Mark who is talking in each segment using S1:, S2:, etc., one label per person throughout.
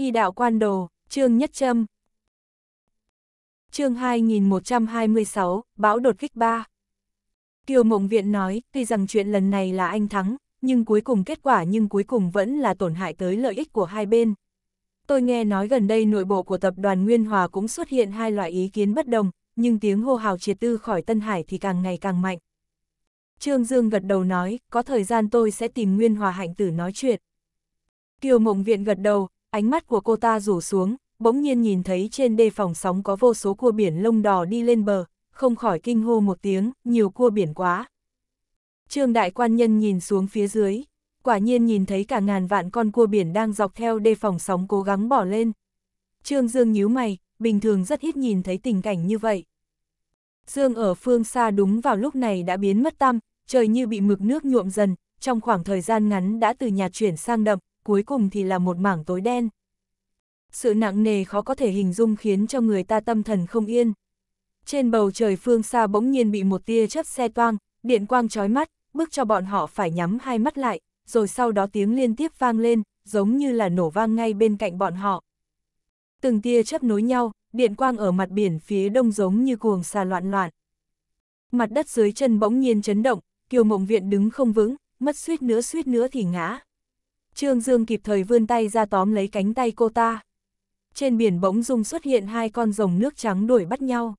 S1: Y đạo quan đồ, trương nhất trâm Chương 2126, bão đột kích 3. Kiều Mộng Viện nói, tuy rằng chuyện lần này là anh thắng, nhưng cuối cùng kết quả nhưng cuối cùng vẫn là tổn hại tới lợi ích của hai bên. Tôi nghe nói gần đây nội bộ của tập đoàn Nguyên Hòa cũng xuất hiện hai loại ý kiến bất đồng, nhưng tiếng hô hào triệt tư khỏi Tân Hải thì càng ngày càng mạnh. Trương Dương gật đầu nói, có thời gian tôi sẽ tìm Nguyên Hòa Hạnh Tử nói chuyện. Kiều Mộng Viện gật đầu, ánh mắt của cô ta rủ xuống, bỗng nhiên nhìn thấy trên đê phòng sóng có vô số cua biển lông đỏ đi lên bờ, không khỏi kinh hô một tiếng, nhiều cua biển quá. Trương đại quan nhân nhìn xuống phía dưới, quả nhiên nhìn thấy cả ngàn vạn con cua biển đang dọc theo đê phòng sóng cố gắng bỏ lên. Trương Dương nhíu mày, bình thường rất ít nhìn thấy tình cảnh như vậy. Dương ở phương xa đúng vào lúc này đã biến mất tăm, trời như bị mực nước nhuộm dần, trong khoảng thời gian ngắn đã từ nhà chuyển sang đậm, cuối cùng thì là một mảng tối đen. Sự nặng nề khó có thể hình dung khiến cho người ta tâm thần không yên. Trên bầu trời phương xa bỗng nhiên bị một tia chớp xe toang, điện quang chói mắt, bước cho bọn họ phải nhắm hai mắt lại, rồi sau đó tiếng liên tiếp vang lên, giống như là nổ vang ngay bên cạnh bọn họ. Từng tia chớp nối nhau, điện quang ở mặt biển phía đông giống như cuồng xà loạn loạn. Mặt đất dưới chân bỗng nhiên chấn động, Kiều Mộng Viện đứng không vững, mất suýt nữa suýt nữa thì ngã. Trương Dương kịp thời vươn tay ra tóm lấy cánh tay cô ta. Trên biển bỗng dung xuất hiện hai con rồng nước trắng đuổi bắt nhau.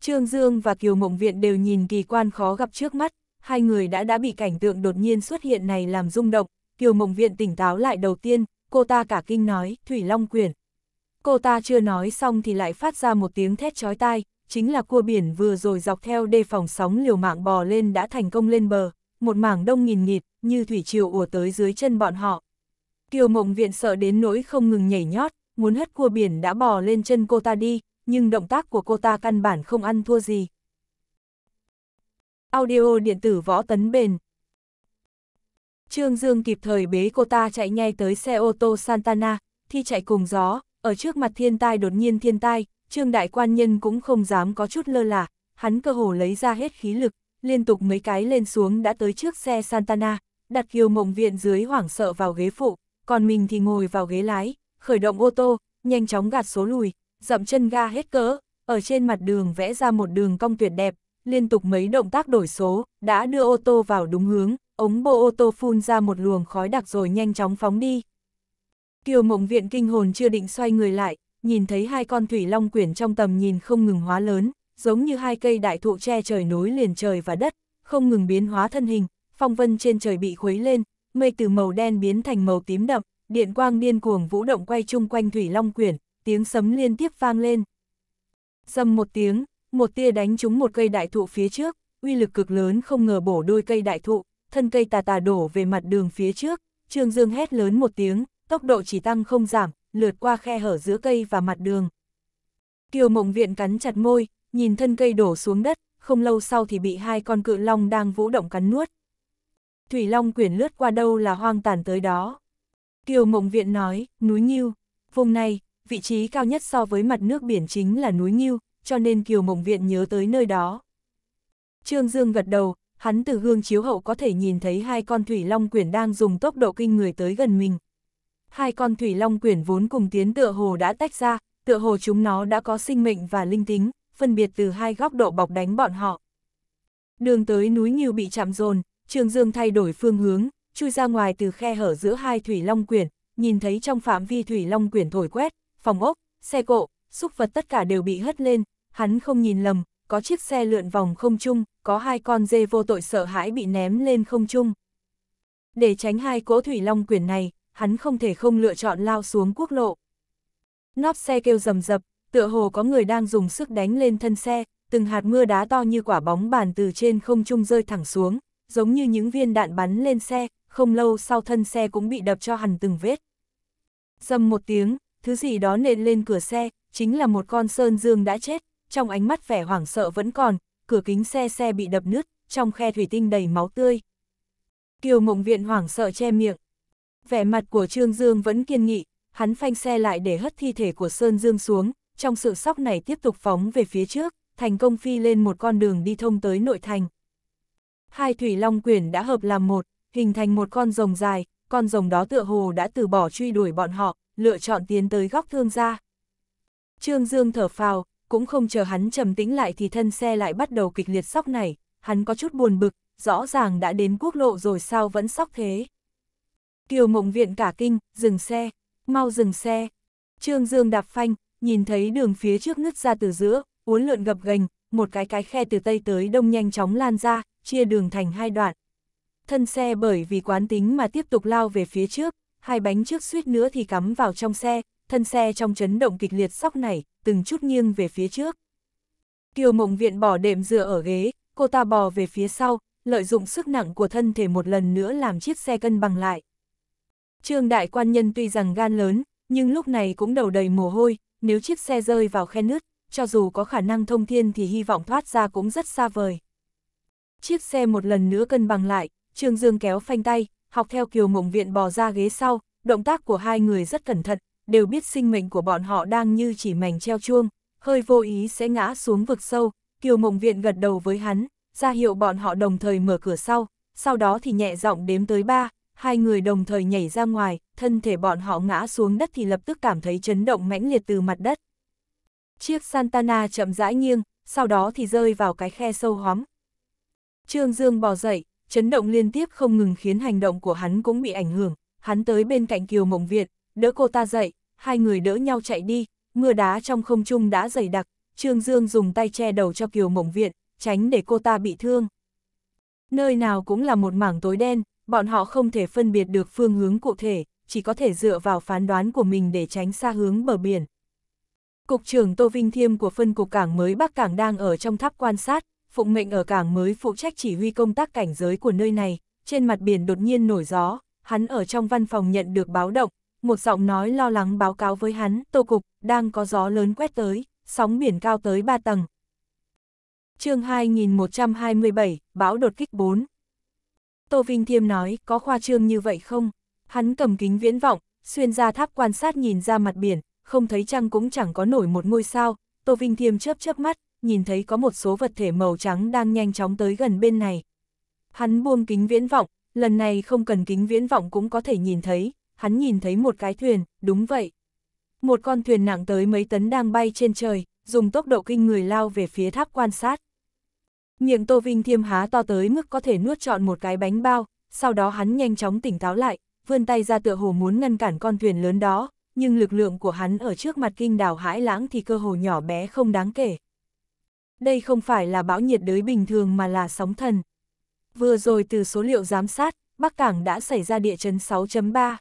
S1: Trương Dương và Kiều Mộng Viện đều nhìn kỳ quan khó gặp trước mắt, hai người đã đã bị cảnh tượng đột nhiên xuất hiện này làm rung động. Kiều Mộng Viện tỉnh táo lại đầu tiên, cô ta cả kinh nói, Thủy Long Quyển. Cô ta chưa nói xong thì lại phát ra một tiếng thét chói tai, chính là cua biển vừa rồi dọc theo đê phòng sóng liều mạng bò lên đã thành công lên bờ, một mảng đông nghìn nghịt, như thủy triều ùa tới dưới chân bọn họ. Kiều mộng viện sợ đến nỗi không ngừng nhảy nhót, muốn hất cua biển đã bò lên chân cô ta đi, nhưng động tác của cô ta căn bản không ăn thua gì. Audio điện tử võ tấn bền Trương Dương kịp thời bế cô ta chạy ngay tới xe ô tô Santana, thi chạy cùng gió, ở trước mặt thiên tai đột nhiên thiên tai, Trương Đại Quan Nhân cũng không dám có chút lơ là, hắn cơ hồ lấy ra hết khí lực, liên tục mấy cái lên xuống đã tới trước xe Santana, đặt Kiều Mộng Viện dưới hoảng sợ vào ghế phụ, còn mình thì ngồi vào ghế lái, khởi động ô tô, nhanh chóng gạt số lùi, dậm chân ga hết cỡ, ở trên mặt đường vẽ ra một đường cong tuyệt đẹp, liên tục mấy động tác đổi số, đã đưa ô tô vào đúng hướng, ống bộ ô tô phun ra một luồng khói đặc rồi nhanh chóng phóng đi. Kiều Mộng Viện kinh hồn chưa định xoay người lại, nhìn thấy hai con thủy long quyển trong tầm nhìn không ngừng hóa lớn, giống như hai cây đại thụ che trời nối liền trời và đất, không ngừng biến hóa thân hình, phong vân trên trời bị khuấy lên, mây từ màu đen biến thành màu tím đậm, điện quang điên cuồng vũ động quay chung quanh thủy long quyển, tiếng sấm liên tiếp vang lên. Dầm một tiếng, một tia đánh trúng một cây đại thụ phía trước, uy lực cực lớn không ngờ bổ đôi cây đại thụ, thân cây tà tà đổ về mặt đường phía trước, Trương Dương hét lớn một tiếng, tốc độ chỉ tăng không giảm, lượt qua khe hở giữa cây và mặt đường. Kiều Mộng Viện cắn chặt môi, nhìn thân cây đổ xuống đất, không lâu sau thì bị hai con cự long đang vũ động cắn nuốt. Thủy long quyển lướt qua đâu là hoang tàn tới đó. Kiều Mộng Viện nói, núi Nghiêu, vùng này, vị trí cao nhất so với mặt nước biển chính là núi Nghiêu, cho nên Kiều Mộng Viện nhớ tới nơi đó. Trương Dương gật đầu, hắn từ gương chiếu hậu có thể nhìn thấy hai con thủy long quyển đang dùng tốc độ kinh người tới gần mình. Hai con thủy long quyển vốn cùng tiến tựa hồ đã tách ra, tựa hồ chúng nó đã có sinh mệnh và linh tính, phân biệt từ hai góc độ bọc đánh bọn họ. Đường tới núi Nghiêu bị chạm dồn, Trường Dương thay đổi phương hướng, chui ra ngoài từ khe hở giữa hai thủy long quyển, nhìn thấy trong phạm vi thủy long quyển thổi quét, phòng ốc, xe cộ, xúc vật tất cả đều bị hất lên, hắn không nhìn lầm, có chiếc xe lượn vòng không trung, có hai con dê vô tội sợ hãi bị ném lên không trung. Để tránh hai cỗ thủy long quyển này, hắn không thể không lựa chọn lao xuống quốc lộ. Nóp xe kêu rầm rập, tựa hồ có người đang dùng sức đánh lên thân xe, từng hạt mưa đá to như quả bóng bàn từ trên không trung rơi thẳng xuống, giống như những viên đạn bắn lên xe, không lâu sau thân xe cũng bị đập cho hẳn từng vết. Dầm một tiếng, thứ gì đó nện lên cửa xe, chính là một con sơn dương đã chết, trong ánh mắt vẻ hoảng sợ vẫn còn, cửa kính xe xe bị đập nứt, trong khe thủy tinh đầy máu tươi. Kiều mộng viện hoảng sợ che miệng. Vẻ mặt của Trương Dương vẫn kiên nghị, hắn phanh xe lại để hất thi thể của Sơn Dương xuống, trong sự sóc này tiếp tục phóng về phía trước, thành công phi lên một con đường đi thông tới nội thành. Hai thủy long quyền đã hợp làm một, hình thành một con rồng dài, con rồng đó tựa hồ đã từ bỏ truy đuổi bọn họ, lựa chọn tiến tới góc thương gia. Trương Dương thở phào, cũng không chờ hắn trầm tĩnh lại thì thân xe lại bắt đầu kịch liệt sóc này, hắn có chút buồn bực, rõ ràng đã đến quốc lộ rồi sao vẫn sóc thế. Kiều mộng viện cả kinh, dừng xe, mau dừng xe. Trương Dương đạp phanh, nhìn thấy đường phía trước nứt ra từ giữa, uốn lượn gập ghềnh, một cái cái khe từ tây tới đông nhanh chóng lan ra, chia đường thành hai đoạn. Thân xe bởi vì quán tính mà tiếp tục lao về phía trước, hai bánh trước suýt nữa thì cắm vào trong xe, thân xe trong chấn động kịch liệt sóc này, từng chút nghiêng về phía trước. Kiều mộng viện bỏ đệm dựa ở ghế, cô ta bò về phía sau, lợi dụng sức nặng của thân thể một lần nữa làm chiếc xe cân bằng lại. Trương đại quan nhân tuy rằng gan lớn, nhưng lúc này cũng đầu đầy mồ hôi, nếu chiếc xe rơi vào khe nứt, cho dù có khả năng thông thiên thì hy vọng thoát ra cũng rất xa vời. Chiếc xe một lần nữa cân bằng lại, Trương Dương kéo phanh tay, học theo kiều mộng viện bò ra ghế sau, động tác của hai người rất cẩn thận, đều biết sinh mệnh của bọn họ đang như chỉ mảnh treo chuông, hơi vô ý sẽ ngã xuống vực sâu, kiều mộng viện gật đầu với hắn, ra hiệu bọn họ đồng thời mở cửa sau, sau đó thì nhẹ giọng đếm tới ba, hai người đồng thời nhảy ra ngoài, thân thể bọn họ ngã xuống đất thì lập tức cảm thấy chấn động mãnh liệt từ mặt đất. Chiếc Santana chậm rãi nghiêng, sau đó thì rơi vào cái khe sâu hóm. Trương Dương bò dậy, chấn động liên tiếp không ngừng khiến hành động của hắn cũng bị ảnh hưởng, hắn tới bên cạnh Kiều Mộng Việt, đỡ cô ta dậy, hai người đỡ nhau chạy đi, mưa đá trong không trung đã dày đặc, Trương Dương dùng tay che đầu cho Kiều Mộng việt tránh để cô ta bị thương. Nơi nào cũng là một mảng tối đen, bọn họ không thể phân biệt được phương hướng cụ thể, chỉ có thể dựa vào phán đoán của mình để tránh xa hướng bờ biển. Cục trưởng Tô Vinh Thiêm của phân cục cảng mới Bắc Cảng đang ở trong tháp quan sát, phụng mệnh ở cảng mới phụ trách chỉ huy công tác cảnh giới của nơi này, trên mặt biển đột nhiên nổi gió, hắn ở trong văn phòng nhận được báo động, một giọng nói lo lắng báo cáo với hắn, Tô Cục, đang có gió lớn quét tới, sóng biển cao tới 3 tầng. chương 2127, bão đột kích 4 Tô Vinh Thiêm nói, có khoa trương như vậy không? Hắn cầm kính viễn vọng, xuyên ra tháp quan sát nhìn ra mặt biển, không thấy trăng cũng chẳng có nổi một ngôi sao. Tô Vinh Thiêm chớp chớp mắt, nhìn thấy có một số vật thể màu trắng đang nhanh chóng tới gần bên này. Hắn buông kính viễn vọng, lần này không cần kính viễn vọng cũng có thể nhìn thấy, hắn nhìn thấy một cái thuyền, đúng vậy. Một con thuyền nặng tới mấy tấn đang bay trên trời, dùng tốc độ kinh người lao về phía tháp quan sát. Miệng Tô Vinh Thiêm há to tới mức có thể nuốt trọn một cái bánh bao, sau đó hắn nhanh chóng tỉnh táo lại, vươn tay ra tựa hồ muốn ngăn cản con thuyền lớn đó, nhưng lực lượng của hắn ở trước mặt kinh đảo hãi lãng thì cơ hồ nhỏ bé không đáng kể. Đây không phải là bão nhiệt đới bình thường mà là sóng thần. Vừa rồi từ số liệu giám sát, Bắc Cảng đã xảy ra địa chấn 6.3.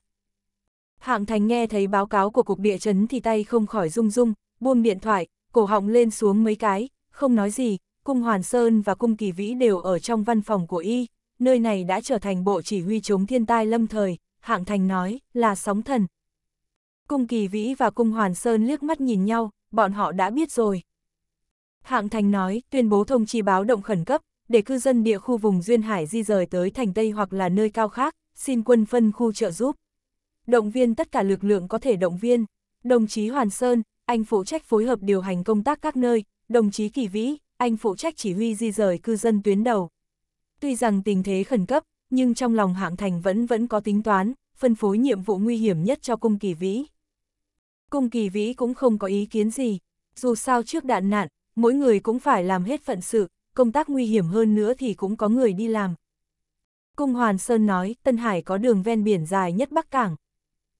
S1: Hạng Thành nghe thấy báo cáo của cục địa chấn thì tay không khỏi rung rung, buông điện thoại, cổ họng lên xuống mấy cái, không nói gì, cung Hoàn Sơn và cung Kỳ Vĩ đều ở trong văn phòng của y, nơi này đã trở thành bộ chỉ huy chống thiên tai lâm thời, hạng thành nói, là sóng thần. Cung Kỳ Vĩ và cung Hoàn Sơn liếc mắt nhìn nhau, bọn họ đã biết rồi. Hạng thành nói, tuyên bố thông chi báo động khẩn cấp, để cư dân địa khu vùng Duyên Hải di rời tới thành Tây hoặc là nơi cao khác, xin quân phân khu trợ giúp. Động viên tất cả lực lượng có thể động viên. Đồng chí Hoàn Sơn, anh phụ trách phối hợp điều hành công tác các nơi, đồng chí Kỳ Vĩ, anh phụ trách chỉ huy di rời cư dân tuyến đầu. Tuy rằng tình thế khẩn cấp, nhưng trong lòng hạng thành vẫn vẫn có tính toán, phân phối nhiệm vụ nguy hiểm nhất cho cung kỳ vĩ. Cung kỳ vĩ cũng không có ý kiến gì, dù sao trước đạn nạn, mỗi người cũng phải làm hết phận sự, công tác nguy hiểm hơn nữa thì cũng có người đi làm. Cung Hoàn Sơn nói, Tân Hải có đường ven biển dài nhất Bắc Cảng.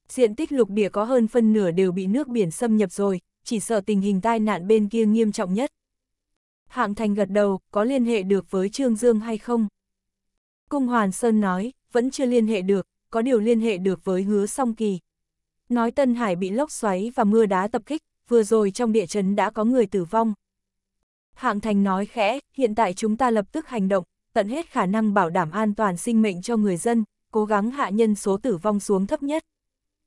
S1: Diện tích lục địa có hơn phân nửa đều bị nước biển xâm nhập rồi, chỉ sợ tình hình tai nạn bên kia nghiêm trọng nhất. Hạng Thành gật đầu, có liên hệ được với Trương Dương hay không? Cung Hoàn Sơn nói, vẫn chưa liên hệ được, có điều liên hệ được với hứa song kỳ. Nói Tân Hải bị lốc xoáy và mưa đá tập kích, vừa rồi trong địa chấn đã có người tử vong. Hạng Thành nói khẽ, hiện tại chúng ta lập tức hành động, tận hết khả năng bảo đảm an toàn sinh mệnh cho người dân, cố gắng hạ nhân số tử vong xuống thấp nhất.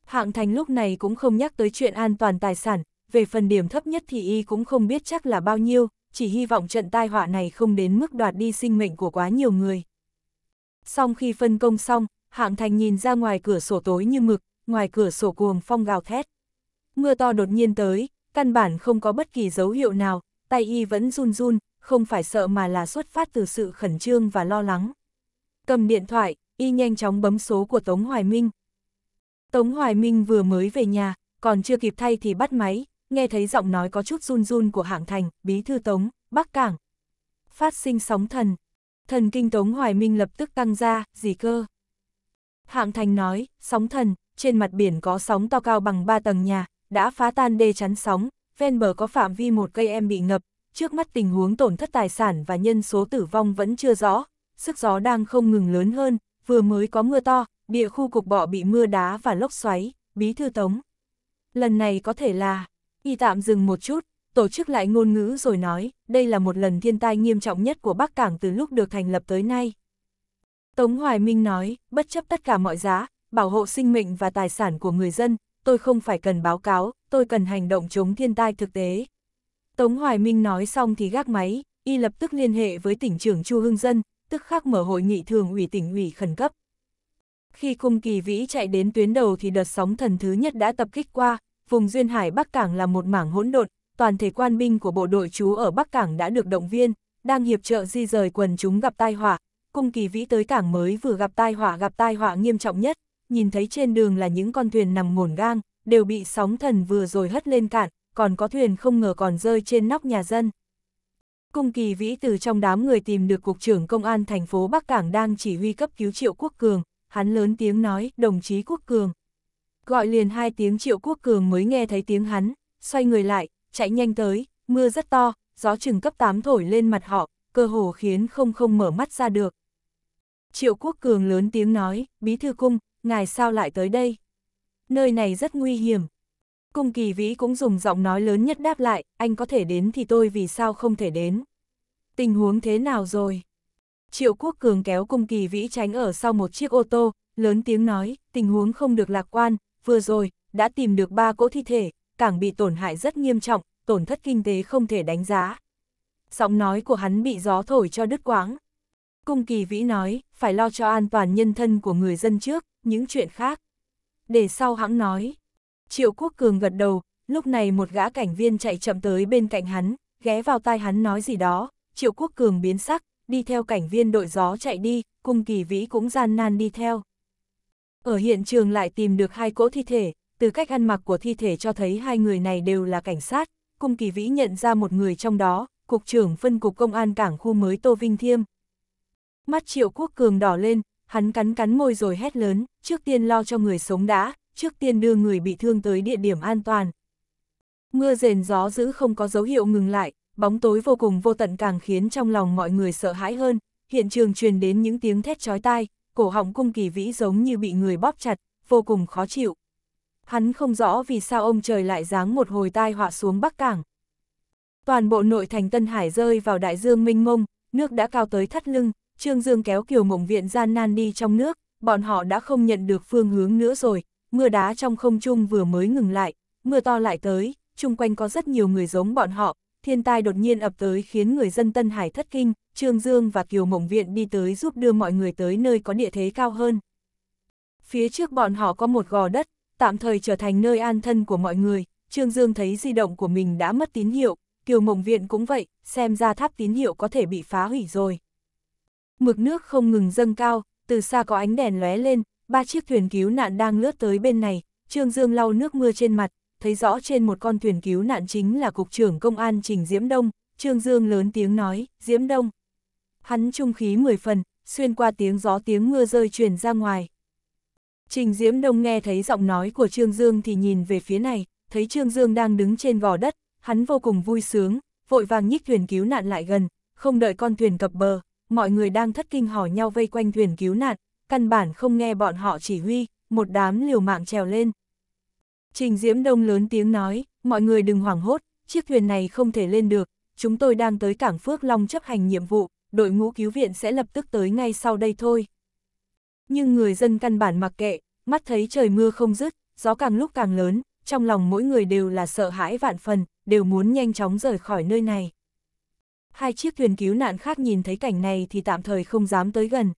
S1: Hạng Thành lúc này cũng không nhắc tới chuyện an toàn tài sản, về phần điểm thấp nhất thì y cũng không biết chắc là bao nhiêu, chỉ hy vọng trận tai họa này không đến mức đoạt đi sinh mệnh của quá nhiều người. Sau khi phân công xong, hạng thành nhìn ra ngoài cửa sổ tối như mực, ngoài cửa sổ cuồng phong gào thét. Mưa to đột nhiên tới, căn bản không có bất kỳ dấu hiệu nào, tay y vẫn run run, không phải sợ mà là xuất phát từ sự khẩn trương và lo lắng. Cầm điện thoại, y nhanh chóng bấm số của Tống Hoài Minh. Tống Hoài Minh vừa mới về nhà, còn chưa kịp thay thì bắt máy, nghe thấy giọng nói có chút run run của hạng thành, bí thư tống, bắc cảng. Phát sinh sóng thần. Thần kinh tống hoài minh lập tức căng ra, gì cơ? Hạng thành nói, sóng thần, trên mặt biển có sóng to cao bằng 3 tầng nhà, đã phá tan đê chắn sóng, ven bờ có phạm vi một cây em bị ngập, trước mắt tình huống tổn thất tài sản và nhân số tử vong vẫn chưa rõ, sức gió đang không ngừng lớn hơn, vừa mới có mưa to, địa khu cục bọ bị mưa đá và lốc xoáy, bí thư tống. Lần này có thể là Y tạm dừng một chút, tổ chức lại ngôn ngữ rồi nói, đây là một lần thiên tai nghiêm trọng nhất của Bắc Cảng từ lúc được thành lập tới nay. Tống Hoài Minh nói, bất chấp tất cả mọi giá, bảo hộ sinh mệnh và tài sản của người dân, tôi không phải cần báo cáo, tôi cần hành động chống thiên tai thực tế. Tống Hoài Minh nói xong thì gác máy, y lập tức liên hệ với tỉnh trưởng Chu Hưng Dân, tức khắc mở hội nghị thường ủy tỉnh ủy khẩn cấp. Khi cung kỳ vĩ chạy đến tuyến đầu thì đợt sóng thần thứ nhất đã tập kích qua, vùng duyên hải Bắc Cảng là một mảng hỗn độn, toàn thể quan binh của bộ đội trú ở Bắc Cảng đã được động viên, đang hiệp trợ di rời quần chúng gặp tai họa, cung kỳ vĩ tới cảng mới vừa gặp tai họa gặp tai họa nghiêm trọng nhất, nhìn thấy trên đường là những con thuyền nằm ngổn ngang, đều bị sóng thần vừa rồi hất lên cạn, còn có thuyền không ngờ còn rơi trên nóc nhà dân. Cung kỳ vĩ từ trong đám người tìm được Cục trưởng Công an thành phố Bắc Cảng đang chỉ huy cấp cứu Triệu Quốc Cường, hắn lớn tiếng nói, đồng chí Quốc Cường, gọi liền hai tiếng triệu quốc cường mới nghe thấy tiếng hắn, xoay người lại, chạy nhanh tới, mưa rất to, gió chừng cấp 8 thổi lên mặt họ, cơ hồ khiến không không mở mắt ra được. Triệu quốc cường lớn tiếng nói, bí thư cung, ngài sao lại tới đây? Nơi này rất nguy hiểm. Cung kỳ vĩ cũng dùng giọng nói lớn nhất đáp lại, anh có thể đến thì tôi vì sao không thể đến? Tình huống thế nào rồi? Triệu quốc cường kéo cung kỳ vĩ tránh ở sau một chiếc ô tô, lớn tiếng nói, tình huống không được lạc quan, vừa rồi, đã tìm được ba cỗ thi thể, cảng bị tổn hại rất nghiêm trọng, tổn thất kinh tế không thể đánh giá. Giọng nói của hắn bị gió thổi cho đứt quãng. Cung kỳ vĩ nói, phải lo cho an toàn nhân thân của người dân trước, những chuyện khác. Để sau hãng nói. Triệu Quốc Cường gật đầu, lúc này một gã cảnh viên chạy chậm tới bên cạnh hắn, ghé vào tai hắn nói gì đó, Triệu Quốc Cường biến sắc, đi theo cảnh viên đội gió chạy đi, cung kỳ vĩ cũng gian nan đi theo. Ở hiện trường lại tìm được hai cỗ thi thể, từ cách ăn mặc của thi thể cho thấy hai người này đều là cảnh sát, Cung Kỳ Vĩ nhận ra một người trong đó, Cục trưởng phân cục công an cảng khu mới Tô Vinh Thiêm. Mắt Triệu Quốc Cường đỏ lên, hắn cắn cắn môi rồi hét lớn, trước tiên lo cho người sống đã, trước tiên đưa người bị thương tới địa điểm an toàn. Mưa rền gió dữ không có dấu hiệu ngừng lại, bóng tối vô cùng vô tận càng khiến trong lòng mọi người sợ hãi hơn, hiện trường truyền đến những tiếng thét chói tai, cổ họng cung kỳ vĩ giống như bị người bóp chặt, vô cùng khó chịu. Hắn không rõ vì sao ông trời lại giáng một hồi tai họa xuống Bắc Cảng. Toàn bộ nội thành Tân Hải rơi vào đại dương minh mông, nước đã cao tới thắt lưng, Trương Dương kéo Kiều Mộng Viện gian nan đi trong nước, bọn họ đã không nhận được phương hướng nữa rồi, mưa đá trong không trung vừa mới ngừng lại, mưa to lại tới, chung quanh có rất nhiều người giống bọn họ, thiên tai đột nhiên ập tới khiến người dân Tân Hải thất kinh, Trương Dương và Kiều Mộng Viện đi tới giúp đưa mọi người tới nơi có địa thế cao hơn. Phía trước bọn họ có một gò đất, tạm thời trở thành nơi an thân của mọi người, Trương Dương thấy di động của mình đã mất tín hiệu, Kiều Mộng Viện cũng vậy, xem ra tháp tín hiệu có thể bị phá hủy rồi. Mực nước không ngừng dâng cao, từ xa có ánh đèn lóe lên, ba chiếc thuyền cứu nạn đang lướt tới bên này, Trương Dương lau nước mưa trên mặt, thấy rõ trên một con thuyền cứu nạn chính là Cục trưởng Công an Trình Diễm Đông, Trương Dương lớn tiếng nói, Diễm Đông. Hắn trung khí mười phần, xuyên qua tiếng gió tiếng mưa rơi truyền ra ngoài. Trình Diễm Đông nghe thấy giọng nói của Trương Dương thì nhìn về phía này, thấy Trương Dương đang đứng trên gò đất, hắn vô cùng vui sướng, vội vàng nhích thuyền cứu nạn lại gần, không đợi con thuyền cập bờ, mọi người đang thất kinh hỏi nhau vây quanh thuyền cứu nạn, căn bản không nghe bọn họ chỉ huy, một đám liều mạng trèo lên, Trình Diễm Đông lớn tiếng nói, mọi người đừng hoảng hốt, chiếc thuyền này không thể lên được, chúng tôi đang tới cảng Phước Long chấp hành nhiệm vụ, đội ngũ cứu viện sẽ lập tức tới ngay sau đây thôi. Nhưng người dân căn bản mặc kệ, mắt thấy trời mưa không dứt, gió càng lúc càng lớn, trong lòng mỗi người đều là sợ hãi vạn phần, đều muốn nhanh chóng rời khỏi nơi này. Hai chiếc thuyền cứu nạn khác nhìn thấy cảnh này thì tạm thời không dám tới gần.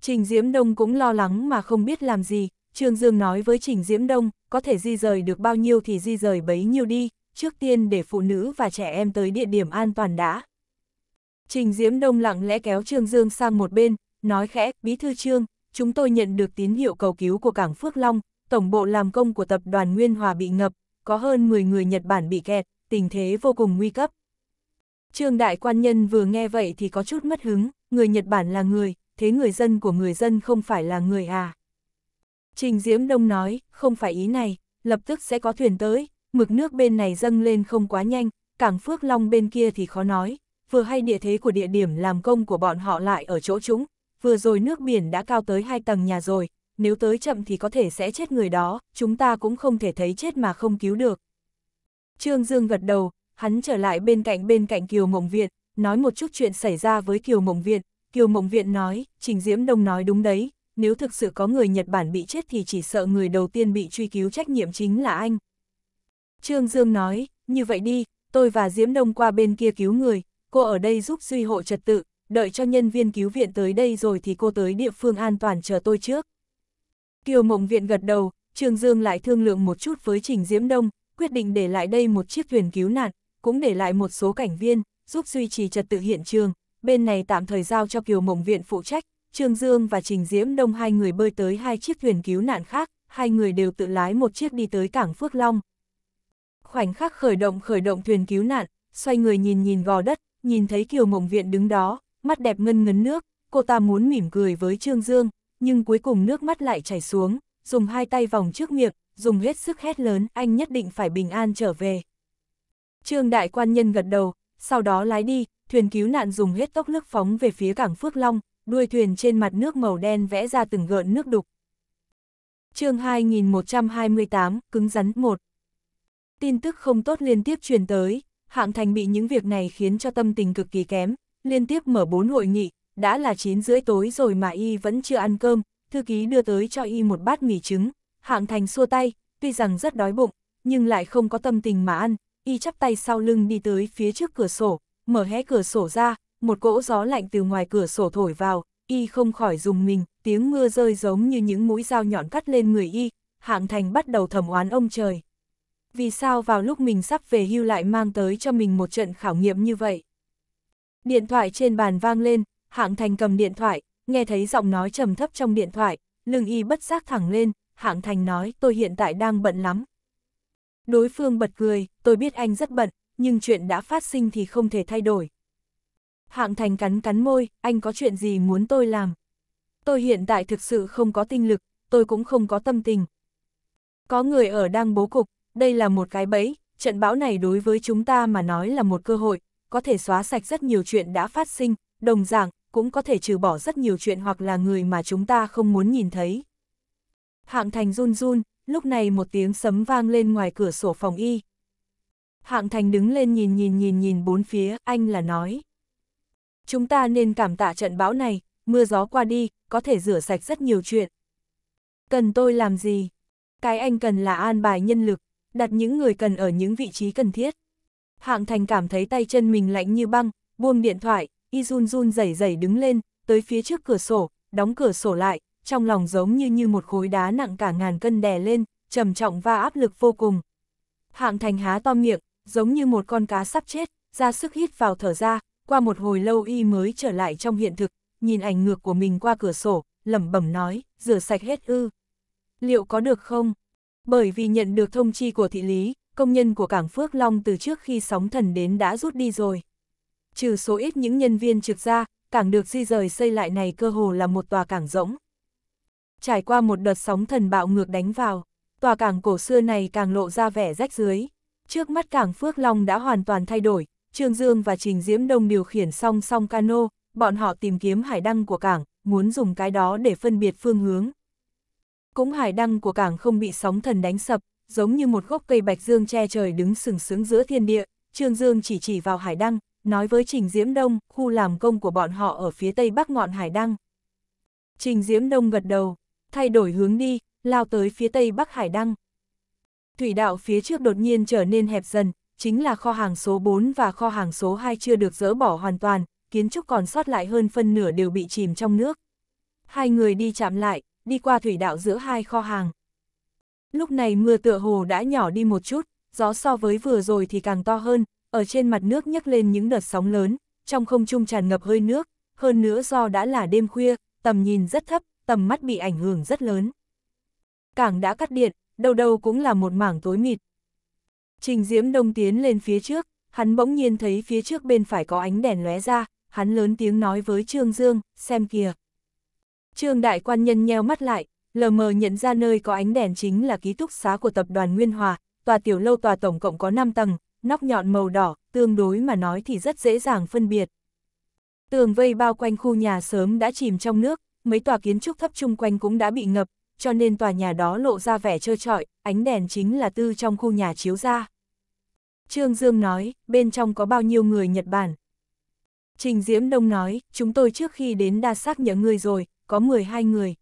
S1: Trình Diễm Đông cũng lo lắng mà không biết làm gì, Trương Dương nói với Trình Diễm Đông, có thể di rời được bao nhiêu thì di rời bấy nhiêu đi, trước tiên để phụ nữ và trẻ em tới địa điểm an toàn đã. Trình Diễm Đông lặng lẽ kéo Trương Dương sang một bên, nói khẽ, Bí Thư Trương, chúng tôi nhận được tín hiệu cầu cứu của Cảng Phước Long, tổng bộ làm công của tập đoàn Nguyên Hòa bị ngập, có hơn 10 người Nhật Bản bị kẹt, tình thế vô cùng nguy cấp. Trương Đại Quan Nhân vừa nghe vậy thì có chút mất hứng, người Nhật Bản là người, thế người dân của người dân không phải là người à. Trình Diễm Đông nói, không phải ý này, lập tức sẽ có thuyền tới, mực nước bên này dâng lên không quá nhanh, cảng Phước Long bên kia thì khó nói, vừa hay địa thế của địa điểm làm công của bọn họ lại ở chỗ chúng, vừa rồi nước biển đã cao tới hai tầng nhà rồi, nếu tới chậm thì có thể sẽ chết người đó, chúng ta cũng không thể thấy chết mà không cứu được. Trương Dương gật đầu, hắn trở lại bên cạnh bên cạnh Kiều Mộng Viện, nói một chút chuyện xảy ra với Kiều Mộng Viện, Kiều Mộng Viện nói, Trình Diễm Đông nói đúng đấy, nếu thực sự có người Nhật Bản bị chết thì chỉ sợ người đầu tiên bị truy cứu trách nhiệm chính là anh. Trương Dương nói, như vậy đi, tôi và Diễm Đông qua bên kia cứu người, cô ở đây giúp duy hộ trật tự, đợi cho nhân viên cứu viện tới đây rồi thì cô tới địa phương an toàn chờ tôi trước. Kiều Mộng Viện gật đầu, Trương Dương lại thương lượng một chút với Trình Diễm Đông, quyết định để lại đây một chiếc thuyền cứu nạn, cũng để lại một số cảnh viên, giúp duy trì trật tự hiện trường, bên này tạm thời giao cho Kiều Mộng Viện phụ trách, Trương Dương và Trình Diễm Đông hai người bơi tới hai chiếc thuyền cứu nạn khác, hai người đều tự lái một chiếc đi tới cảng Phước Long. Khoảnh khắc khởi động khởi động thuyền cứu nạn, xoay người nhìn nhìn gò đất, nhìn thấy Kiều Mộng Viện đứng đó, mắt đẹp ngân ngấn nước, cô ta muốn mỉm cười với Trương Dương, nhưng cuối cùng nước mắt lại chảy xuống, dùng hai tay vòng trước miệng, dùng hết sức hét lớn, anh nhất định phải bình an trở về. Trương đại quan nhân gật đầu, sau đó lái đi, thuyền cứu nạn dùng hết tốc lực phóng về phía cảng Phước Long, đuôi thuyền trên mặt nước màu đen vẽ ra từng gợn nước đục. chương 2128, cứng rắn 1 Tin tức không tốt liên tiếp truyền tới, hạng thành bị những việc này khiến cho tâm tình cực kỳ kém, liên tiếp mở 4 hội nghị, đã là 9 rưỡi tối rồi mà y vẫn chưa ăn cơm, thư ký đưa tới cho y một bát mì trứng, hạng thành xua tay, tuy rằng rất đói bụng, nhưng lại không có tâm tình mà ăn, y chắp tay sau lưng đi tới phía trước cửa sổ, mở hé cửa sổ ra, một cỗ gió lạnh từ ngoài cửa sổ thổi vào, y không khỏi dùng mình, tiếng mưa rơi giống như những mũi dao nhọn cắt lên người y, hạng thành bắt đầu thầm oán ông trời. Vì sao vào lúc mình sắp về hưu lại mang tới cho mình một trận khảo nghiệm như vậy? Điện thoại trên bàn vang lên, hạng thành cầm điện thoại, nghe thấy giọng nói trầm thấp trong điện thoại, lưng y bất giác thẳng lên, hạng thành nói tôi hiện tại đang bận lắm. Đối phương bật cười, tôi biết anh rất bận, nhưng chuyện đã phát sinh thì không thể thay đổi, Hạng Thành cắn cắn môi, anh có chuyện gì muốn tôi làm? Tôi hiện tại thực sự không có tinh lực, tôi cũng không có tâm tình. Có người ở đang bố cục, đây là một cái bẫy, trận bão này đối với chúng ta mà nói là một cơ hội, có thể xóa sạch rất nhiều chuyện đã phát sinh, đồng dạng, cũng có thể trừ bỏ rất nhiều chuyện hoặc là người mà chúng ta không muốn nhìn thấy. Hạng Thành run run, lúc này một tiếng sấm vang lên ngoài cửa sổ phòng y. Hạng Thành đứng lên nhìn nhìn nhìn nhìn bốn phía, anh là nói. Chúng ta nên cảm tạ trận bão này, mưa gió qua đi, có thể rửa sạch rất nhiều chuyện. Cần tôi làm gì? Cái anh cần là an bài nhân lực, đặt những người cần ở những vị trí cần thiết. Hạng Thành cảm thấy tay chân mình lạnh như băng, buông điện thoại, y run run rẩy rẩy đứng lên, tới phía trước cửa sổ, đóng cửa sổ lại, trong lòng giống như như một khối đá nặng cả ngàn cân đè lên, trầm trọng và áp lực vô cùng. Hạng Thành há to miệng, giống như một con cá sắp chết, ra sức hít vào thở ra, qua một hồi lâu y mới trở lại trong hiện thực, nhìn ảnh ngược của mình qua cửa sổ, lẩm bẩm nói, rửa sạch hết ư. Liệu có được không? Bởi vì nhận được thông chi của thị lý, công nhân của cảng Phước Long từ trước khi sóng thần đến đã rút đi rồi. Trừ số ít những nhân viên trực ra, cảng được di rời xây lại này cơ hồ là một tòa cảng rỗng. Trải qua một đợt sóng thần bạo ngược đánh vào, tòa cảng cổ xưa này càng lộ ra vẻ rách dưới. Trước mắt cảng Phước Long đã hoàn toàn thay đổi, Trương Dương và Trình Diễm Đông điều khiển song song cano, bọn họ tìm kiếm hải đăng của cảng, muốn dùng cái đó để phân biệt phương hướng. Cũng hải đăng của cảng không bị sóng thần đánh sập, giống như một gốc cây bạch dương che trời đứng sừng sững giữa thiên địa, Trương Dương chỉ chỉ vào hải đăng, nói với Trình Diễm Đông, khu làm công của bọn họ ở phía tây bắc ngọn hải đăng. Trình Diễm Đông gật đầu, thay đổi hướng đi, lao tới phía tây bắc hải đăng. Thủy đạo phía trước đột nhiên trở nên hẹp dần, chính là kho hàng số 4 và kho hàng số 2 chưa được dỡ bỏ hoàn toàn, kiến trúc còn sót lại hơn phân nửa đều bị chìm trong nước. Hai người đi chạm lại, đi qua thủy đạo giữa hai kho hàng. Lúc này mưa tựa hồ đã nhỏ đi một chút, gió so với vừa rồi thì càng to hơn, ở trên mặt nước nhấc lên những đợt sóng lớn, trong không trung tràn ngập hơi nước, hơn nữa do đã là đêm khuya, tầm nhìn rất thấp, tầm mắt bị ảnh hưởng rất lớn. Cảng đã cắt điện, đầu đầu cũng là một mảng tối mịt, Trình Diễm Đông tiến lên phía trước, hắn bỗng nhiên thấy phía trước bên phải có ánh đèn lóe ra, hắn lớn tiếng nói với Trương Dương, xem kìa. Trương Đại Quan Nhân nheo mắt lại, lờ mờ nhận ra nơi có ánh đèn chính là ký túc xá của tập đoàn Nguyên Hòa, tòa tiểu lâu tòa tổng cộng có 5 tầng, nóc nhọn màu đỏ, tương đối mà nói thì rất dễ dàng phân biệt. Tường vây bao quanh khu nhà sớm đã chìm trong nước, mấy tòa kiến trúc thấp chung quanh cũng đã bị ngập, cho nên tòa nhà đó lộ ra vẻ trơ trọi, ánh đèn chính là tư trong khu nhà chiếu ra. Trương Dương nói, bên trong có bao nhiêu người Nhật Bản. Trình Diễm Đông nói, chúng tôi trước khi đến đa xác nhớ người rồi, có 12 người.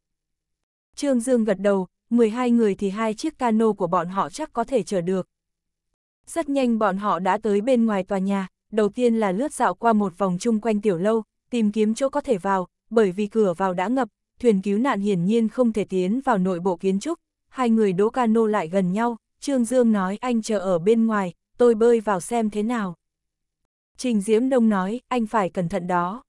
S1: Trương Dương gật đầu, 12 người thì hai chiếc cano của bọn họ chắc có thể chở được. Rất nhanh bọn họ đã tới bên ngoài tòa nhà, đầu tiên là lướt dạo qua một vòng chung quanh tiểu lâu, tìm kiếm chỗ có thể vào, bởi vì cửa vào đã ngập, thuyền cứu nạn hiển nhiên không thể tiến vào nội bộ kiến trúc. Hai người đỗ cano lại gần nhau, Trương Dương nói anh chờ ở bên ngoài, tôi bơi vào xem thế nào. Trình Diễm Đông nói, anh phải cẩn thận đó.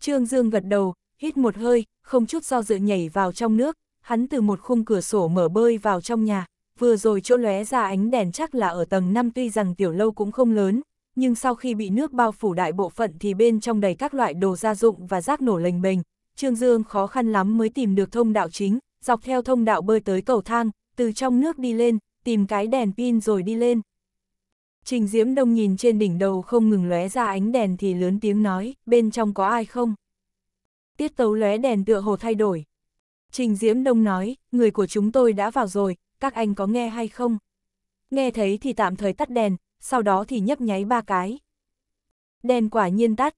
S1: Trương Dương gật đầu, hít một hơi, không chút do dự nhảy vào trong nước, hắn từ một khung cửa sổ mở bơi vào trong nhà, vừa rồi chỗ lóe ra ánh đèn chắc là ở tầng 5 tuy rằng tiểu lâu cũng không lớn, nhưng sau khi bị nước bao phủ đại bộ phận thì bên trong đầy các loại đồ gia dụng và rác nổ lềnh bềnh, Trương Dương khó khăn lắm mới tìm được thông đạo chính, dọc theo thông đạo bơi tới cầu thang, từ trong nước đi lên, tìm cái đèn pin rồi đi lên. Trình Diễm Đông nhìn trên đỉnh đầu không ngừng lóe ra ánh đèn thì lớn tiếng nói, bên trong có ai không? Tiết tấu lóe đèn tựa hồ thay đổi. Trình Diễm Đông nói, người của chúng tôi đã vào rồi, các anh có nghe hay không? Nghe thấy thì tạm thời tắt đèn, sau đó thì nhấp nháy ba cái. Đèn quả nhiên tắt.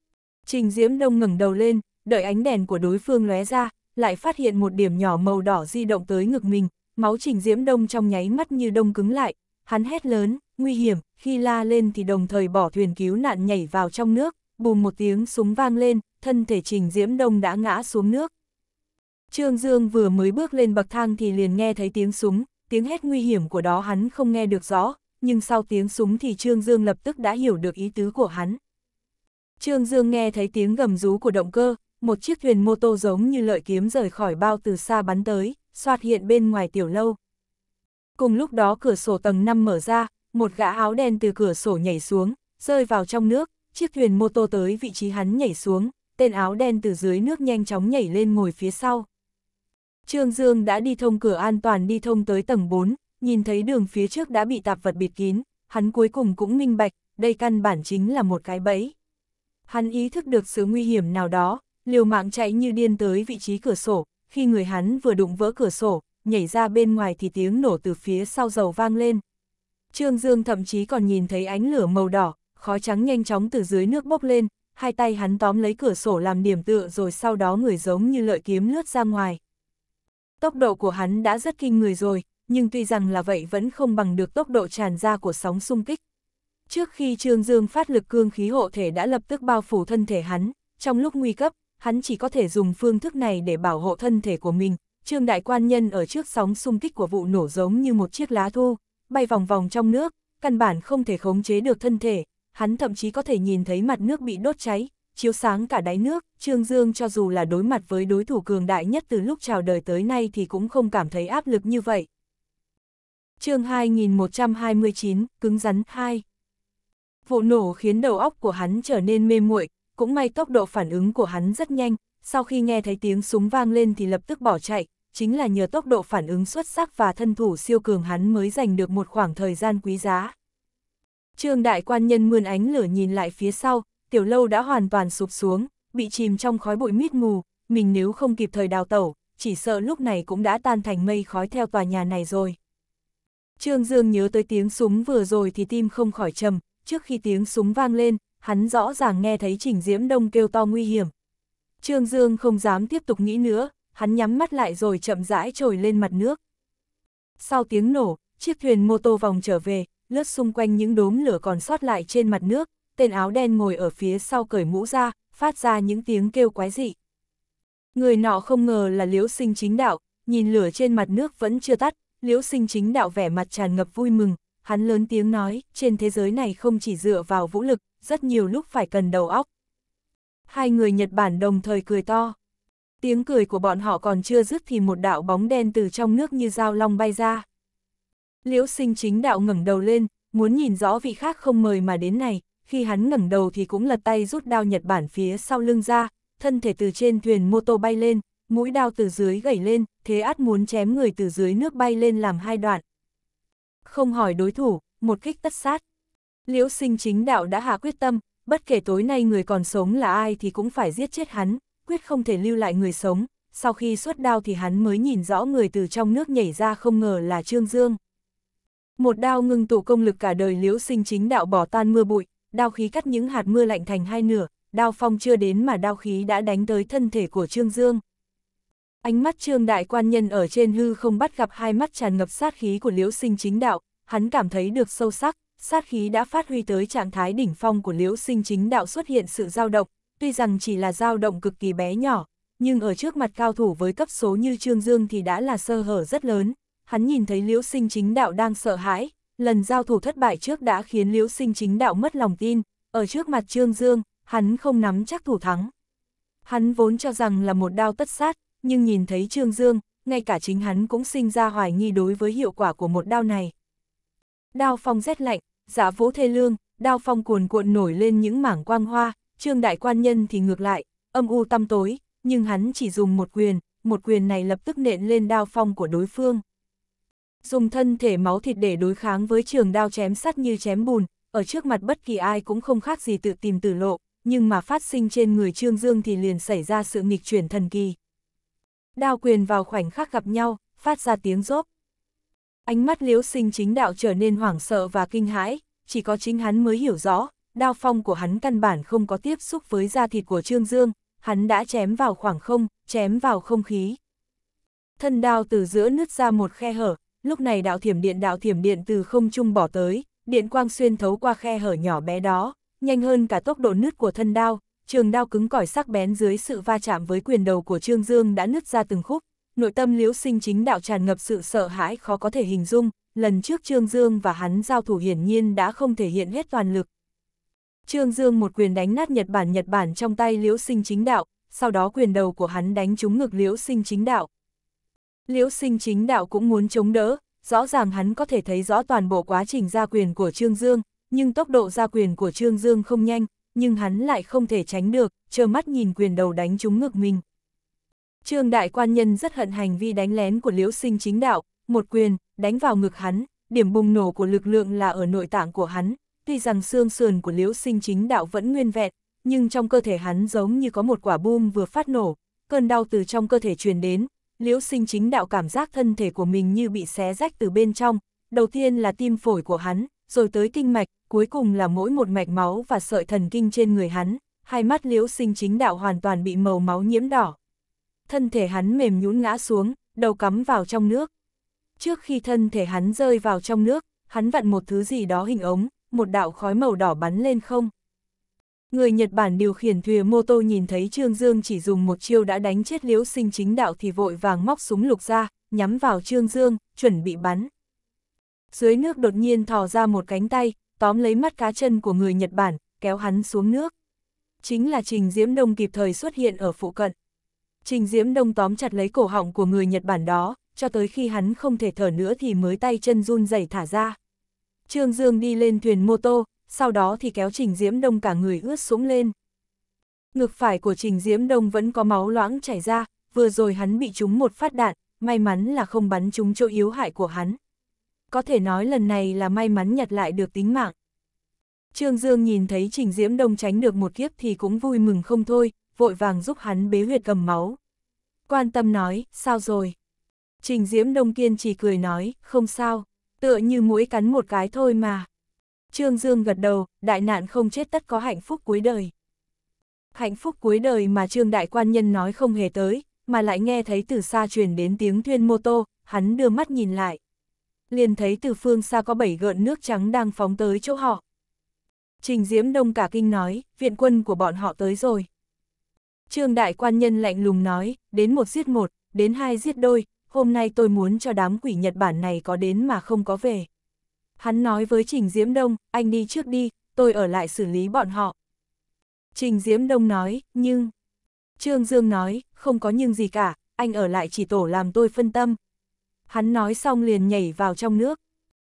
S1: Trình Diễm Đông ngẩng đầu lên, đợi ánh đèn của đối phương lóe ra, lại phát hiện một điểm nhỏ màu đỏ di động tới ngực mình, máu Trình Diễm Đông trong nháy mắt như đông cứng lại, hắn hét lớn, nguy hiểm, khi la lên thì đồng thời bỏ thuyền cứu nạn nhảy vào trong nước, bùm một tiếng súng vang lên, thân thể Trình Diễm Đông đã ngã xuống nước. Trương Dương vừa mới bước lên bậc thang thì liền nghe thấy tiếng súng, tiếng hét nguy hiểm của đó hắn không nghe được rõ, nhưng sau tiếng súng thì Trương Dương lập tức đã hiểu được ý tứ của hắn. Trương Dương nghe thấy tiếng gầm rú của động cơ, một chiếc thuyền mô tô giống như lợi kiếm rời khỏi bao từ xa bắn tới, xoát hiện bên ngoài tiểu lâu. Cùng lúc đó cửa sổ tầng 5 mở ra, một gã áo đen từ cửa sổ nhảy xuống, rơi vào trong nước, chiếc thuyền mô tô tới vị trí hắn nhảy xuống, tên áo đen từ dưới nước nhanh chóng nhảy lên ngồi phía sau. Trương Dương đã đi thông cửa an toàn đi thông tới tầng 4, nhìn thấy đường phía trước đã bị tạp vật bịt kín, hắn cuối cùng cũng minh bạch, đây căn bản chính là một cái bẫy. Hắn ý thức được sự nguy hiểm nào đó, liều mạng chạy như điên tới vị trí cửa sổ, khi người hắn vừa đụng vỡ cửa sổ, nhảy ra bên ngoài thì tiếng nổ từ phía sau dầu vang lên, Trương Dương thậm chí còn nhìn thấy ánh lửa màu đỏ, khói trắng nhanh chóng từ dưới nước bốc lên, hai tay hắn tóm lấy cửa sổ làm điểm tựa rồi sau đó người giống như lợi kiếm lướt ra ngoài. Tốc độ của hắn đã rất kinh người rồi, nhưng tuy rằng là vậy vẫn không bằng được tốc độ tràn ra của sóng xung kích. Trước khi Trương Dương phát lực cương khí hộ thể đã lập tức bao phủ thân thể hắn, trong lúc nguy cấp, hắn chỉ có thể dùng phương thức này để bảo hộ thân thể của mình. Trương Đại Quan Nhân ở trước sóng xung kích của vụ nổ giống như một chiếc lá thu, bay vòng vòng trong nước, căn bản không thể khống chế được thân thể, hắn thậm chí có thể nhìn thấy mặt nước bị đốt cháy, chiếu sáng cả đáy nước, Trương Dương cho dù là đối mặt với đối thủ cường đại nhất từ lúc chào đời tới nay thì cũng không cảm thấy áp lực như vậy. chương 2129, cứng rắn 2 Vụ nổ khiến đầu óc của hắn trở nên mê muội cũng may tốc độ phản ứng của hắn rất nhanh, sau khi nghe thấy tiếng súng vang lên thì lập tức bỏ chạy, chính là nhờ tốc độ phản ứng xuất sắc và thân thủ siêu cường hắn mới giành được một khoảng thời gian quý giá. Trương đại quan nhân mươn ánh lửa nhìn lại phía sau, tiểu lâu đã hoàn toàn sụp xuống, bị chìm trong khói bụi mít mù, mình nếu không kịp thời đào tẩu, chỉ sợ lúc này cũng đã tan thành mây khói theo tòa nhà này rồi. Trương Dương nhớ tới tiếng súng vừa rồi thì tim không khỏi trầm, trước khi tiếng súng vang lên, hắn rõ ràng nghe thấy Trình Diễm Đông kêu to nguy hiểm. Trương Dương không dám tiếp tục nghĩ nữa, hắn nhắm mắt lại rồi chậm rãi trồi lên mặt nước. Sau tiếng nổ, chiếc thuyền mô tô vòng trở về, lướt xung quanh những đốm lửa còn sót lại trên mặt nước, tên áo đen ngồi ở phía sau cởi mũ ra, phát ra những tiếng kêu quái dị. Người nọ không ngờ là liễu sinh chính đạo, nhìn lửa trên mặt nước vẫn chưa tắt, liễu sinh chính đạo vẻ mặt tràn ngập vui mừng, hắn lớn tiếng nói, trên thế giới này không chỉ dựa vào vũ lực, rất nhiều lúc phải cần đầu óc. Hai người Nhật Bản đồng thời cười to. Tiếng cười của bọn họ còn chưa dứt thì một đạo bóng đen từ trong nước như dao long bay ra. Liễu sinh chính đạo ngẩng đầu lên, muốn nhìn rõ vị khác không mời mà đến này, khi hắn ngẩng đầu thì cũng lật tay rút đao Nhật Bản phía sau lưng ra, thân thể từ trên thuyền mô tô bay lên, mũi đao từ dưới gãy lên, thế át muốn chém người từ dưới nước bay lên làm hai đoạn. Không hỏi đối thủ, một kích tất sát. Liễu sinh chính đạo đã hạ quyết tâm, bất kể tối nay người còn sống là ai thì cũng phải giết chết hắn, quyết không thể lưu lại người sống, sau khi xuất đao thì hắn mới nhìn rõ người từ trong nước nhảy ra không ngờ là Trương Dương. Một đao ngưng tụ công lực cả đời liễu sinh chính đạo bỏ tan mưa bụi, đao khí cắt những hạt mưa lạnh thành hai nửa, đao phong chưa đến mà đao khí đã đánh tới thân thể của Trương Dương. Ánh mắt Trương Đại Quan Nhân ở trên hư không bắt gặp hai mắt tràn ngập sát khí của liễu sinh chính đạo, hắn cảm thấy được sâu sắc, sát khí đã phát huy tới trạng thái đỉnh phong của liễu sinh chính đạo xuất hiện sự dao động, tuy rằng chỉ là dao động cực kỳ bé nhỏ, nhưng ở trước mặt cao thủ với cấp số như Trương Dương thì đã là sơ hở rất lớn. Hắn nhìn thấy Liễu Sinh Chính Đạo đang sợ hãi, lần giao thủ thất bại trước đã khiến Liễu Sinh Chính Đạo mất lòng tin, ở trước mặt Trương Dương, hắn không nắm chắc thủ thắng. Hắn vốn cho rằng là một đao tất sát, nhưng nhìn thấy Trương Dương, ngay cả chính hắn cũng sinh ra hoài nghi đối với hiệu quả của một đao này. Đao phong rét lạnh, giả vũ thê lương, đao phong cuồn cuộn nổi lên những mảng quang hoa, Trương đại quan nhân thì ngược lại, âm u tăm tối, nhưng hắn chỉ dùng một quyền, một quyền này lập tức nện lên đao phong của đối phương. Dùng thân thể máu thịt để đối kháng với trường đao chém sắt như chém bùn, ở trước mặt bất kỳ ai cũng không khác gì tự tìm tử lộ, nhưng mà phát sinh trên người Trương Dương thì liền xảy ra sự nghịch chuyển thần kỳ. Đao quyền vào khoảnh khắc gặp nhau, phát ra tiếng rốp. Ánh mắt liễu sinh chính đạo trở nên hoảng sợ và kinh hãi, chỉ có chính hắn mới hiểu rõ, đao phong của hắn căn bản không có tiếp xúc với da thịt của Trương Dương, hắn đã chém vào khoảng không, chém vào không khí. Thân đao từ giữa nứt ra một khe hở, lúc này đạo thiểm điện đạo thiểm điện từ không trung bỏ tới, điện quang xuyên thấu qua khe hở nhỏ bé đó, nhanh hơn cả tốc độ nứt của thân đao, trường đao cứng cỏi sắc bén dưới sự va chạm với quyền đầu của Trương Dương đã nứt ra từng khúc, nội tâm liễu sinh chính đạo tràn ngập sự sợ hãi khó có thể hình dung, lần trước Trương Dương và hắn giao thủ hiển nhiên đã không thể hiện hết toàn lực, Trương Dương một quyền đánh nát Nhật Bản Nhật Bản trong tay Liễu Sinh Chính Đạo, sau đó quyền đầu của hắn đánh trúng ngực Liễu Sinh Chính Đạo. Liễu Sinh Chính Đạo cũng muốn chống đỡ, rõ ràng hắn có thể thấy rõ toàn bộ quá trình ra quyền của Trương Dương, nhưng tốc độ ra quyền của Trương Dương không nhanh, nhưng hắn lại không thể tránh được, trơ mắt nhìn quyền đầu đánh trúng ngực mình. Trương Đại Quan Nhân rất hận hành vi đánh lén của Liễu Sinh Chính Đạo, một quyền, đánh vào ngực hắn, điểm bùng nổ của lực lượng là ở nội tạng của hắn, tuy rằng xương sườn của liễu sinh chính đạo vẫn nguyên vẹn, nhưng trong cơ thể hắn giống như có một quả bom vừa phát nổ, cơn đau từ trong cơ thể truyền đến, liễu sinh chính đạo cảm giác thân thể của mình như bị xé rách từ bên trong, đầu tiên là tim phổi của hắn, rồi tới kinh mạch, cuối cùng là mỗi một mạch máu và sợi thần kinh trên người hắn, hai mắt liễu sinh chính đạo hoàn toàn bị màu máu nhiễm đỏ. Thân thể hắn mềm nhũn ngã xuống, đầu cắm vào trong nước. Trước khi thân thể hắn rơi vào trong nước, hắn vặn một thứ gì đó hình ống, một đạo khói màu đỏ bắn lên không. Người Nhật Bản điều khiển thuyền mô tô nhìn thấy Trương Dương chỉ dùng một chiêu đã đánh chết liễu sinh chính đạo thì vội vàng móc súng lục ra, nhắm vào Trương Dương, chuẩn bị bắn. Dưới nước đột nhiên thò ra một cánh tay, tóm lấy mắt cá chân của người Nhật Bản, kéo hắn xuống nước. Chính là Trình Diễm Đông kịp thời xuất hiện ở phụ cận. Trình Diễm Đông tóm chặt lấy cổ họng của người Nhật Bản đó, cho tới khi hắn không thể thở nữa thì mới tay chân run rẩy thả ra. Trương Dương đi lên thuyền mô tô, sau đó thì kéo Trình Diễm Đông cả người ướt sũng lên. Ngực phải của Trình Diễm Đông vẫn có máu loãng chảy ra, vừa rồi hắn bị trúng một phát đạn, may mắn là không bắn trúng chỗ yếu hại của hắn. Có thể nói lần này là may mắn nhặt lại được tính mạng. Trương Dương nhìn thấy Trình Diễm Đông tránh được một kiếp thì cũng vui mừng không thôi, vội vàng giúp hắn bế huyệt cầm máu. Quan tâm nói, sao rồi? Trình Diễm Đông kiên trì cười nói, không sao tựa như mũi cắn một cái thôi mà. Trương Dương gật đầu, đại nạn không chết tất có hạnh phúc cuối đời. Hạnh phúc cuối đời mà Trương Đại Quan Nhân nói không hề tới, mà lại nghe thấy từ xa truyền đến tiếng thuyên mô tô, hắn đưa mắt nhìn lại. Liền thấy từ phương xa có bảy gợn nước trắng đang phóng tới chỗ họ. Trình Diễm Đông cả kinh nói, viện quân của bọn họ tới rồi. Trương Đại Quan Nhân lạnh lùng nói, đến một giết một, đến hai giết đôi, hôm nay tôi muốn cho đám quỷ Nhật Bản này có đến mà không có về. Hắn nói với Trình Diễm Đông, anh đi trước đi, tôi ở lại xử lý bọn họ. Trình Diễm Đông nói, nhưng... Trương Dương nói, không có nhưng gì cả, anh ở lại chỉ tổ làm tôi phân tâm. Hắn nói xong liền nhảy vào trong nước.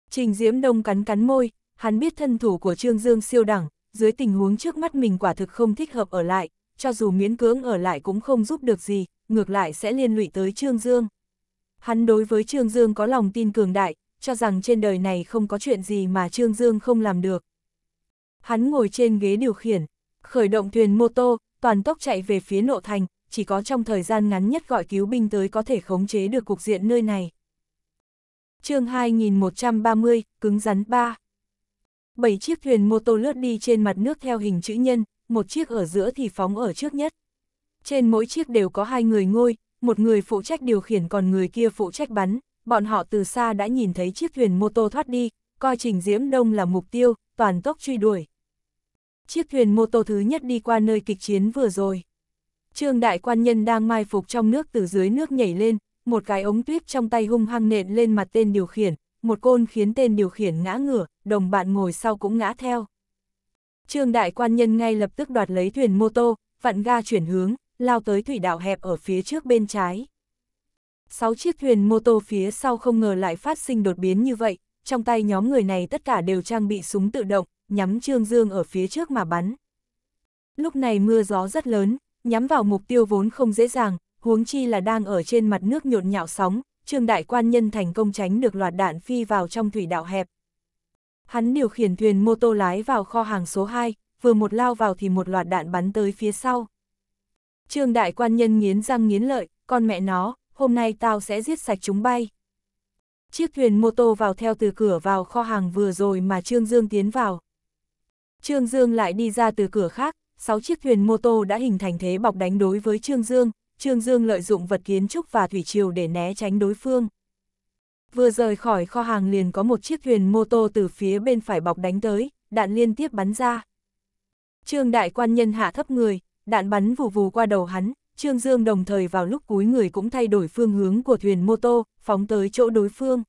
S1: Trình Diễm Đông cắn cắn môi, hắn biết thân thủ của Trương Dương siêu đẳng, dưới tình huống trước mắt mình quả thực không thích hợp ở lại, cho dù miễn cưỡng ở lại cũng không giúp được gì, ngược lại sẽ liên lụy tới Trương Dương. Hắn đối với Trương Dương có lòng tin cường đại, cho rằng trên đời này không có chuyện gì mà Trương Dương không làm được. Hắn ngồi trên ghế điều khiển, khởi động thuyền mô tô, toàn tốc chạy về phía nộ thành, chỉ có trong thời gian ngắn nhất gọi cứu binh tới có thể khống chế được cục diện nơi này. chương 2130, cứng rắn 3 Bảy chiếc thuyền mô tô lướt đi trên mặt nước theo hình chữ nhân, một chiếc ở giữa thì phóng ở trước nhất. Trên mỗi chiếc đều có hai người ngôi, một người phụ trách điều khiển còn người kia phụ trách bắn, bọn họ từ xa đã nhìn thấy chiếc thuyền mô tô thoát đi, coi Trình Diễm Đông là mục tiêu, toàn tốc truy đuổi. Chiếc thuyền mô tô thứ nhất đi qua nơi kịch chiến vừa rồi. Trương đại quan nhân đang mai phục trong nước từ dưới nước nhảy lên, một cái ống tuyếp trong tay hung hăng nện lên mặt tên điều khiển, một côn khiến tên điều khiển ngã ngửa, đồng bạn ngồi sau cũng ngã theo. Trương đại quan nhân ngay lập tức đoạt lấy thuyền mô tô, vặn ga chuyển hướng, lao tới thủy đạo hẹp ở phía trước bên trái. Sáu chiếc thuyền mô tô phía sau không ngờ lại phát sinh đột biến như vậy, trong tay nhóm người này tất cả đều trang bị súng tự động, nhắm Trương Dương ở phía trước mà bắn. Lúc này mưa gió rất lớn, nhắm vào mục tiêu vốn không dễ dàng, huống chi là đang ở trên mặt nước nhộn nhạo sóng, Trương Đại Quan Nhân thành công tránh được loạt đạn phi vào trong thủy đạo hẹp. Hắn điều khiển thuyền mô tô lái vào kho hàng số 2, vừa một lao vào thì một loạt đạn bắn tới phía sau. Trương đại quan nhân nghiến răng nghiến lợi, con mẹ nó, hôm nay tao sẽ giết sạch chúng bay. Chiếc thuyền mô tô vào theo từ cửa vào kho hàng vừa rồi mà Trương Dương tiến vào. Trương Dương lại đi ra từ cửa khác, 6 chiếc thuyền mô tô đã hình thành thế bọc đánh đối với Trương Dương, Trương Dương lợi dụng vật kiến trúc và thủy triều để né tránh đối phương. Vừa rời khỏi kho hàng liền có một chiếc thuyền mô tô từ phía bên phải bọc đánh tới, đạn liên tiếp bắn ra. Trương đại quan nhân hạ thấp người, đạn bắn vù vù qua đầu hắn, Trương Dương đồng thời vào lúc cuối người cũng thay đổi phương hướng của thuyền mô tô, phóng tới chỗ đối phương.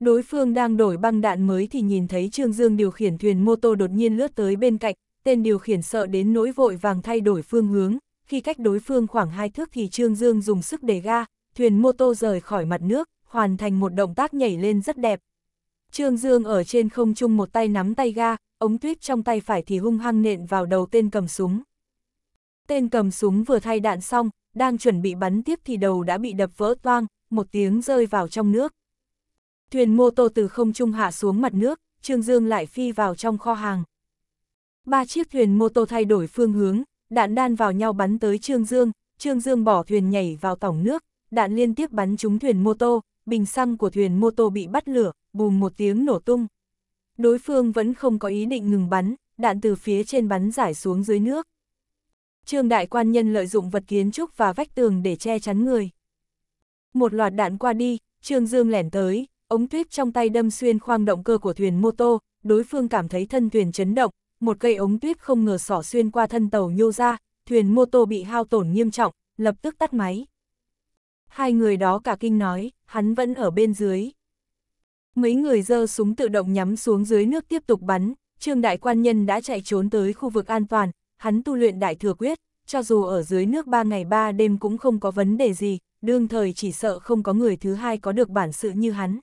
S1: Đối phương đang đổi băng đạn mới thì nhìn thấy Trương Dương điều khiển thuyền mô tô đột nhiên lướt tới bên cạnh, tên điều khiển sợ đến nỗi vội vàng thay đổi phương hướng, khi cách đối phương khoảng hai thước thì Trương Dương dùng sức đề ga, thuyền mô tô rời khỏi mặt nước, hoàn thành một động tác nhảy lên rất đẹp. Trương Dương ở trên không trung một tay nắm tay ga, ống tuyết trong tay phải thì hung hăng nện vào đầu tên cầm súng. Tên cầm súng vừa thay đạn xong, đang chuẩn bị bắn tiếp thì đầu đã bị đập vỡ toang, một tiếng rơi vào trong nước. Thuyền mô tô từ không trung hạ xuống mặt nước, Trương Dương lại phi vào trong kho hàng. Ba chiếc thuyền mô tô thay đổi phương hướng, đạn đan vào nhau bắn tới Trương Dương, Trương Dương bỏ thuyền nhảy vào tổng nước, đạn liên tiếp bắn trúng thuyền mô tô, bình xăng của thuyền mô tô bị bắt lửa, bùm một tiếng nổ tung. Đối phương vẫn không có ý định ngừng bắn, đạn từ phía trên bắn giải xuống dưới nước. Trương đại quan nhân lợi dụng vật kiến trúc và vách tường để che chắn người. Một loạt đạn qua đi, Trương Dương lẻn tới, ống tuyếp trong tay đâm xuyên khoang động cơ của thuyền mô tô, đối phương cảm thấy thân thuyền chấn động, một cây ống tuyếp không ngờ sỏ xuyên qua thân tàu nhô ra, thuyền mô tô bị hao tổn nghiêm trọng, lập tức tắt máy. Hai người đó cả kinh nói, hắn vẫn ở bên dưới. Mấy người dơ súng tự động nhắm xuống dưới nước tiếp tục bắn, Trương Đại Quan Nhân đã chạy trốn tới khu vực an toàn, hắn tu luyện đại thừa quyết, cho dù ở dưới nước ba ngày ba đêm cũng không có vấn đề gì, đương thời chỉ sợ không có người thứ hai có được bản sự như hắn.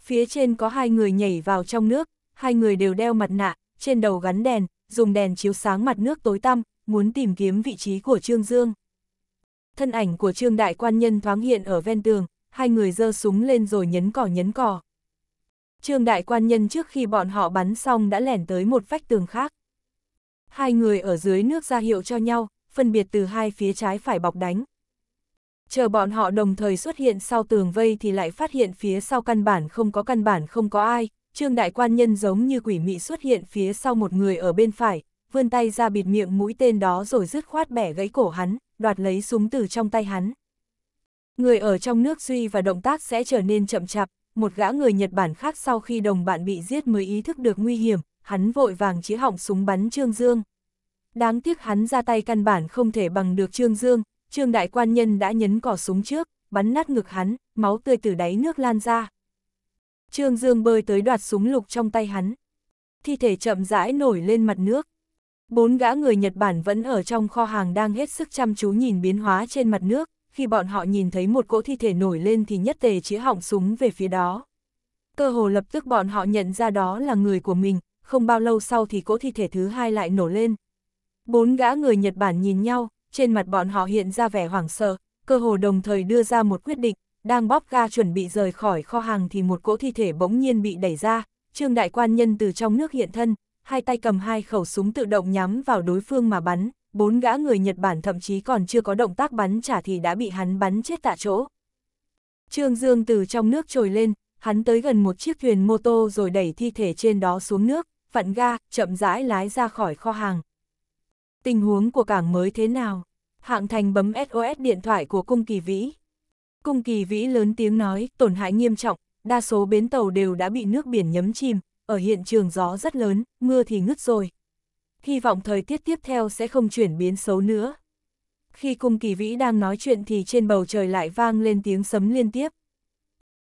S1: Phía trên có hai người nhảy vào trong nước, hai người đều đeo mặt nạ, trên đầu gắn đèn, dùng đèn chiếu sáng mặt nước tối tăm, muốn tìm kiếm vị trí của Trương Dương. Thân ảnh của Trương Đại Quan Nhân thoáng hiện ở ven tường, hai người giơ súng lên rồi nhấn cỏ nhấn cỏ. Trương Đại Quan Nhân trước khi bọn họ bắn xong đã lẻn tới một vách tường khác. Hai người ở dưới nước ra hiệu cho nhau, phân biệt từ hai phía trái phải bọc đánh. Chờ bọn họ đồng thời xuất hiện sau tường vây thì lại phát hiện phía sau căn bản không có căn bản không có ai, Trương Đại Quan Nhân giống như quỷ mị xuất hiện phía sau một người ở bên phải, vươn tay ra bịt miệng mũi tên đó rồi dứt khoát bẻ gãy cổ hắn, đoạt lấy súng từ trong tay hắn. Người ở trong nước suy và động tác sẽ trở nên chậm chạp, một gã người Nhật Bản khác sau khi đồng bạn bị giết mới ý thức được nguy hiểm, hắn vội vàng chĩa họng súng bắn Trương Dương. Đáng tiếc hắn ra tay căn bản không thể bằng được Trương Dương, Trương Đại Quan Nhân đã nhấn cỏ súng trước, bắn nát ngực hắn, máu tươi từ đáy nước lan ra. Trương Dương bơi tới đoạt súng lục trong tay hắn. Thi thể chậm rãi nổi lên mặt nước. Bốn gã người Nhật Bản vẫn ở trong kho hàng đang hết sức chăm chú nhìn biến hóa trên mặt nước, khi bọn họ nhìn thấy một cỗ thi thể nổi lên thì nhất tề chĩa họng súng về phía đó. Cơ hồ lập tức bọn họ nhận ra đó là người của mình, không bao lâu sau thì cỗ thi thể thứ hai lại nổ lên. Bốn gã người Nhật Bản nhìn nhau, trên mặt bọn họ hiện ra vẻ hoảng sợ, cơ hồ đồng thời đưa ra một quyết định, đang bóp ga chuẩn bị rời khỏi kho hàng thì một cỗ thi thể bỗng nhiên bị đẩy ra, trương đại quan nhân từ trong nước hiện thân, hai tay cầm hai khẩu súng tự động nhắm vào đối phương mà bắn, bốn gã người Nhật Bản thậm chí còn chưa có động tác bắn trả thì đã bị hắn bắn chết tại chỗ. Trương Dương từ trong nước trồi lên, hắn tới gần một chiếc thuyền mô tô rồi đẩy thi thể trên đó xuống nước, vặn ga, chậm rãi lái ra khỏi kho hàng. Tình huống của cảng mới thế nào? Hạng Thành bấm SOS điện thoại của Cung Kỳ Vĩ. Cung Kỳ Vĩ lớn tiếng nói, tổn hại nghiêm trọng, đa số bến tàu đều đã bị nước biển nhấm chìm, ở hiện trường gió rất lớn, mưa thì ngứt rồi. Hy vọng thời tiết tiếp theo sẽ không chuyển biến xấu nữa. Khi Cung Kỳ Vĩ đang nói chuyện thì trên bầu trời lại vang lên tiếng sấm liên tiếp.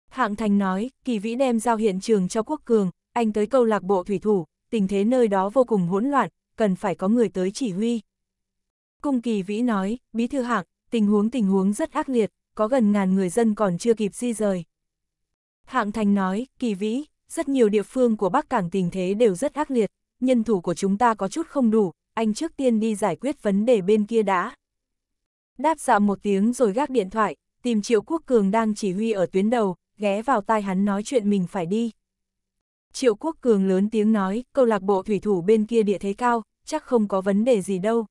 S1: Hạng Thành nói, Kỳ Vĩ đem giao hiện trường cho Quốc Cường, anh tới câu lạc bộ thủy thủ, tình thế nơi đó vô cùng hỗn loạn, cần phải có người tới chỉ huy. Cung kỳ vĩ nói, bí thư hạng, tình huống tình huống rất ác liệt, có gần ngàn người dân còn chưa kịp di rời. Hạng thành nói, kỳ vĩ, rất nhiều địa phương của Bắc Cảng tình thế đều rất ác liệt, nhân thủ của chúng ta có chút không đủ, anh trước tiên đi giải quyết vấn đề bên kia đã. Đáp dạ một tiếng rồi gác điện thoại, tìm Triệu Quốc Cường đang chỉ huy ở tuyến đầu, ghé vào tai hắn nói chuyện mình phải đi. Triệu Quốc Cường lớn tiếng nói, câu lạc bộ thủy thủ bên kia địa thế cao, chắc không có vấn đề gì đâu.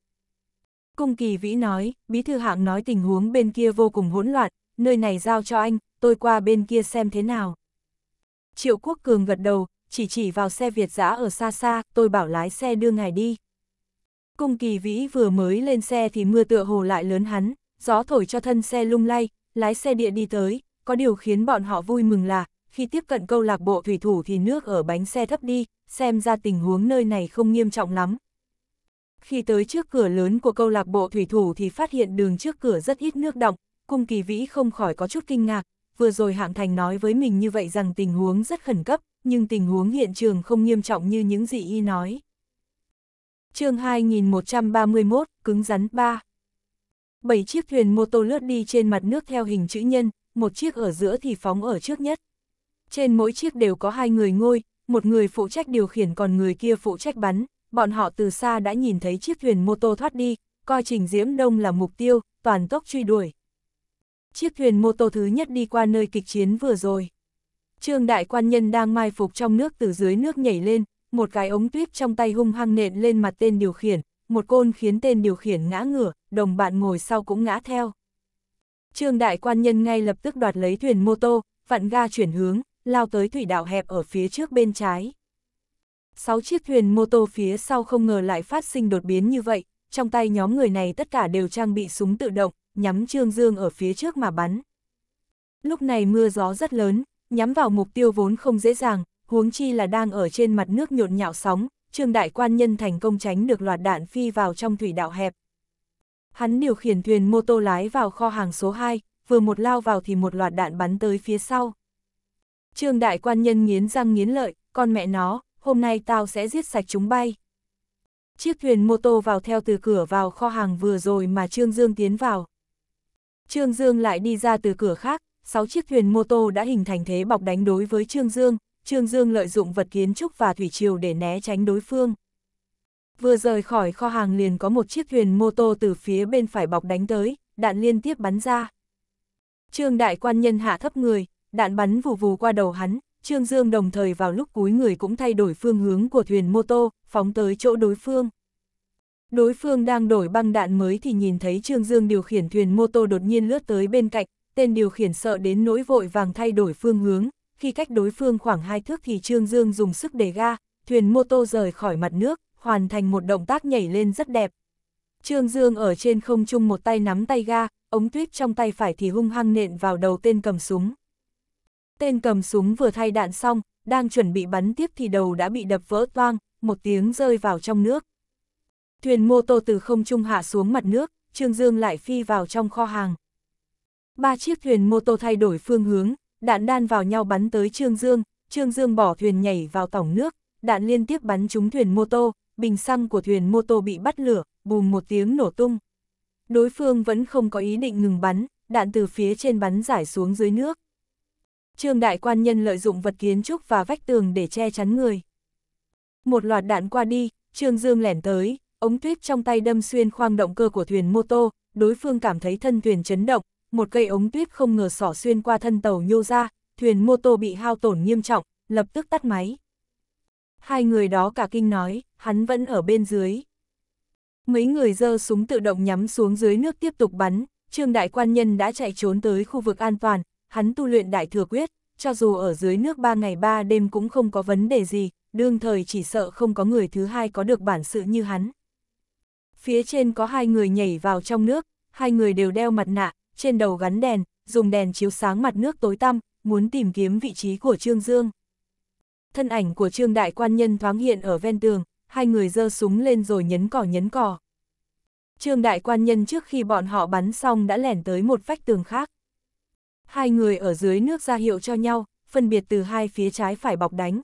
S1: Cung Kỳ Vĩ nói, Bí Thư Hạng nói tình huống bên kia vô cùng hỗn loạn, nơi này giao cho anh, tôi qua bên kia xem thế nào. Triệu Quốc Cường gật đầu, chỉ chỉ vào xe Việt giã ở xa xa, tôi bảo lái xe đưa ngài đi. Cung Kỳ Vĩ vừa mới lên xe thì mưa tựa hồ lại lớn hắn, gió thổi cho thân xe lung lay, lái xe địa đi tới, có điều khiến bọn họ vui mừng là, khi tiếp cận câu lạc bộ thủy thủ thì nước ở bánh xe thấp đi, xem ra tình huống nơi này không nghiêm trọng lắm. Khi tới trước cửa lớn của câu lạc bộ thủy thủ thì phát hiện đường trước cửa rất ít nước động, cung kỳ vĩ không khỏi có chút kinh ngạc, vừa rồi hạng thành nói với mình như vậy rằng tình huống rất khẩn cấp, nhưng tình huống hiện trường không nghiêm trọng như những gì y nói. chương 2131, cứng rắn 3 Bảy chiếc thuyền mô tô lướt đi trên mặt nước theo hình chữ nhân, một chiếc ở giữa thì phóng ở trước nhất, trên mỗi chiếc đều có hai người ngôi, một người phụ trách điều khiển còn người kia phụ trách bắn, bọn họ từ xa đã nhìn thấy chiếc thuyền mô tô thoát đi, coi Trình Diễm Đông là mục tiêu, toàn tốc truy đuổi. Chiếc thuyền mô tô thứ nhất đi qua nơi kịch chiến vừa rồi. Trương đại quan nhân đang mai phục trong nước từ dưới nước nhảy lên, một cái ống tuyếp trong tay hung hăng nện lên mặt tên điều khiển, một côn khiến tên điều khiển ngã ngửa, đồng bạn ngồi sau cũng ngã theo. Trương đại quan nhân ngay lập tức đoạt lấy thuyền mô tô, vặn ga chuyển hướng, lao tới thủy đạo hẹp ở phía trước bên trái. Sáu chiếc thuyền mô tô phía sau không ngờ lại phát sinh đột biến như vậy, trong tay nhóm người này tất cả đều trang bị súng tự động, nhắm Trương Dương ở phía trước mà bắn. Lúc này mưa gió rất lớn, nhắm vào mục tiêu vốn không dễ dàng, huống chi là đang ở trên mặt nước nhộn nhạo sóng, Trương Đại Quan Nhân thành công tránh được loạt đạn phi vào trong thủy đạo hẹp. Hắn điều khiển thuyền mô tô lái vào kho hàng số 2, vừa một lao vào thì một loạt đạn bắn tới phía sau. Trương đại quan nhân nghiến răng nghiến lợi, con mẹ nó, hôm nay tao sẽ giết sạch chúng bay. Chiếc thuyền mô tô vào theo từ cửa vào kho hàng vừa rồi mà Trương Dương tiến vào. Trương Dương lại đi ra từ cửa khác, 6 chiếc thuyền mô tô đã hình thành thế bọc đánh đối với Trương Dương, Trương Dương lợi dụng vật kiến trúc và thủy triều để né tránh đối phương. Vừa rời khỏi kho hàng liền có một chiếc thuyền mô tô từ phía bên phải bọc đánh tới, đạn liên tiếp bắn ra. Trương đại quan nhân hạ thấp người, đạn bắn vù vù qua đầu hắn, Trương Dương đồng thời vào lúc cuối người cũng thay đổi phương hướng của thuyền mô tô, phóng tới chỗ đối phương. Đối phương đang đổi băng đạn mới thì nhìn thấy Trương Dương điều khiển thuyền mô tô đột nhiên lướt tới bên cạnh, tên điều khiển sợ đến nỗi vội vàng thay đổi phương hướng, khi cách đối phương khoảng hai thước thì Trương Dương dùng sức đề ga, thuyền mô tô rời khỏi mặt nước, hoàn thành một động tác nhảy lên rất đẹp. Trương Dương ở trên không trung một tay nắm tay ga, ống tuyết trong tay phải thì hung hăng nện vào đầu tên cầm súng. Tên cầm súng vừa thay đạn xong, đang chuẩn bị bắn tiếp thì đầu đã bị đập vỡ toang, một tiếng rơi vào trong nước. Thuyền mô tô từ không trung hạ xuống mặt nước, Trương Dương lại phi vào trong kho hàng. Ba chiếc thuyền mô tô thay đổi phương hướng, đạn đan vào nhau bắn tới Trương Dương, Trương Dương bỏ thuyền nhảy vào tổng nước, đạn liên tiếp bắn trúng thuyền mô tô, bình xăng của thuyền mô tô bị bắt lửa, bùm một tiếng nổ tung. Đối phương vẫn không có ý định ngừng bắn, đạn từ phía trên bắn giải xuống dưới nước. Trương đại quan nhân lợi dụng vật kiến trúc và vách tường để che chắn người. Một loạt đạn qua đi, Trương Dương lẻn tới, ống tuyếp trong tay đâm xuyên khoang động cơ của thuyền mô tô, đối phương cảm thấy thân thuyền chấn động, một cây ống tuyếp không ngờ sỏ xuyên qua thân tàu nhô ra, thuyền mô tô bị hao tổn nghiêm trọng, lập tức tắt máy. Hai người đó cả kinh nói, hắn vẫn ở bên dưới. Mấy người dơ súng tự động nhắm xuống dưới nước tiếp tục bắn, Trương Đại Quan Nhân đã chạy trốn tới khu vực an toàn, hắn tu luyện đại thừa quyết, cho dù ở dưới nước ba ngày ba đêm cũng không có vấn đề gì, đương thời chỉ sợ không có người thứ hai có được bản sự như hắn. Phía trên có hai người nhảy vào trong nước, hai người đều đeo mặt nạ, trên đầu gắn đèn, dùng đèn chiếu sáng mặt nước tối tăm, muốn tìm kiếm vị trí của Trương Dương. Thân ảnh của Trương Đại Quan Nhân thoáng hiện ở ven tường, hai người giơ súng lên rồi nhấn cỏ nhấn cỏ. Trương Đại Quan Nhân trước khi bọn họ bắn xong đã lẻn tới một vách tường khác hai người ở dưới nước ra hiệu cho nhau, phân biệt từ hai phía trái phải bọc đánh.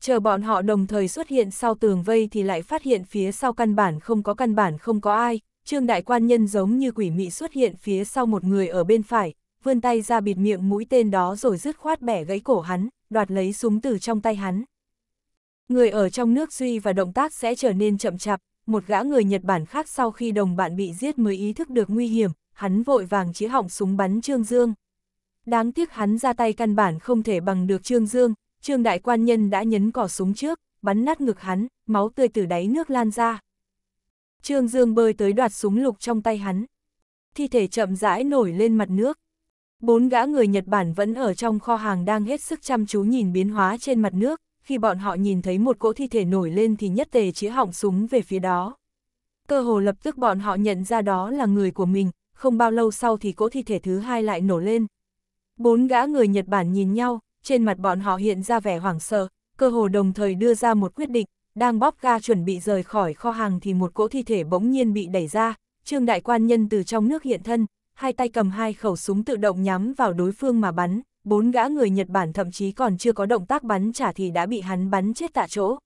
S1: Chờ bọn họ đồng thời xuất hiện sau tường vây thì lại phát hiện phía sau căn bản không có căn bản không có ai, Trương Đại Quan Nhân giống như quỷ mị xuất hiện phía sau một người ở bên phải, vươn tay ra bịt miệng mũi tên đó rồi dứt khoát bẻ gãy cổ hắn, đoạt lấy súng từ trong tay hắn. Người ở trong nước suy và động tác sẽ trở nên chậm chạp, một gã người Nhật Bản khác sau khi đồng bạn bị giết mới ý thức được nguy hiểm, hắn vội vàng chĩa hỏng súng bắn Trương Dương. Đáng tiếc hắn ra tay căn bản không thể bằng được Trương Dương, Trương Đại Quan Nhân đã nhấn cỏ súng trước, bắn nát ngực hắn, máu tươi từ đáy nước lan ra. Trương Dương bơi tới đoạt súng lục trong tay hắn. Thi thể chậm rãi nổi lên mặt nước. Bốn gã người Nhật Bản vẫn ở trong kho hàng đang hết sức chăm chú nhìn biến hóa trên mặt nước, khi bọn họ nhìn thấy một cỗ thi thể nổi lên thì nhất tề chĩa hỏng súng về phía đó. Cơ hồ lập tức bọn họ nhận ra đó là người của mình, không bao lâu sau thì cỗ thi thể thứ hai lại nổ lên. Bốn gã người Nhật Bản nhìn nhau, trên mặt bọn họ hiện ra vẻ hoảng sợ, cơ hồ đồng thời đưa ra một quyết định, đang bóp ga chuẩn bị rời khỏi kho hàng thì một cỗ thi thể bỗng nhiên bị đẩy ra, trương đại quan nhân từ trong nước hiện thân, hai tay cầm hai khẩu súng tự động nhắm vào đối phương mà bắn, bốn gã người Nhật Bản thậm chí còn chưa có động tác bắn trả thì đã bị hắn bắn chết tại chỗ.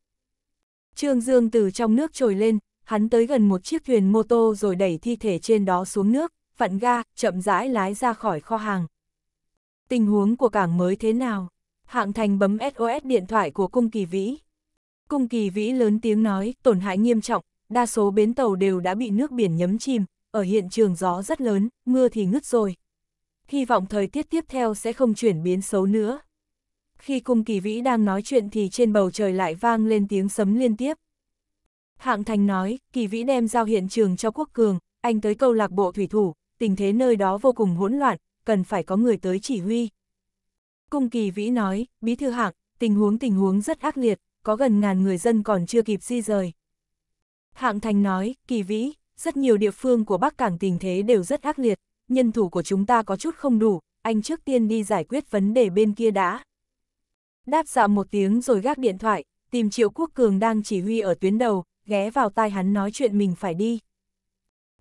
S1: Trương Dương từ trong nước trồi lên, hắn tới gần một chiếc thuyền mô tô rồi đẩy thi thể trên đó xuống nước, vặn ga, chậm rãi lái ra khỏi kho hàng. Tình huống của cảng mới thế nào? Hạng Thành bấm SOS điện thoại của Cung Kỳ Vĩ. Cung Kỳ Vĩ lớn tiếng nói, tổn hại nghiêm trọng, đa số bến tàu đều đã bị nước biển nhấm chìm, ở hiện trường gió rất lớn, mưa thì ngứt rồi. Hy vọng thời tiết tiếp theo sẽ không chuyển biến xấu nữa. Khi Cung Kỳ Vĩ đang nói chuyện thì trên bầu trời lại vang lên tiếng sấm liên tiếp. Hạng Thành nói, Kỳ Vĩ đem giao hiện trường cho Quốc Cường, anh tới câu lạc bộ thủy thủ, tình thế nơi đó vô cùng hỗn loạn, cần phải có người tới chỉ huy. Cung kỳ vĩ nói, bí thư hạng, tình huống tình huống rất ác liệt, có gần ngàn người dân còn chưa kịp di rời. Hạng thành nói, kỳ vĩ, rất nhiều địa phương của Bắc Cảng tình thế đều rất ác liệt, nhân thủ của chúng ta có chút không đủ, anh trước tiên đi giải quyết vấn đề bên kia đã. Đáp dạ một tiếng rồi gác điện thoại, tìm Triệu Quốc Cường đang chỉ huy ở tuyến đầu, ghé vào tai hắn nói chuyện mình phải đi.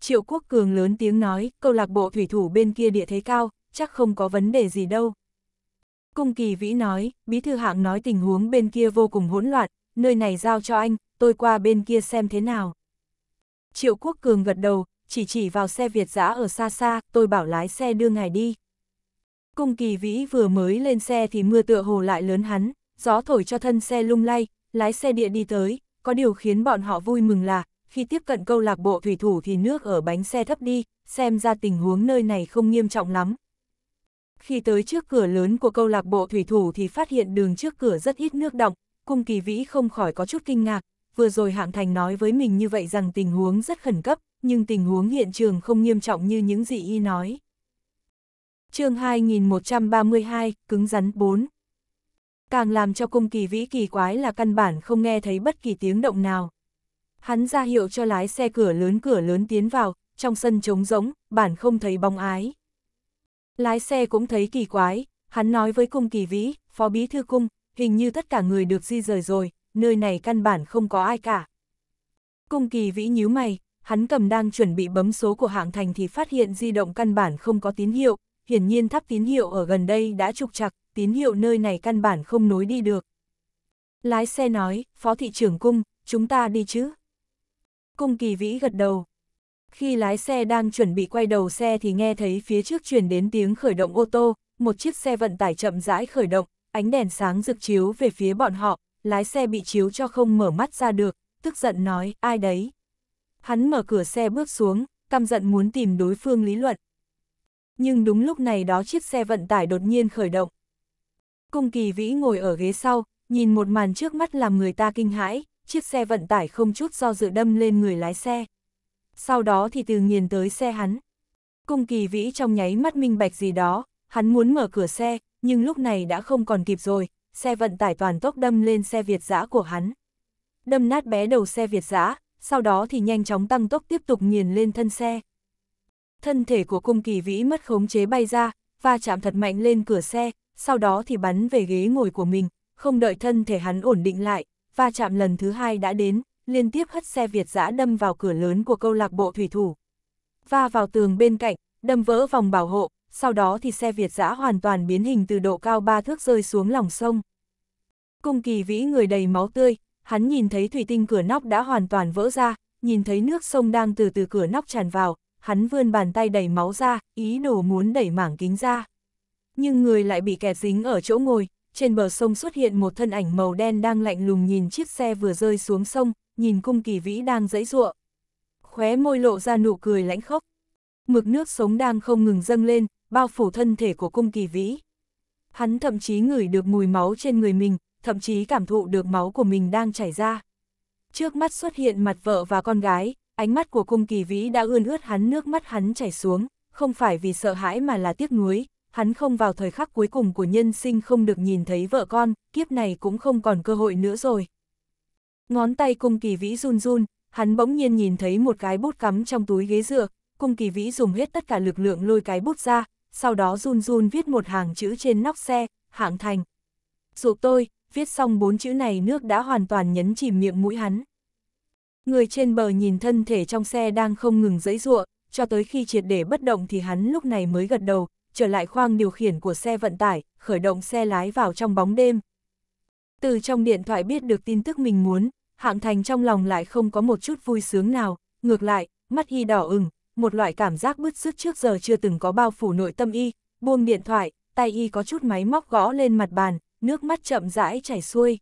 S1: Triệu Quốc Cường lớn tiếng nói, câu lạc bộ thủy thủ bên kia địa thế cao, chắc không có vấn đề gì đâu. Cung Kỳ Vĩ nói, Bí Thư Hạng nói tình huống bên kia vô cùng hỗn loạn, nơi này giao cho anh, tôi qua bên kia xem thế nào. Triệu Quốc Cường gật đầu, chỉ chỉ vào xe Việt giã ở xa xa, tôi bảo lái xe đưa ngài đi. Cung Kỳ Vĩ vừa mới lên xe thì mưa tựa hồ lại lớn hắn, gió thổi cho thân xe lung lay, lái xe địa đi tới, có điều khiến bọn họ vui mừng là, khi tiếp cận câu lạc bộ thủy thủ thì nước ở bánh xe thấp đi, xem ra tình huống nơi này không nghiêm trọng lắm. Khi tới trước cửa lớn của câu lạc bộ thủy thủ thì phát hiện đường trước cửa rất ít nước động, cung kỳ vĩ không khỏi có chút kinh ngạc, vừa rồi hạng thành nói với mình như vậy rằng tình huống rất khẩn cấp, nhưng tình huống hiện trường không nghiêm trọng như những gì y nói. chương 2132, cứng rắn 4 Càng làm cho cung kỳ vĩ kỳ quái là căn bản không nghe thấy bất kỳ tiếng động nào, Hắn ra hiệu cho lái xe cửa lớn cửa lớn tiến vào, trong sân trống rỗng, bản không thấy bóng ái. Lái xe cũng thấy kỳ quái, hắn nói với cung kỳ vĩ, phó bí thư cung, hình như tất cả người được di rời rồi, nơi này căn bản không có ai cả. Cung kỳ vĩ nhíu mày, hắn cầm đang chuẩn bị bấm số của hạng thành thì phát hiện di động căn bản không có tín hiệu, hiển nhiên tháp tín hiệu ở gần đây đã trục trặc, tín hiệu nơi này căn bản không nối đi được. Lái xe nói, phó thị trưởng cung, chúng ta đi chứ. Cung kỳ vĩ gật đầu. Khi lái xe đang chuẩn bị quay đầu xe thì nghe thấy phía trước truyền đến tiếng khởi động ô tô, một chiếc xe vận tải chậm rãi khởi động, ánh đèn sáng rực chiếu về phía bọn họ, lái xe bị chiếu cho không mở mắt ra được, tức giận nói, ai đấy. Hắn mở cửa xe bước xuống, căm giận muốn tìm đối phương lý luận. Nhưng đúng lúc này đó chiếc xe vận tải đột nhiên khởi động. Cung kỳ vĩ ngồi ở ghế sau, nhìn một màn trước mắt làm người ta kinh hãi, chiếc xe vận tải không chút do dự đâm lên người lái xe. Sau đó thì từ nghiền tới xe hắn. Cung kỳ vĩ trong nháy mắt minh bạch gì đó, hắn muốn mở cửa xe, nhưng lúc này đã không còn kịp rồi, xe vận tải toàn tốc đâm lên xe Việt giã của hắn. Đâm nát bé đầu xe Việt giã, sau đó thì nhanh chóng tăng tốc tiếp tục nghiền lên thân xe. Thân thể của cung kỳ vĩ mất khống chế bay ra, va chạm thật mạnh lên cửa xe, sau đó thì bắn về ghế ngồi của mình, không đợi thân thể hắn ổn định lại, va chạm lần thứ hai đã đến, liên tiếp hất xe Việt giã đâm vào cửa lớn của câu lạc bộ thủy thủ. Va vào tường bên cạnh, đâm vỡ vòng bảo hộ, sau đó thì xe Việt giã hoàn toàn biến hình từ độ cao 3 thước rơi xuống lòng sông. Cung kỳ vĩ người đầy máu tươi, hắn nhìn thấy thủy tinh cửa nóc đã hoàn toàn vỡ ra, nhìn thấy nước sông đang từ từ cửa nóc tràn vào, hắn vươn bàn tay đầy máu ra, ý đồ muốn đẩy mảng kính ra. Nhưng người lại bị kẹt dính ở chỗ ngồi, trên bờ sông xuất hiện một thân ảnh màu đen đang lạnh lùng nhìn chiếc xe vừa rơi xuống sông, nhìn cung kỳ vĩ đang dãy ruộng. Khóe môi lộ ra nụ cười lãnh khốc. Mực nước sống đang không ngừng dâng lên, bao phủ thân thể của cung kỳ vĩ. Hắn thậm chí ngửi được mùi máu trên người mình, thậm chí cảm thụ được máu của mình đang chảy ra. Trước mắt xuất hiện mặt vợ và con gái, ánh mắt của cung kỳ vĩ đã ươn ướt hắn nước mắt hắn chảy xuống, không phải vì sợ hãi mà là tiếc nuối, hắn không vào thời khắc cuối cùng của nhân sinh không được nhìn thấy vợ con, kiếp này cũng không còn cơ hội nữa rồi. Ngón tay cung kỳ vĩ run run, hắn bỗng nhiên nhìn thấy một cái bút cắm trong túi ghế dựa, cung kỳ vĩ dùng hết tất cả lực lượng lôi cái bút ra, sau đó run run viết một hàng chữ trên nóc xe, hạng thành. Dụ tôi, viết xong bốn chữ này nước đã hoàn toàn nhấn chìm miệng mũi hắn. Người trên bờ nhìn thân thể trong xe đang không ngừng dẫy ruộng, cho tới khi triệt để bất động thì hắn lúc này mới gật đầu, trở lại khoang điều khiển của xe vận tải, khởi động xe lái vào trong bóng đêm. Từ trong điện thoại biết được tin tức mình muốn, hạng thành trong lòng lại không có một chút vui sướng nào, ngược lại, mắt y đỏ ửng, một loại cảm giác bứt rứt trước giờ chưa từng có bao phủ nội tâm y, buông điện thoại, tay y có chút máy móc gõ lên mặt bàn, nước mắt chậm rãi chảy xuôi.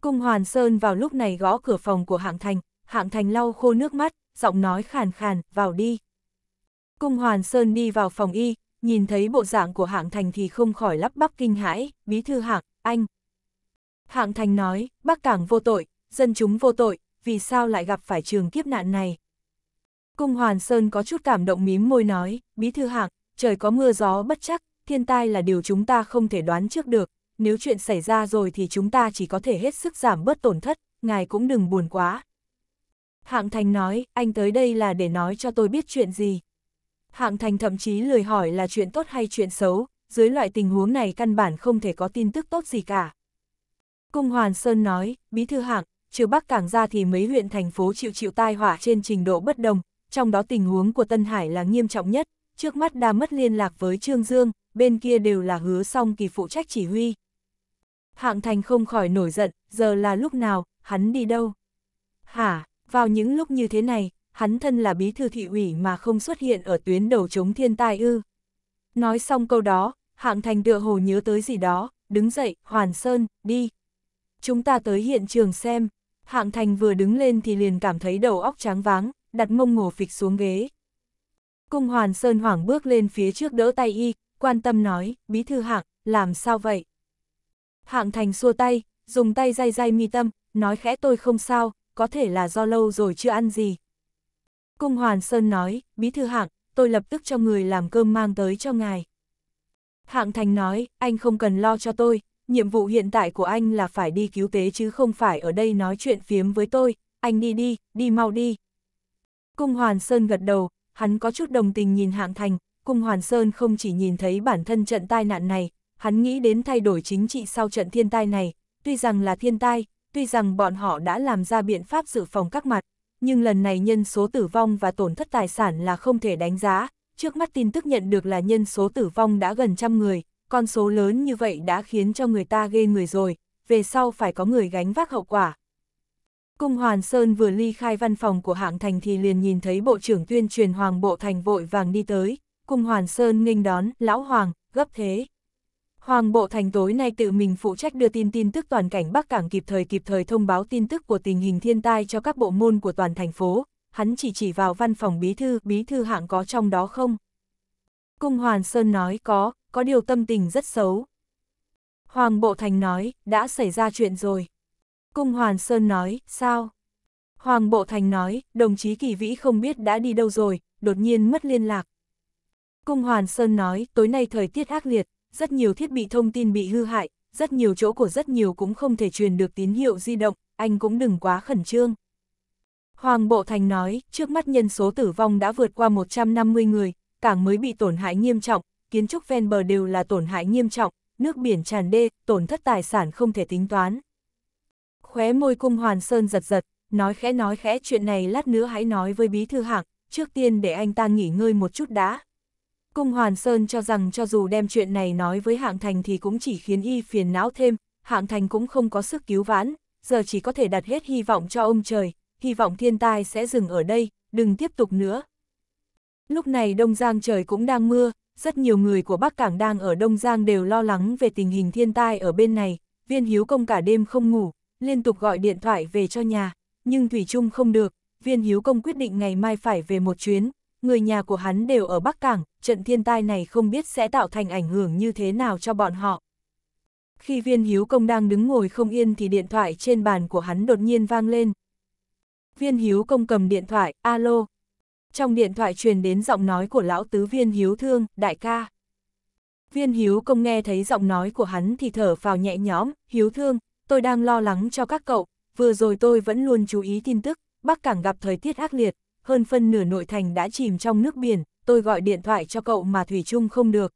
S1: Cung Hoàn Sơn vào lúc này gõ cửa phòng của Hạng Thành, Hạng Thành lau khô nước mắt, giọng nói khàn khàn, vào đi. Cung Hoàn Sơn đi vào phòng y, nhìn thấy bộ dạng của hạng thành thì không khỏi lắp bắp kinh hãi, bí thư hạng, anh. Hạng thành nói, bác cảng vô tội, dân chúng vô tội, vì sao lại gặp phải trường kiếp nạn này? Cung Hoàn Sơn có chút cảm động mím môi nói, bí thư hạng, trời có mưa gió bất chắc, thiên tai là điều chúng ta không thể đoán trước được, nếu chuyện xảy ra rồi thì chúng ta chỉ có thể hết sức giảm bớt tổn thất, ngài cũng đừng buồn quá. Hạng Thành nói, anh tới đây là để nói cho tôi biết chuyện gì. Hạng Thành thậm chí lười hỏi là chuyện tốt hay chuyện xấu, dưới loại tình huống này căn bản không thể có tin tức tốt gì cả. Cung Hoàn Sơn nói, Bí thư hạng, trừ Bắc Cảng ra thì mấy huyện thành phố chịu chịu tai họa trên trình độ bất đồng, trong đó tình huống của Tân Hải là nghiêm trọng nhất, trước mắt đã mất liên lạc với Trương Dương, bên kia đều là hứa song kỳ phụ trách chỉ huy. Hạng Thành không khỏi nổi giận, giờ là lúc nào, hắn đi đâu? Hả, vào những lúc như thế này, hắn thân là bí thư thị ủy mà không xuất hiện ở tuyến đầu chống thiên tai ư. Nói xong câu đó, hạng thành tựa hồ nhớ tới gì đó, đứng dậy, Hoàn Sơn, đi. Chúng ta tới hiện trường xem, hạng thành vừa đứng lên thì liền cảm thấy đầu óc tráng váng, đặt mông ngổ phịch xuống ghế. Cung Hoàn Sơn hoảng bước lên phía trước đỡ tay y, quan tâm nói, bí thư hạng, làm sao vậy? Hạng thành xua tay, dùng tay day day mi tâm, nói khẽ tôi không sao, có thể là do lâu rồi chưa ăn gì. Cung Hoàn Sơn nói, bí thư hạng, tôi lập tức cho người làm cơm mang tới cho ngài. Hạng Thành nói, anh không cần lo cho tôi, nhiệm vụ hiện tại của anh là phải đi cứu tế chứ không phải ở đây nói chuyện phiếm với tôi, anh đi đi, đi mau đi. Cung Hoàn Sơn gật đầu, hắn có chút đồng tình nhìn Hạng Thành, Cung Hoàn Sơn không chỉ nhìn thấy bản thân trận tai nạn này, hắn nghĩ đến thay đổi chính trị sau trận thiên tai này, tuy rằng là thiên tai, tuy rằng bọn họ đã làm ra biện pháp dự phòng các mặt, nhưng lần này nhân số tử vong và tổn thất tài sản là không thể đánh giá, trước mắt tin tức nhận được là nhân số tử vong đã gần trăm người, con số lớn như vậy đã khiến cho người ta ghê người rồi, về sau phải có người gánh vác hậu quả. Cung Hoàn Sơn vừa ly khai văn phòng của hạng thành thì liền nhìn thấy Bộ trưởng tuyên truyền Hoàng Bộ Thành vội vàng đi tới, Cung Hoàn Sơn nghênh đón, lão Hoàng, gấp thế. Hoàng Bộ Thành tối nay tự mình phụ trách đưa tin tin tức toàn cảnh Bắc Cảng kịp thời kịp thời thông báo tin tức của tình hình thiên tai cho các bộ môn của toàn thành phố, hắn chỉ chỉ vào văn phòng bí thư, bí thư hạng có trong đó không? Cung Hoàn Sơn nói có, có điều tâm tình rất xấu. Hoàng Bộ Thành nói, đã xảy ra chuyện rồi. Cung Hoàn Sơn nói, sao? Hoàng Bộ Thành nói, đồng chí Kỳ Vĩ không biết đã đi đâu rồi, đột nhiên mất liên lạc. Cung Hoàn Sơn nói, tối nay thời tiết ác liệt, rất nhiều thiết bị thông tin bị hư hại, rất nhiều chỗ của rất nhiều cũng không thể truyền được tín hiệu di động, anh cũng đừng quá khẩn trương. Hoàng Bộ Thành nói, trước mắt nhân số tử vong đã vượt qua 150 người, cảng mới bị tổn hại nghiêm trọng, kiến trúc ven bờ đều là tổn hại nghiêm trọng, nước biển tràn đê, tổn thất tài sản không thể tính toán. Khóe môi cung Hoàn Sơn giật giật, nói khẽ nói khẽ chuyện này lát nữa hãy nói với bí thư hạng, trước tiên để anh ta nghỉ ngơi một chút đã. Cung Hoàn Sơn cho rằng cho dù đem chuyện này nói với Hạng Thành thì cũng chỉ khiến y phiền não thêm, Hạng Thành cũng không có sức cứu vãn, giờ chỉ có thể đặt hết hy vọng cho ông trời, hy vọng thiên tai sẽ dừng ở đây, đừng tiếp tục nữa. Lúc này Đông Giang trời cũng đang mưa, rất nhiều người của Bắc Cảng đang ở Đông Giang đều lo lắng về tình hình thiên tai ở bên này, viên hiếu công cả đêm không ngủ, liên tục gọi điện thoại về cho nhà, nhưng Thủy Trung không được, viên hiếu công quyết định ngày mai phải về một chuyến, người nhà của hắn đều ở Bắc Cảng, trận thiên tai này không biết sẽ tạo thành ảnh hưởng như thế nào cho bọn họ. Khi viên hiếu công đang đứng ngồi không yên thì điện thoại trên bàn của hắn đột nhiên vang lên. Viên hiếu công cầm điện thoại, alo. Trong điện thoại truyền đến giọng nói của lão tứ viên hiếu thương, đại ca. Viên hiếu công nghe thấy giọng nói của hắn thì thở vào nhẹ nhõm, hiếu thương, tôi đang lo lắng cho các cậu, vừa rồi tôi vẫn luôn chú ý tin tức, Bắc Cảng gặp thời tiết ác liệt, hơn phân nửa nội thành đã chìm trong nước biển, tôi gọi điện thoại cho cậu mà Thủy chung không được.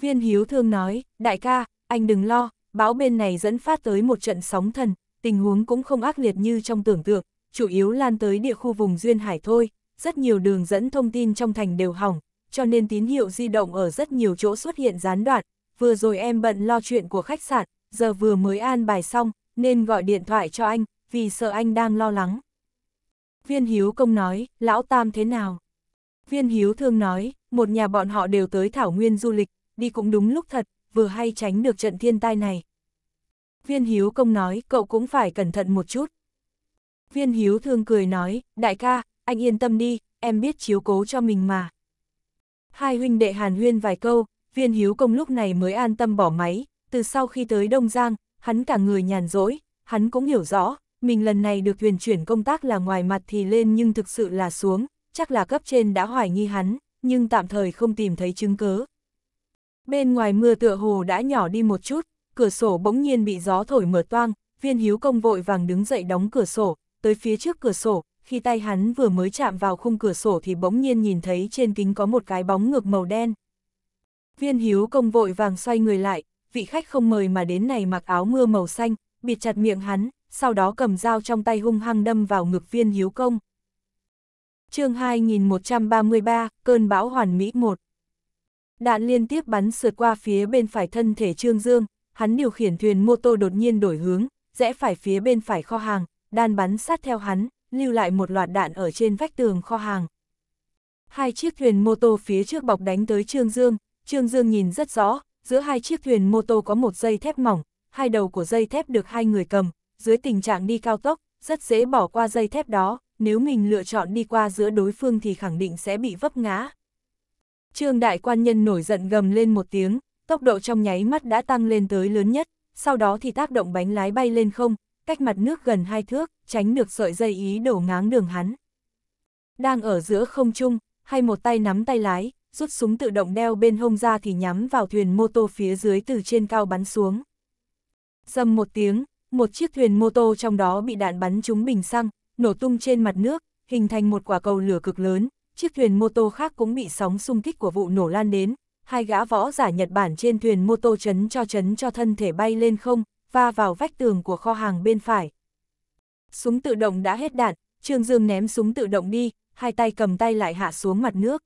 S1: Viên Hiếu Thương nói, đại ca, anh đừng lo, bão bên này dẫn phát tới một trận sóng thần, tình huống cũng không ác liệt như trong tưởng tượng, chủ yếu lan tới địa khu vùng Duyên Hải thôi, rất nhiều đường dẫn thông tin trong thành đều hỏng, cho nên tín hiệu di động ở rất nhiều chỗ xuất hiện gián đoạn, vừa rồi em bận lo chuyện của khách sạn, giờ vừa mới an bài xong, nên gọi điện thoại cho anh, vì sợ anh đang lo lắng. Viên Hiếu Công nói, lão tam thế nào? Viên Hiếu Thương nói, một nhà bọn họ đều tới Thảo Nguyên du lịch, đi cũng đúng lúc thật, vừa hay tránh được trận thiên tai này. Viên Hiếu Công nói, cậu cũng phải cẩn thận một chút. Viên Hiếu Thương cười nói, đại ca, anh yên tâm đi, em biết chiếu cố cho mình mà. Hai huynh đệ hàn huyên vài câu, viên hiếu công lúc này mới an tâm bỏ máy, từ sau khi tới Đông Giang, hắn cả người nhàn rỗi, hắn cũng hiểu rõ, mình lần này được thuyền chuyển công tác là ngoài mặt thì lên nhưng thực sự là xuống, chắc là cấp trên đã hoài nghi hắn, nhưng tạm thời không tìm thấy chứng cớ. Bên ngoài mưa tựa hồ đã nhỏ đi một chút, cửa sổ bỗng nhiên bị gió thổi mở toang, viên hiếu công vội vàng đứng dậy đóng cửa sổ, tới phía trước cửa sổ, khi tay hắn vừa mới chạm vào khung cửa sổ thì bỗng nhiên nhìn thấy trên kính có một cái bóng ngược màu đen. Viên hiếu công vội vàng xoay người lại, vị khách không mời mà đến này mặc áo mưa màu xanh, bịt chặt miệng hắn, sau đó cầm dao trong tay hung hăng đâm vào ngực viên hiếu công. chương 2133, cơn bão hoàn mỹ 1 Đạn liên tiếp bắn sượt qua phía bên phải thân thể Trương Dương, hắn điều khiển thuyền mô tô đột nhiên đổi hướng, rẽ phải phía bên phải kho hàng, đan bắn sát theo hắn, lưu lại một loạt đạn ở trên vách tường kho hàng. Hai chiếc thuyền mô tô phía trước bọc đánh tới Trương Dương, Trương Dương nhìn rất rõ, giữa hai chiếc thuyền mô tô có một dây thép mỏng, hai đầu của dây thép được hai người cầm, dưới tình trạng đi cao tốc, rất dễ bỏ qua dây thép đó, nếu mình lựa chọn đi qua giữa đối phương thì khẳng định sẽ bị vấp ngã. Trương đại quan nhân nổi giận gầm lên một tiếng, tốc độ trong nháy mắt đã tăng lên tới lớn nhất, sau đó thì tác động bánh lái bay lên không, cách mặt nước gần hai thước, tránh được sợi dây ý đổ ngáng đường hắn. Đang ở giữa không trung, hay một tay nắm tay lái, rút súng tự động đeo bên hông ra thì nhắm vào thuyền mô tô phía dưới từ trên cao bắn xuống. Dầm một tiếng, một chiếc thuyền mô tô trong đó bị đạn bắn trúng bình xăng, nổ tung trên mặt nước, hình thành một quả cầu lửa cực lớn, chiếc thuyền mô tô khác cũng bị sóng xung kích của vụ nổ lan đến, hai gã võ giả Nhật Bản trên thuyền mô tô chấn cho chấn cho thân thể bay lên không, va vào vách tường của kho hàng bên phải. Súng tự động đã hết đạn, Trương Dương ném súng tự động đi, hai tay cầm tay lại hạ xuống mặt nước.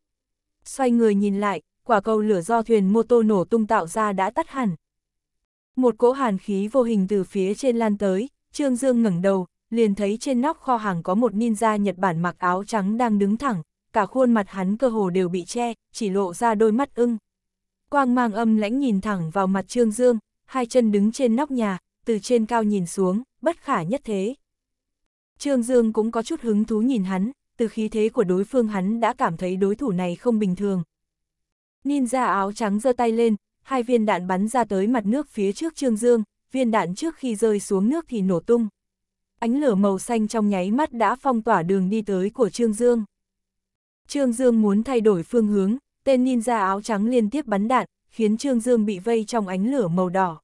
S1: Xoay người nhìn lại, quả cầu lửa do thuyền mô tô nổ tung tạo ra đã tắt hẳn. Một cỗ hàn khí vô hình từ phía trên lan tới, Trương Dương ngẩng đầu, liền thấy trên nóc kho hàng có một ninja Nhật Bản mặc áo trắng đang đứng thẳng, cả khuôn mặt hắn cơ hồ đều bị che, chỉ lộ ra đôi mắt ưng. Quang mang âm lãnh nhìn thẳng vào mặt Trương Dương, hai chân đứng trên nóc nhà, từ trên cao nhìn xuống, bất khả nhất thế. Trương Dương cũng có chút hứng thú nhìn hắn, từ khí thế của đối phương hắn đã cảm thấy đối thủ này không bình thường. Ninja áo trắng giơ tay lên, hai viên đạn bắn ra tới mặt nước phía trước Trương Dương, viên đạn trước khi rơi xuống nước thì nổ tung. Ánh lửa màu xanh trong nháy mắt đã phong tỏa đường đi tới của Trương Dương. Trương Dương muốn thay đổi phương hướng, tên ninja áo trắng liên tiếp bắn đạn, khiến Trương Dương bị vây trong ánh lửa màu đỏ.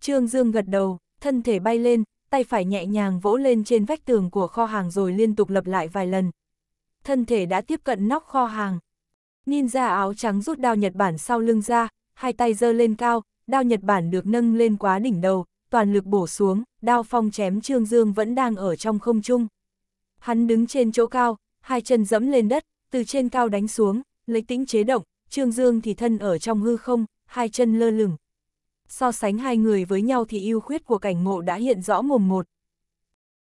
S1: Trương Dương gật đầu, thân thể bay lên, tay phải nhẹ nhàng vỗ lên trên vách tường của kho hàng rồi liên tục lặp lại vài lần. Thân thể đã tiếp cận nóc kho hàng. Ninja áo trắng rút đao Nhật Bản sau lưng ra, hai tay giơ lên cao, đao Nhật Bản được nâng lên quá đỉnh đầu, toàn lực bổ xuống, đao phong chém Trương Dương vẫn đang ở trong không trung. Hắn đứng trên chỗ cao, hai chân dẫm lên đất, từ trên cao đánh xuống, lấy tĩnh chế động, Trương Dương thì thân ở trong hư không, hai chân lơ lửng. So sánh hai người với nhau thì ưu khuyết của cảnh ngộ đã hiện rõ mồm một.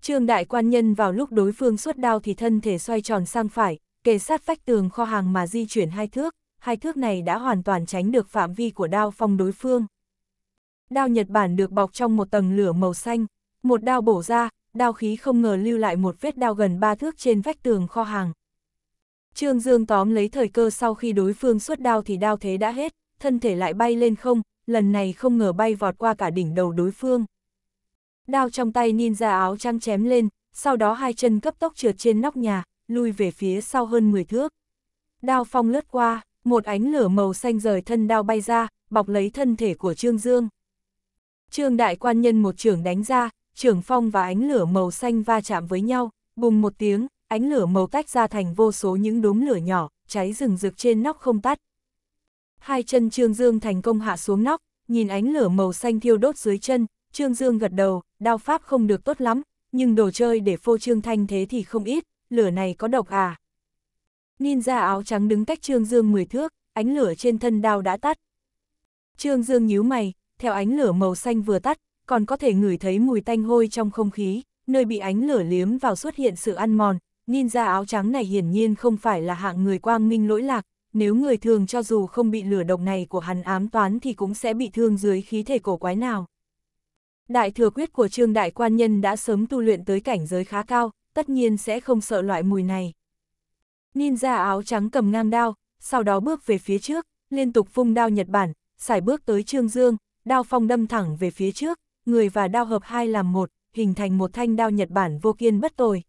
S1: Trương đại quan nhân vào lúc đối phương xuất đao thì thân thể xoay tròn sang phải, kề sát vách tường kho hàng mà di chuyển hai thước, hai thước này đã hoàn toàn tránh được phạm vi của đao phong đối phương. Đao Nhật Bản được bọc trong một tầng lửa màu xanh, một đao bổ ra, đao khí không ngờ lưu lại một vết đao gần ba thước trên vách tường kho hàng. Trương Dương tóm lấy thời cơ sau khi đối phương xuất đao thì đao thế đã hết, thân thể lại bay lên không, lần này không ngờ bay vọt qua cả đỉnh đầu đối phương. Đao trong tay ninja áo trăng chém lên, sau đó hai chân cấp tốc trượt trên nóc nhà, lui về phía sau hơn 10 thước. Đao phong lướt qua, một ánh lửa màu xanh rời thân đao bay ra, bọc lấy thân thể của Trương Dương. Trương đại quan nhân một trường đánh ra, trường phong và ánh lửa màu xanh va chạm với nhau, bùng một tiếng, ánh lửa màu tách ra thành vô số những đốm lửa nhỏ, cháy rừng rực trên nóc không tắt. Hai chân Trương Dương thành công hạ xuống nóc, nhìn ánh lửa màu xanh thiêu đốt dưới chân, Trương Dương gật đầu, đao pháp không được tốt lắm, nhưng đồ chơi để phô trương thanh thế thì không ít, lửa này có độc à, Ninja áo trắng đứng cách Trương Dương 10 thước, ánh lửa trên thân đao đã tắt. Trương Dương nhíu mày, theo ánh lửa màu xanh vừa tắt, còn có thể ngửi thấy mùi tanh hôi trong không khí, nơi bị ánh lửa liếm vào xuất hiện sự ăn mòn. Ninja áo trắng này hiển nhiên không phải là hạng người quang minh lỗi lạc, nếu người thường cho dù không bị lửa độc này của hắn ám toán thì cũng sẽ bị thương dưới khí thể cổ quái nào. Đại thừa quyết của Trương Đại Quan Nhân đã sớm tu luyện tới cảnh giới khá cao, tất nhiên sẽ không sợ loại mùi này. Ninja áo trắng cầm ngang đao, sau đó bước về phía trước, liên tục vung đao Nhật Bản, xài bước tới Trương Dương, đao phong đâm thẳng về phía trước, người và đao hợp hai làm một, hình thành một thanh đao Nhật Bản vô kiên bất tồi.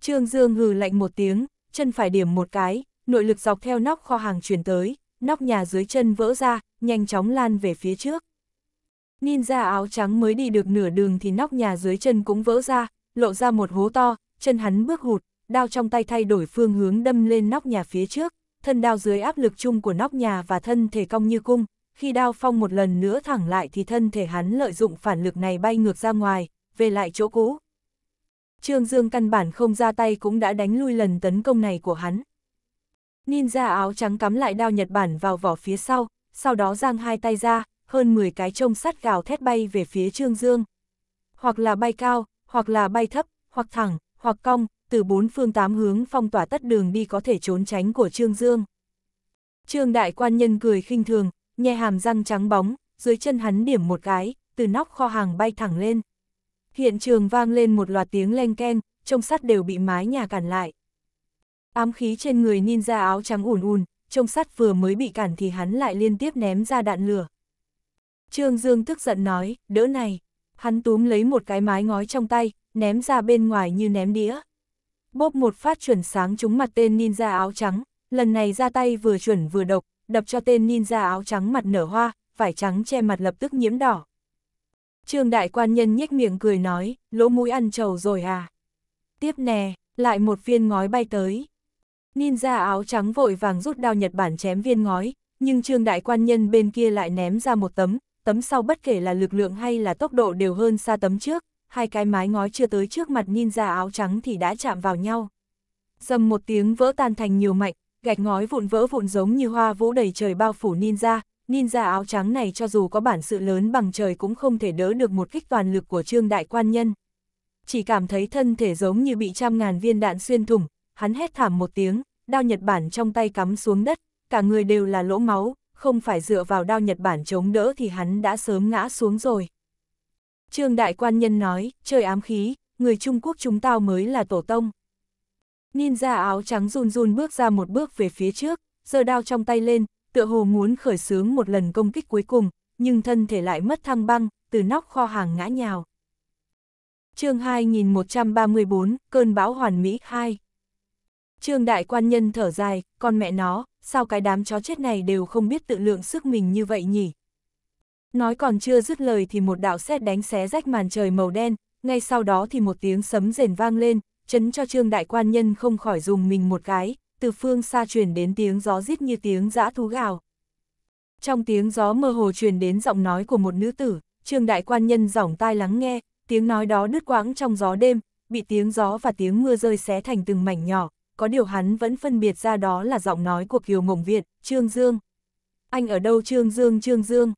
S1: Trương Dương hừ lạnh một tiếng, chân phải điểm một cái, nội lực dọc theo nóc kho hàng chuyển tới, nóc nhà dưới chân vỡ ra, nhanh chóng lan về phía trước. Ninja áo trắng mới đi được nửa đường thì nóc nhà dưới chân cũng vỡ ra, lộ ra một hố to, chân hắn bước hụt, đao trong tay thay đổi phương hướng đâm lên nóc nhà phía trước, thân đao dưới áp lực chung của nóc nhà và thân thể cong như cung, khi đao phong một lần nữa thẳng lại thì thân thể hắn lợi dụng phản lực này bay ngược ra ngoài, về lại chỗ cũ. Trương Dương căn bản không ra tay cũng đã đánh lui lần tấn công này của hắn. Ninja áo trắng cắm lại đao Nhật Bản vào vỏ phía sau, sau đó giang hai tay ra, hơn 10 cái trông sắt gào thét bay về phía Trương Dương. Hoặc là bay cao, hoặc là bay thấp, hoặc thẳng, hoặc cong, từ bốn phương tám hướng phong tỏa tất đường đi có thể trốn tránh của Trương Dương. Trương đại quan nhân cười khinh thường, nhe hàm răng trắng bóng, dưới chân hắn điểm một cái, từ nóc kho hàng bay thẳng lên. Hiện trường vang lên một loạt tiếng leng keng, trông sắt đều bị mái nhà cản lại. Ám khí trên người ninja áo trắng ùn ùn, trông sắt vừa mới bị cản thì hắn lại liên tiếp ném ra đạn lửa. Trương Dương tức giận nói, đỡ này. Hắn túm lấy một cái mái ngói trong tay, ném ra bên ngoài như ném đĩa bốp một phát chuẩn sáng trúng mặt tên ninja áo trắng, lần này ra tay vừa chuẩn vừa độc, đập cho tên ninja áo trắng mặt nở hoa, vải trắng che mặt lập tức nhiễm đỏ. Trương đại quan nhân nhếch miệng cười nói, lỗ mũi ăn trầu rồi à. Tiếp nè, lại một viên ngói bay tới. Ninja áo trắng vội vàng rút đao Nhật Bản chém viên ngói, nhưng trương đại quan nhân bên kia lại ném ra một tấm, tấm sau bất kể là lực lượng hay là tốc độ đều hơn xa tấm trước, hai cái mái ngói chưa tới trước mặt ninja áo trắng thì đã chạm vào nhau. Dầm một tiếng vỡ tan thành nhiều mạnh, gạch ngói vụn vỡ vụn giống như hoa vũ đầy trời bao phủ ninja, ninja áo trắng này cho dù có bản sự lớn bằng trời cũng không thể đỡ được một kích toàn lực của trương đại quan nhân. Chỉ cảm thấy thân thể giống như bị trăm ngàn viên đạn xuyên thủng, hắn hét thảm một tiếng, đao Nhật Bản trong tay cắm xuống đất, cả người đều là lỗ máu, không phải dựa vào đao Nhật Bản chống đỡ thì hắn đã sớm ngã xuống rồi. Trương Đại Quan Nhân nói, chơi ám khí, người Trung Quốc chúng tao mới là tổ tông. Ninja áo trắng run run bước ra một bước về phía trước, giơ đao trong tay lên, tựa hồ muốn khởi xướng một lần công kích cuối cùng, nhưng thân thể lại mất thăng băng, từ nóc kho hàng ngã nhào. chương 2134, cơn bão hoàn mỹ 2. Trương đại quan nhân thở dài, con mẹ nó, sao cái đám chó chết này đều không biết tự lượng sức mình như vậy nhỉ? Nói còn chưa dứt lời thì một đạo sét đánh xé rách màn trời màu đen, ngay sau đó thì một tiếng sấm rền vang lên, chấn cho trương đại quan nhân không khỏi dùng mình một cái, từ phương xa truyền đến tiếng gió rít như tiếng dã thú gào. Trong tiếng gió mơ hồ truyền đến giọng nói của một nữ tử, trương đại quan nhân giỏng tai lắng nghe, tiếng nói đó đứt quãng trong gió đêm, bị tiếng gió và tiếng mưa rơi xé thành từng mảnh nhỏ, có điều hắn vẫn phân biệt ra đó là giọng nói của Kiều Mộng Việt, Trương Dương. Anh ở đâu Trương Dương Trương Dương?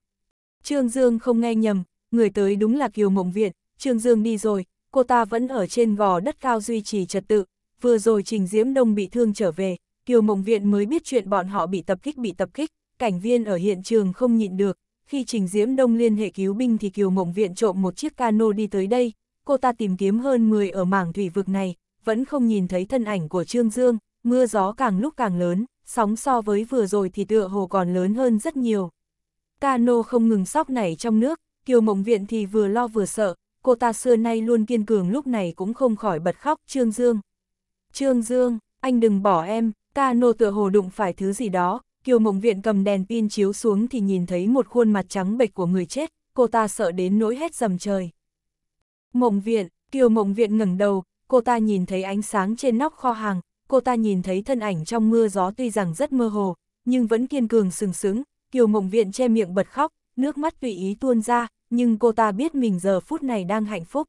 S1: Trương Dương không nghe nhầm, người tới đúng là Kiều Mộng Viện, Trương Dương đi rồi, cô ta vẫn ở trên gò đất cao duy trì trật tự, vừa rồi Trình Diễm Đông bị thương trở về, Kiều Mộng Viện mới biết chuyện bọn họ bị tập kích bị tập kích, cảnh viên ở hiện trường không nhịn được, khi Trình Diễm Đông liên hệ cứu binh thì Kiều Mộng Viện trộm một chiếc cano đi tới đây, cô ta tìm kiếm hơn 10 ở mảng thủy vực này, vẫn không nhìn thấy thân ảnh của Trương Dương, mưa gió càng lúc càng lớn, sóng so với vừa rồi thì tựa hồ còn lớn hơn rất nhiều cano không ngừng sóc nảy trong nước, Kiều Mộng Viện thì vừa lo vừa sợ, cô ta xưa nay luôn kiên cường lúc này cũng không khỏi bật khóc Trương Dương. Trương Dương, anh đừng bỏ em, cano tựa hồ đụng phải thứ gì đó, Kiều Mộng Viện cầm đèn pin chiếu xuống thì nhìn thấy một khuôn mặt trắng bệch của người chết, cô ta sợ đến nỗi hết dầm trời. Mộng Viện, Kiều Mộng Viện ngẩng đầu, cô ta nhìn thấy ánh sáng trên nóc kho hàng, cô ta nhìn thấy thân ảnh trong mưa gió tuy rằng rất mơ hồ, nhưng vẫn kiên cường sừng sững, Kiều Mộng Viện che miệng bật khóc, nước mắt tùy ý tuôn ra, nhưng cô ta biết mình giờ phút này đang hạnh phúc.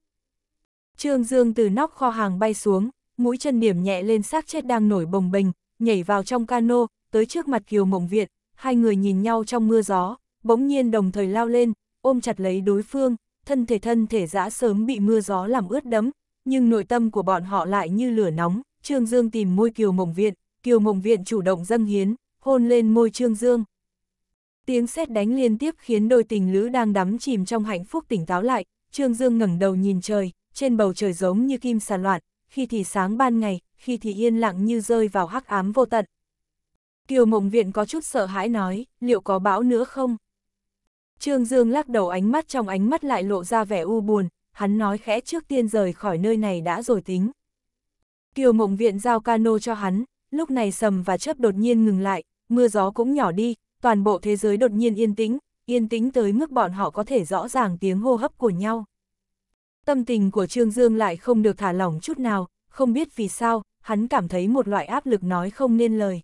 S1: Trương Dương từ nóc kho hàng bay xuống, mũi chân điểm nhẹ lên xác chết đang nổi bồng bềnh, nhảy vào trong cano, tới trước mặt Kiều Mộng Viện, hai người nhìn nhau trong mưa gió, bỗng nhiên đồng thời lao lên, ôm chặt lấy đối phương, thân thể thân thể dã sớm bị mưa gió làm ướt đẫm, nhưng nội tâm của bọn họ lại như lửa nóng, Trương Dương tìm môi Kiều Mộng Viện, Kiều Mộng Viện chủ động dâng hiến, hôn lên môi Trương Dương. Tiếng sét đánh liên tiếp khiến đôi tình lữ đang đắm chìm trong hạnh phúc tỉnh táo lại, Trương Dương ngẩng đầu nhìn trời, trên bầu trời giống như kim xà loạn, khi thì sáng ban ngày, khi thì yên lặng như rơi vào hắc ám vô tận. Kiều Mộng Viện có chút sợ hãi nói, liệu có bão nữa không? Trương Dương lắc đầu ánh mắt trong ánh mắt lại lộ ra vẻ u buồn, hắn nói khẽ trước tiên rời khỏi nơi này đã rồi tính. Kiều Mộng Viện giao cano cho hắn, lúc này sầm và chớp đột nhiên ngừng lại, mưa gió cũng nhỏ đi, toàn bộ thế giới đột nhiên yên tĩnh, yên tĩnh tới mức bọn họ có thể rõ ràng tiếng hô hấp của nhau. Tâm tình của Trương Dương lại không được thả lỏng chút nào, không biết vì sao, hắn cảm thấy một loại áp lực nói không nên lời.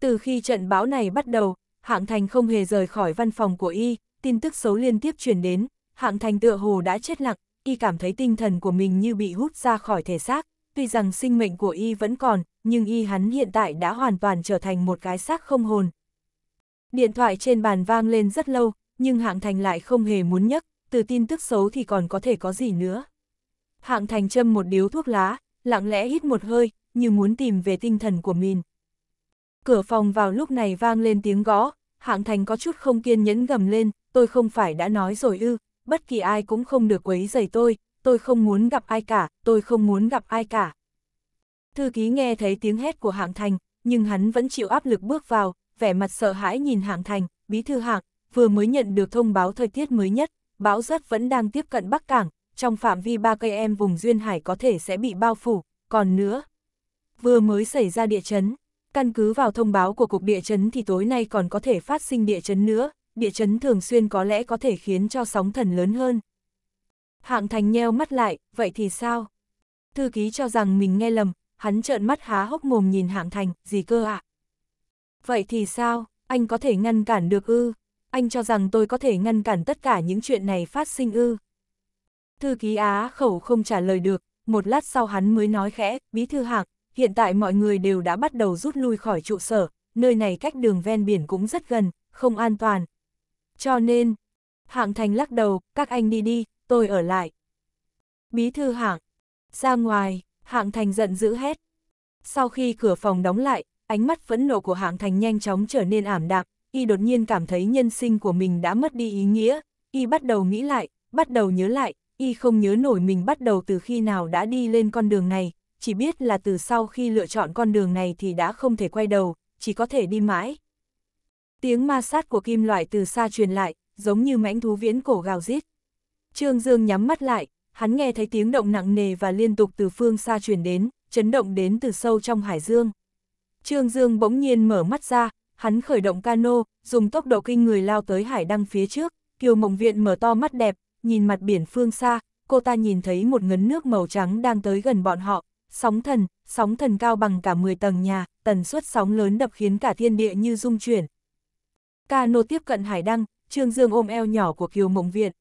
S1: Từ khi trận bão này bắt đầu, Hạng Thành không hề rời khỏi văn phòng của y, tin tức xấu liên tiếp truyền đến, Hạng Thành tựa hồ đã chết lặng, y cảm thấy tinh thần của mình như bị hút ra khỏi thể xác, tuy rằng sinh mệnh của y vẫn còn, nhưng y hắn hiện tại đã hoàn toàn trở thành một cái xác không hồn, Điện thoại trên bàn vang lên rất lâu, nhưng Hạng Thành lại không hề muốn nhấc, từ tin tức xấu thì còn có thể có gì nữa. Hạng Thành châm một điếu thuốc lá, lặng lẽ hít một hơi, như muốn tìm về tinh thần của mình. Cửa phòng vào lúc này vang lên tiếng gõ, Hạng Thành có chút không kiên nhẫn gầm lên, tôi không phải đã nói rồi ư, bất kỳ ai cũng không được quấy rầy tôi, tôi không muốn gặp ai cả, tôi không muốn gặp ai cả. Thư ký nghe thấy tiếng hét của Hạng Thành, nhưng hắn vẫn chịu áp lực bước vào, vẻ mặt sợ hãi nhìn hạng thành, bí thư hạng, vừa mới nhận được thông báo thời tiết mới nhất, bão rất vẫn đang tiếp cận Bắc Cảng, trong phạm vi ba cây em vùng Duyên Hải có thể sẽ bị bao phủ, còn nữa. Vừa mới xảy ra địa chấn, căn cứ vào thông báo của Cục Địa chấn thì tối nay còn có thể phát sinh địa chấn nữa, địa chấn thường xuyên có lẽ có thể khiến cho sóng thần lớn hơn. Hạng Thành nheo mắt lại, vậy thì sao? Thư ký cho rằng mình nghe lầm, hắn trợn mắt há hốc mồm nhìn Hạng Thành, gì cơ ạ? À? Vậy thì sao, anh có thể ngăn cản được ư? Anh cho rằng tôi có thể ngăn cản tất cả những chuyện này phát sinh ư? Thư ký Á khẩu không trả lời được, một lát sau hắn mới nói khẽ, bí thư hạc, hiện tại mọi người đều đã bắt đầu rút lui khỏi trụ sở, nơi này cách đường ven biển cũng rất gần, không an toàn. Cho nên, hạng thành lắc đầu, các anh đi đi, tôi ở lại. Bí thư hạng, ra ngoài, hạng thành giận dữ hét. Sau khi cửa phòng đóng lại, ánh mắt phẫn nộ của hạng thành nhanh chóng trở nên ảm đạm, y đột nhiên cảm thấy nhân sinh của mình đã mất đi ý nghĩa, y bắt đầu nghĩ lại, bắt đầu nhớ lại, y không nhớ nổi mình bắt đầu từ khi nào đã đi lên con đường này, chỉ biết là từ sau khi lựa chọn con đường này thì đã không thể quay đầu, chỉ có thể đi mãi. Tiếng ma sát của kim loại từ xa truyền lại, giống như mãnh thú viễn cổ gào rít. Trương Dương nhắm mắt lại, hắn nghe thấy tiếng động nặng nề và liên tục từ phương xa truyền đến, chấn động đến từ sâu trong hải dương. Trương Dương bỗng nhiên mở mắt ra, hắn khởi động cano, dùng tốc độ kinh người lao tới hải đăng phía trước, Kiều Mộng Viện mở to mắt đẹp, nhìn mặt biển phương xa, cô ta nhìn thấy một ngấn nước màu trắng đang tới gần bọn họ, sóng thần, sóng thần cao bằng cả 10 tầng nhà, tần suất sóng lớn đập khiến cả thiên địa như rung chuyển. Cano tiếp cận hải đăng, Trương Dương ôm eo nhỏ của Kiều Mộng Viện.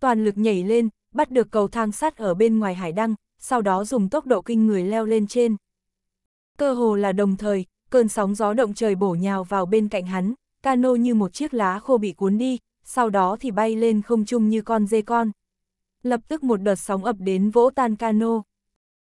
S1: Toàn lực nhảy lên, bắt được cầu thang sắt ở bên ngoài hải đăng, sau đó dùng tốc độ kinh người leo lên trên. Cơ hồ là đồng thời, cơn sóng gió động trời bổ nhào vào bên cạnh hắn, cano như một chiếc lá khô bị cuốn đi, sau đó thì bay lên không trung như con dê con. Lập tức một đợt sóng ập đến vỗ tan cano.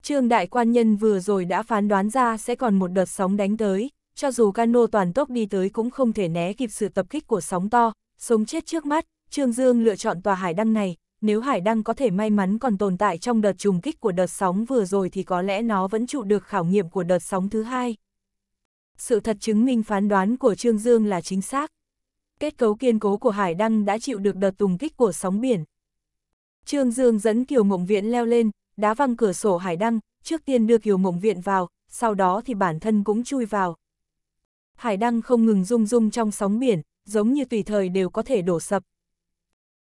S1: Trương đại quan nhân vừa rồi đã phán đoán ra sẽ còn một đợt sóng đánh tới, cho dù cano toàn tốc đi tới cũng không thể né kịp sự tập kích của sóng to, sống chết trước mắt, Trương Dương lựa chọn tòa hải đăng này, nếu hải đăng có thể may mắn còn tồn tại trong đợt trùng kích của đợt sóng vừa rồi thì có lẽ nó vẫn trụ được khảo nghiệm của đợt sóng thứ hai. Sự thật chứng minh phán đoán của Trương Dương là chính xác. Kết cấu kiên cố của hải đăng đã chịu được đợt tùng kích của sóng biển. Trương Dương dẫn Kiều Mộng Viện leo lên, đá văng cửa sổ hải đăng, trước tiên đưa Kiều Mộng Viện vào, sau đó thì bản thân cũng chui vào. Hải đăng không ngừng rung rung trong sóng biển, giống như tùy thời đều có thể đổ sập.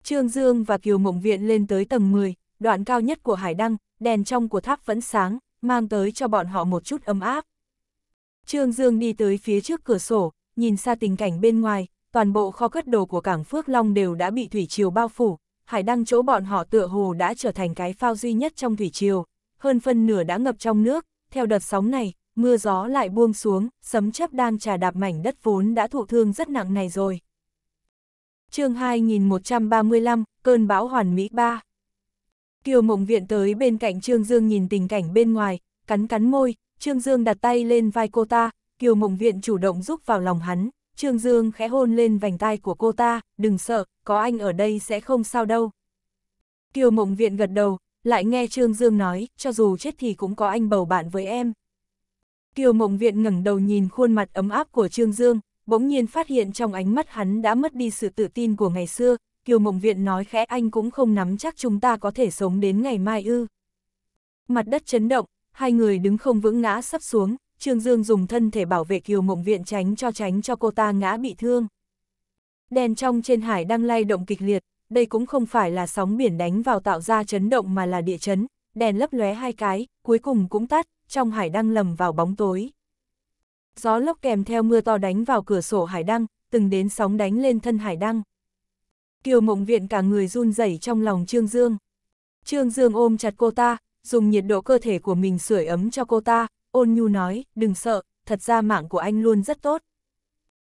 S1: Trương Dương và Kiều Mộng Viện lên tới tầng 10, đoạn cao nhất của hải đăng, đèn trong của tháp vẫn sáng, mang tới cho bọn họ một chút ấm áp. Trương Dương đi tới phía trước cửa sổ, nhìn xa tình cảnh bên ngoài, toàn bộ kho cất đồ của cảng Phước Long đều đã bị thủy triều bao phủ, hải đăng chỗ bọn họ tựa hồ đã trở thành cái phao duy nhất trong thủy triều, hơn phân nửa đã ngập trong nước, theo đợt sóng này, mưa gió lại buông xuống, sấm chớp đang trà đạp mảnh đất vốn đã thụ thương rất nặng này rồi chương 2135, cơn bão hoàn mỹ 3. Kiều Mộng Viện tới bên cạnh Trương Dương nhìn tình cảnh bên ngoài, cắn cắn môi, Trương Dương đặt tay lên vai cô ta, Kiều Mộng Viện chủ động giúp vào lòng hắn, Trương Dương khẽ hôn lên vành tai của cô ta, đừng sợ, có anh ở đây sẽ không sao đâu. Kiều Mộng Viện gật đầu, lại nghe Trương Dương nói, cho dù chết thì cũng có anh bầu bạn với em. Kiều Mộng Viện ngẩng đầu nhìn khuôn mặt ấm áp của Trương Dương, bỗng nhiên phát hiện trong ánh mắt hắn đã mất đi sự tự tin của ngày xưa, Kiều Mộng Viện nói khẽ anh cũng không nắm chắc chúng ta có thể sống đến ngày mai ư. Mặt đất chấn động, hai người đứng không vững ngã sắp xuống, Trương Dương dùng thân thể bảo vệ Kiều Mộng Viện tránh cho tránh cho cô ta ngã bị thương. Đèn trong trên hải đang lay động kịch liệt, đây cũng không phải là sóng biển đánh vào tạo ra chấn động mà là địa chấn, đèn lấp lóe hai cái, cuối cùng cũng tắt, trong hải đang lầm vào bóng tối gió lốc kèm theo mưa to đánh vào cửa sổ hải đăng, từng đến sóng đánh lên thân hải đăng. Kiều mộng viện cả người run rẩy trong lòng Trương Dương. Trương Dương ôm chặt cô ta, dùng nhiệt độ cơ thể của mình sưởi ấm cho cô ta, ôn nhu nói, đừng sợ, thật ra mạng của anh luôn rất tốt.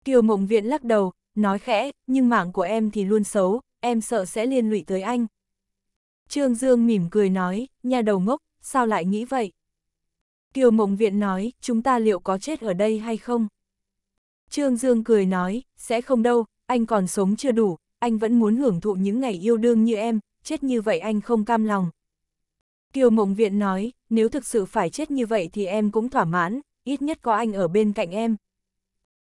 S1: Kiều mộng viện lắc đầu, nói khẽ, nhưng mạng của em thì luôn xấu, em sợ sẽ liên lụy tới anh. Trương Dương mỉm cười nói, nhà đầu ngốc, sao lại nghĩ vậy? Kiều Mộng Viện nói, chúng ta liệu có chết ở đây hay không? Trương Dương cười nói, sẽ không đâu, anh còn sống chưa đủ, anh vẫn muốn hưởng thụ những ngày yêu đương như em, chết như vậy anh không cam lòng. Kiều Mộng Viện nói, nếu thực sự phải chết như vậy thì em cũng thỏa mãn, ít nhất có anh ở bên cạnh em.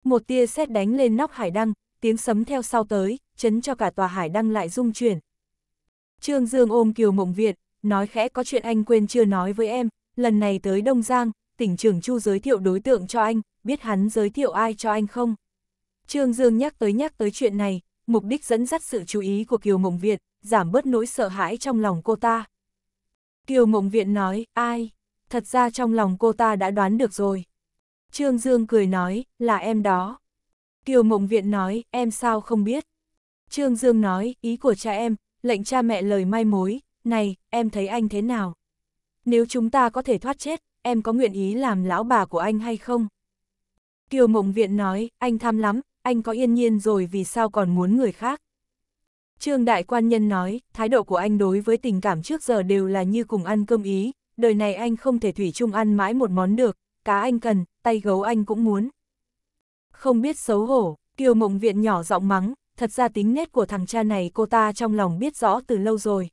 S1: Một tia sét đánh lên nóc hải đăng, tiếng sấm theo sau tới, chấn cho cả tòa hải đăng lại rung chuyển. Trương Dương ôm Kiều Mộng Việt, nói khẽ có chuyện anh quên chưa nói với em, lần này tới Đông Giang, tỉnh trưởng Chu giới thiệu đối tượng cho anh, biết hắn giới thiệu ai cho anh không? Trương Dương nhắc tới nhắc tới chuyện này, mục đích dẫn dắt sự chú ý của Kiều Mộng Việt, giảm bớt nỗi sợ hãi trong lòng cô ta. Kiều Mộng Viện nói, ai? Thật ra trong lòng cô ta đã đoán được rồi. Trương Dương cười nói, là em đó. Kiều Mộng Viện nói, em sao không biết? Trương Dương nói, ý của cha em, lệnh cha mẹ lời mai mối, này, em thấy anh thế nào? nếu chúng ta có thể thoát chết, em có nguyện ý làm lão bà của anh hay không? Kiều Mộng Viện nói, anh tham lắm, anh có yên nhiên rồi vì sao còn muốn người khác? Trương Đại Quan Nhân nói, thái độ của anh đối với tình cảm trước giờ đều là như cùng ăn cơm ý, đời này anh không thể thủy chung ăn mãi một món được, cá anh cần, tay gấu anh cũng muốn. Không biết xấu hổ, Kiều Mộng Viện nhỏ giọng mắng, thật ra tính nết của thằng cha này cô ta trong lòng biết rõ từ lâu rồi.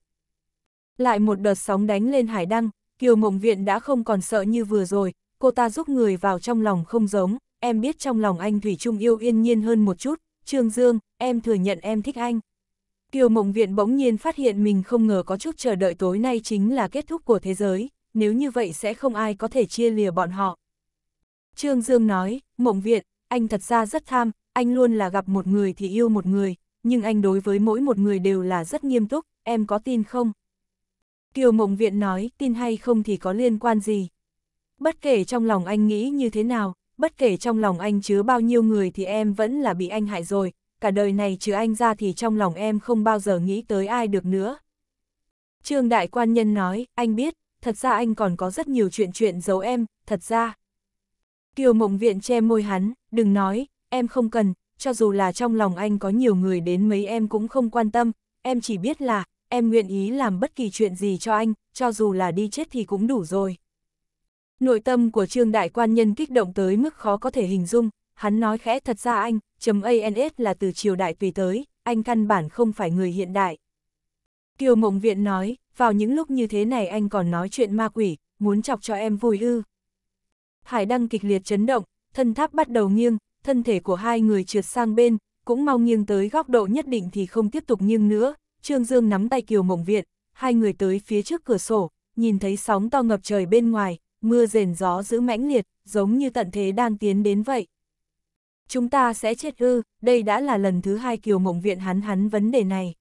S1: Lại một đợt sóng đánh lên hải đăng, Kiều Mộng Viện đã không còn sợ như vừa rồi, cô ta giúp người vào trong lòng không giống, em biết trong lòng anh Thủy Trung yêu yên nhiên hơn một chút, Trương Dương, em thừa nhận em thích anh. Kiều Mộng Viện bỗng nhiên phát hiện mình không ngờ có chút chờ đợi tối nay chính là kết thúc của thế giới, nếu như vậy sẽ không ai có thể chia lìa bọn họ. Trương Dương nói, Mộng Viện, anh thật ra rất tham, anh luôn là gặp một người thì yêu một người, nhưng anh đối với mỗi một người đều là rất nghiêm túc, em có tin không? Kiều Mộng Viện nói, tin hay không thì có liên quan gì. Bất kể trong lòng anh nghĩ như thế nào, bất kể trong lòng anh chứa bao nhiêu người thì em vẫn là bị anh hại rồi, cả đời này trừ anh ra thì trong lòng em không bao giờ nghĩ tới ai được nữa. Trương Đại Quan Nhân nói, anh biết, thật ra anh còn có rất nhiều chuyện chuyện giấu em, thật ra. Kiều Mộng Viện che môi hắn, đừng nói, em không cần, cho dù là trong lòng anh có nhiều người đến mấy em cũng không quan tâm, em chỉ biết là, em nguyện ý làm bất kỳ chuyện gì cho anh, cho dù là đi chết thì cũng đủ rồi. Nội tâm của Trương Đại Quan Nhân kích động tới mức khó có thể hình dung, hắn nói khẽ thật ra anh, chấm ANS là từ triều đại tùy tới, anh căn bản không phải người hiện đại. Kiều Mộng Viện nói, vào những lúc như thế này anh còn nói chuyện ma quỷ, muốn chọc cho em vui ư. Hải đăng kịch liệt chấn động, thân tháp bắt đầu nghiêng, thân thể của hai người trượt sang bên, cũng mau nghiêng tới góc độ nhất định thì không tiếp tục nghiêng nữa, Trương Dương nắm tay Kiều Mộng Viện, hai người tới phía trước cửa sổ, nhìn thấy sóng to ngập trời bên ngoài, mưa rền gió giữ mãnh liệt, giống như tận thế đang tiến đến vậy. Chúng ta sẽ chết ư, đây đã là lần thứ hai Kiều Mộng Viện hắn hắn vấn đề này.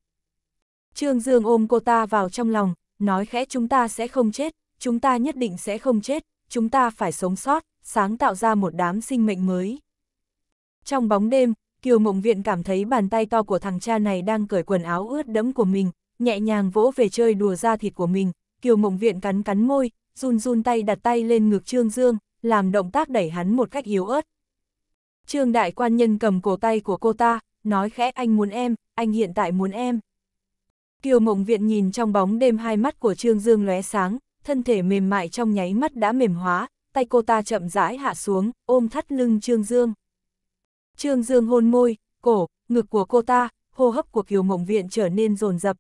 S1: Trương Dương ôm cô ta vào trong lòng, nói khẽ chúng ta sẽ không chết, chúng ta nhất định sẽ không chết, chúng ta phải sống sót, sáng tạo ra một đám sinh mệnh mới. Trong bóng đêm, Kiều Mộng Viện cảm thấy bàn tay to của thằng cha này đang cởi quần áo ướt đẫm của mình, nhẹ nhàng vỗ về chơi đùa da thịt của mình. Kiều Mộng Viện cắn cắn môi, run run tay đặt tay lên ngực Trương Dương, làm động tác đẩy hắn một cách yếu ớt. Trương Đại Quan Nhân cầm cổ tay của cô ta, nói khẽ anh muốn em, anh hiện tại muốn em. Kiều Mộng Viện nhìn trong bóng đêm hai mắt của Trương Dương lóe sáng, thân thể mềm mại trong nháy mắt đã mềm hóa, tay cô ta chậm rãi hạ xuống, ôm thắt lưng Trương Dương. Trương Dương hôn môi, cổ, ngực của cô ta, hô hấp của Kiều Mộng Viện trở nên rồn rập.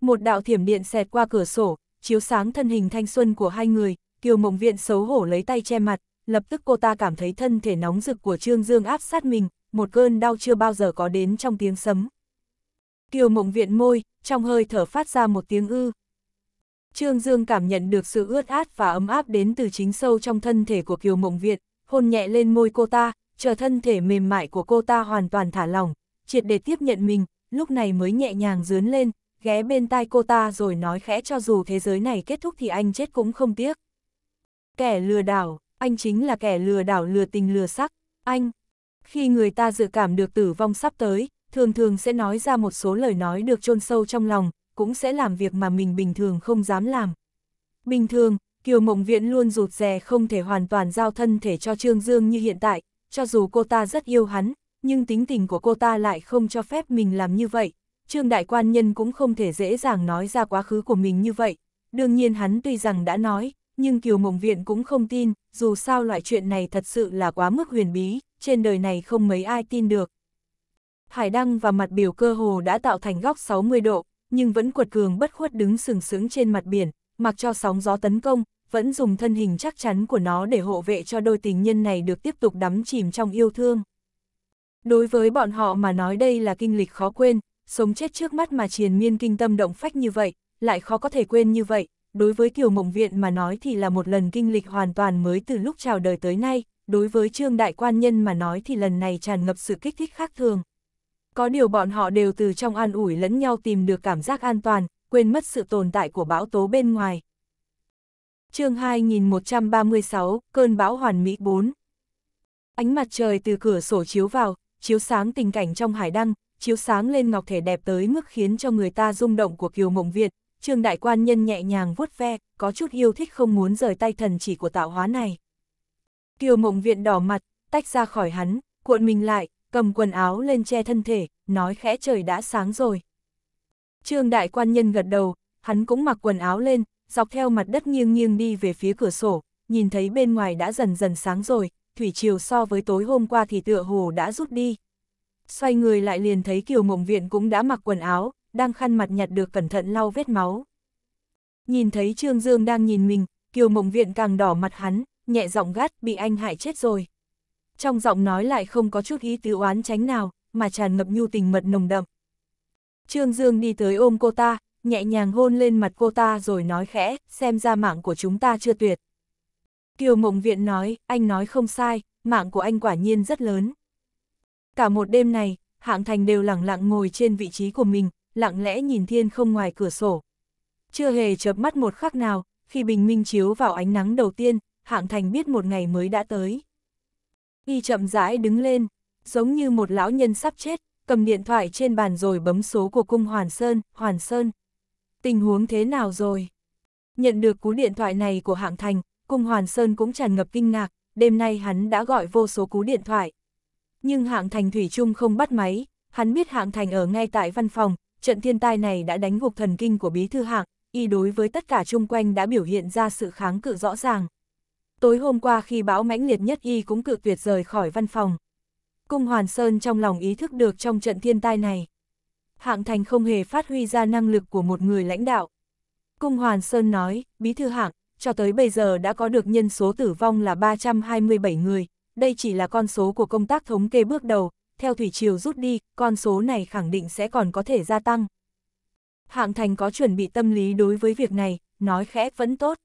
S1: Một đạo thiểm điện xẹt qua cửa sổ, chiếu sáng thân hình thanh xuân của hai người, Kiều Mộng Viện xấu hổ lấy tay che mặt, lập tức cô ta cảm thấy thân thể nóng rực của Trương Dương áp sát mình, một cơn đau chưa bao giờ có đến trong tiếng sấm. Kiều Mộng Viện môi, trong hơi thở phát ra một tiếng ư. Trương Dương cảm nhận được sự ướt át và ấm áp đến từ chính sâu trong thân thể của Kiều Mộng Viện, hôn nhẹ lên môi cô ta, chờ thân thể mềm mại của cô ta hoàn toàn thả lỏng, triệt để tiếp nhận mình, lúc này mới nhẹ nhàng dướn lên, ghé bên tai cô ta rồi nói khẽ cho dù thế giới này kết thúc thì anh chết cũng không tiếc. Kẻ lừa đảo, anh chính là kẻ lừa đảo lừa tình lừa sắc, anh. Khi người ta dự cảm được tử vong sắp tới, thường thường sẽ nói ra một số lời nói được chôn sâu trong lòng, cũng sẽ làm việc mà mình bình thường không dám làm. Bình thường, Kiều Mộng Viễn luôn rụt rè không thể hoàn toàn giao thân thể cho Trương Dương như hiện tại, cho dù cô ta rất yêu hắn, nhưng tính tình của cô ta lại không cho phép mình làm như vậy. Trương Đại Quan Nhân cũng không thể dễ dàng nói ra quá khứ của mình như vậy. Đương nhiên hắn tuy rằng đã nói, nhưng Kiều Mộng Viện cũng không tin, dù sao loại chuyện này thật sự là quá mức huyền bí, trên đời này không mấy ai tin được. Hải Đăng và mặt biểu cơ hồ đã tạo thành góc 60 độ, nhưng vẫn quật cường bất khuất đứng sừng sững trên mặt biển, mặc cho sóng gió tấn công, vẫn dùng thân hình chắc chắn của nó để hộ vệ cho đôi tình nhân này được tiếp tục đắm chìm trong yêu thương. Đối với bọn họ mà nói đây là kinh lịch khó quên, sống chết trước mắt mà triền miên kinh tâm động phách như vậy, lại khó có thể quên như vậy, đối với Kiều Mộng Viện mà nói thì là một lần kinh lịch hoàn toàn mới từ lúc chào đời tới nay, đối với Trương Đại Quan Nhân mà nói thì lần này tràn ngập sự kích thích khác thường. Có điều bọn họ đều từ trong an ủi lẫn nhau tìm được cảm giác an toàn, quên mất sự tồn tại của bão tố bên ngoài chương 2136, cơn bão hoàn mỹ 4. Ánh mặt trời từ cửa sổ chiếu vào, chiếu sáng tình cảnh trong hải đăng, chiếu sáng lên ngọc thể đẹp tới mức khiến cho người ta rung động của kiều mộng Việt. Trương đại quan nhân nhẹ nhàng vuốt ve, có chút yêu thích không muốn rời tay thần chỉ của tạo hóa này. Kiều mộng viện đỏ mặt, tách ra khỏi hắn, cuộn mình lại, cầm quần áo lên che thân thể, nói khẽ trời đã sáng rồi. Trương đại quan nhân gật đầu, hắn cũng mặc quần áo lên, dọc theo mặt đất nghiêng nghiêng đi về phía cửa sổ, nhìn thấy bên ngoài đã dần dần sáng rồi, thủy chiều so với tối hôm qua thì tựa hồ đã rút đi. Xoay người lại liền thấy Kiều Mộng Viện cũng đã mặc quần áo, đang khăn mặt nhặt được cẩn thận lau vết máu. Nhìn thấy Trương Dương đang nhìn mình, Kiều Mộng Viện càng đỏ mặt hắn, nhẹ giọng gắt bị anh hại chết rồi. Trong giọng nói lại không có chút ý tứ oán tránh nào, mà tràn ngập nhu tình mật nồng đậm. Trương Dương đi tới ôm cô ta, nhẹ nhàng hôn lên mặt cô ta rồi nói khẽ, xem ra mạng của chúng ta chưa tuyệt. Kiều Mộng Viện nói, anh nói không sai, mạng của anh quả nhiên rất lớn. Cả một đêm này, Hạng Thành đều lặng lặng ngồi trên vị trí của mình, lặng lẽ nhìn thiên không ngoài cửa sổ. Chưa hề chớp mắt một khắc nào, khi bình minh chiếu vào ánh nắng đầu tiên, Hạng Thành biết một ngày mới đã tới. Y chậm rãi đứng lên, giống như một lão nhân sắp chết, cầm điện thoại trên bàn rồi bấm số của cung Hoàn Sơn, Hoàn Sơn tình huống thế nào rồi? Nhận được cú điện thoại này của hạng thành, cung Hoàn Sơn cũng tràn ngập kinh ngạc, đêm nay hắn đã gọi vô số cú điện thoại. Nhưng hạng thành Thủy Trung không bắt máy, hắn biết hạng thành ở ngay tại văn phòng, trận thiên tai này đã đánh gục thần kinh của bí thư hạng, y đối với tất cả chung quanh đã biểu hiện ra sự kháng cự rõ ràng. Tối hôm qua khi bão mãnh liệt nhất y cũng cự tuyệt rời khỏi văn phòng. Cung Hoàn Sơn trong lòng ý thức được trong trận thiên tai này. Hạng Thành không hề phát huy ra năng lực của một người lãnh đạo. Cung Hoàn Sơn nói, Bí thư hạng, cho tới bây giờ đã có được nhân số tử vong là 327 người, đây chỉ là con số của công tác thống kê bước đầu, theo thủy triều rút đi, con số này khẳng định sẽ còn có thể gia tăng. Hạng Thành có chuẩn bị tâm lý đối với việc này, nói khẽ vẫn tốt.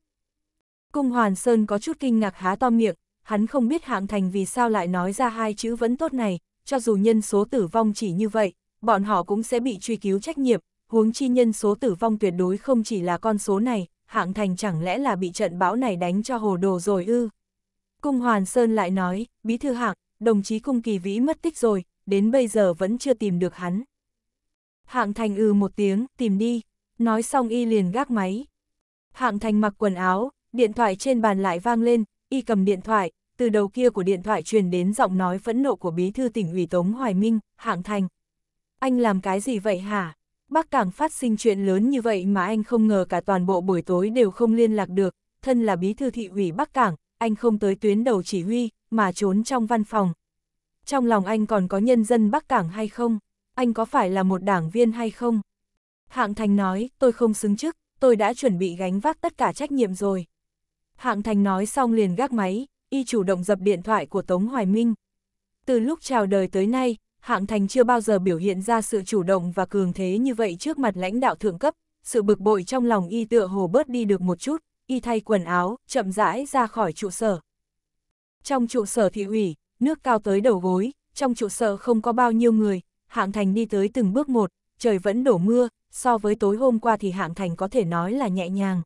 S1: Cung Hoàn Sơn có chút kinh ngạc há to miệng, hắn không biết Hạng Thành vì sao lại nói ra hai chữ vẫn tốt này, cho dù nhân số tử vong chỉ như vậy, bọn họ cũng sẽ bị truy cứu trách nhiệm, huống chi nhân số tử vong tuyệt đối không chỉ là con số này, hạng thành chẳng lẽ là bị trận bão này đánh cho hồ đồ rồi ư. Cung Hoàn Sơn lại nói, bí thư hạng, đồng chí cung kỳ vĩ mất tích rồi, đến bây giờ vẫn chưa tìm được hắn. Hạng thành ư ừ một tiếng, tìm đi, nói xong y liền gác máy. Hạng thành mặc quần áo, điện thoại trên bàn lại vang lên, y cầm điện thoại, từ đầu kia của điện thoại truyền đến giọng nói phẫn nộ của bí thư tỉnh ủy Tống Hoài Minh, hạng thành anh làm cái gì vậy hả? Bắc Cảng phát sinh chuyện lớn như vậy mà anh không ngờ cả toàn bộ buổi tối đều không liên lạc được, thân là bí thư thị ủy Bắc Cảng, anh không tới tuyến đầu chỉ huy, mà trốn trong văn phòng. Trong lòng anh còn có nhân dân Bắc Cảng hay không? Anh có phải là một đảng viên hay không? Hạng Thành nói, tôi không xứng chức, tôi đã chuẩn bị gánh vác tất cả trách nhiệm rồi. Hạng Thành nói xong liền gác máy, y chủ động dập điện thoại của Tống Hoài Minh. Từ lúc chào đời tới nay, Hạng Thành chưa bao giờ biểu hiện ra sự chủ động và cường thế như vậy trước mặt lãnh đạo thượng cấp, sự bực bội trong lòng y tựa hồ bớt đi được một chút, y thay quần áo, chậm rãi ra khỏi trụ sở. Trong trụ sở thị ủy, nước cao tới đầu gối, trong trụ sở không có bao nhiêu người, Hạng Thành đi tới từng bước một, trời vẫn đổ mưa, so với tối hôm qua thì Hạng Thành có thể nói là nhẹ nhàng.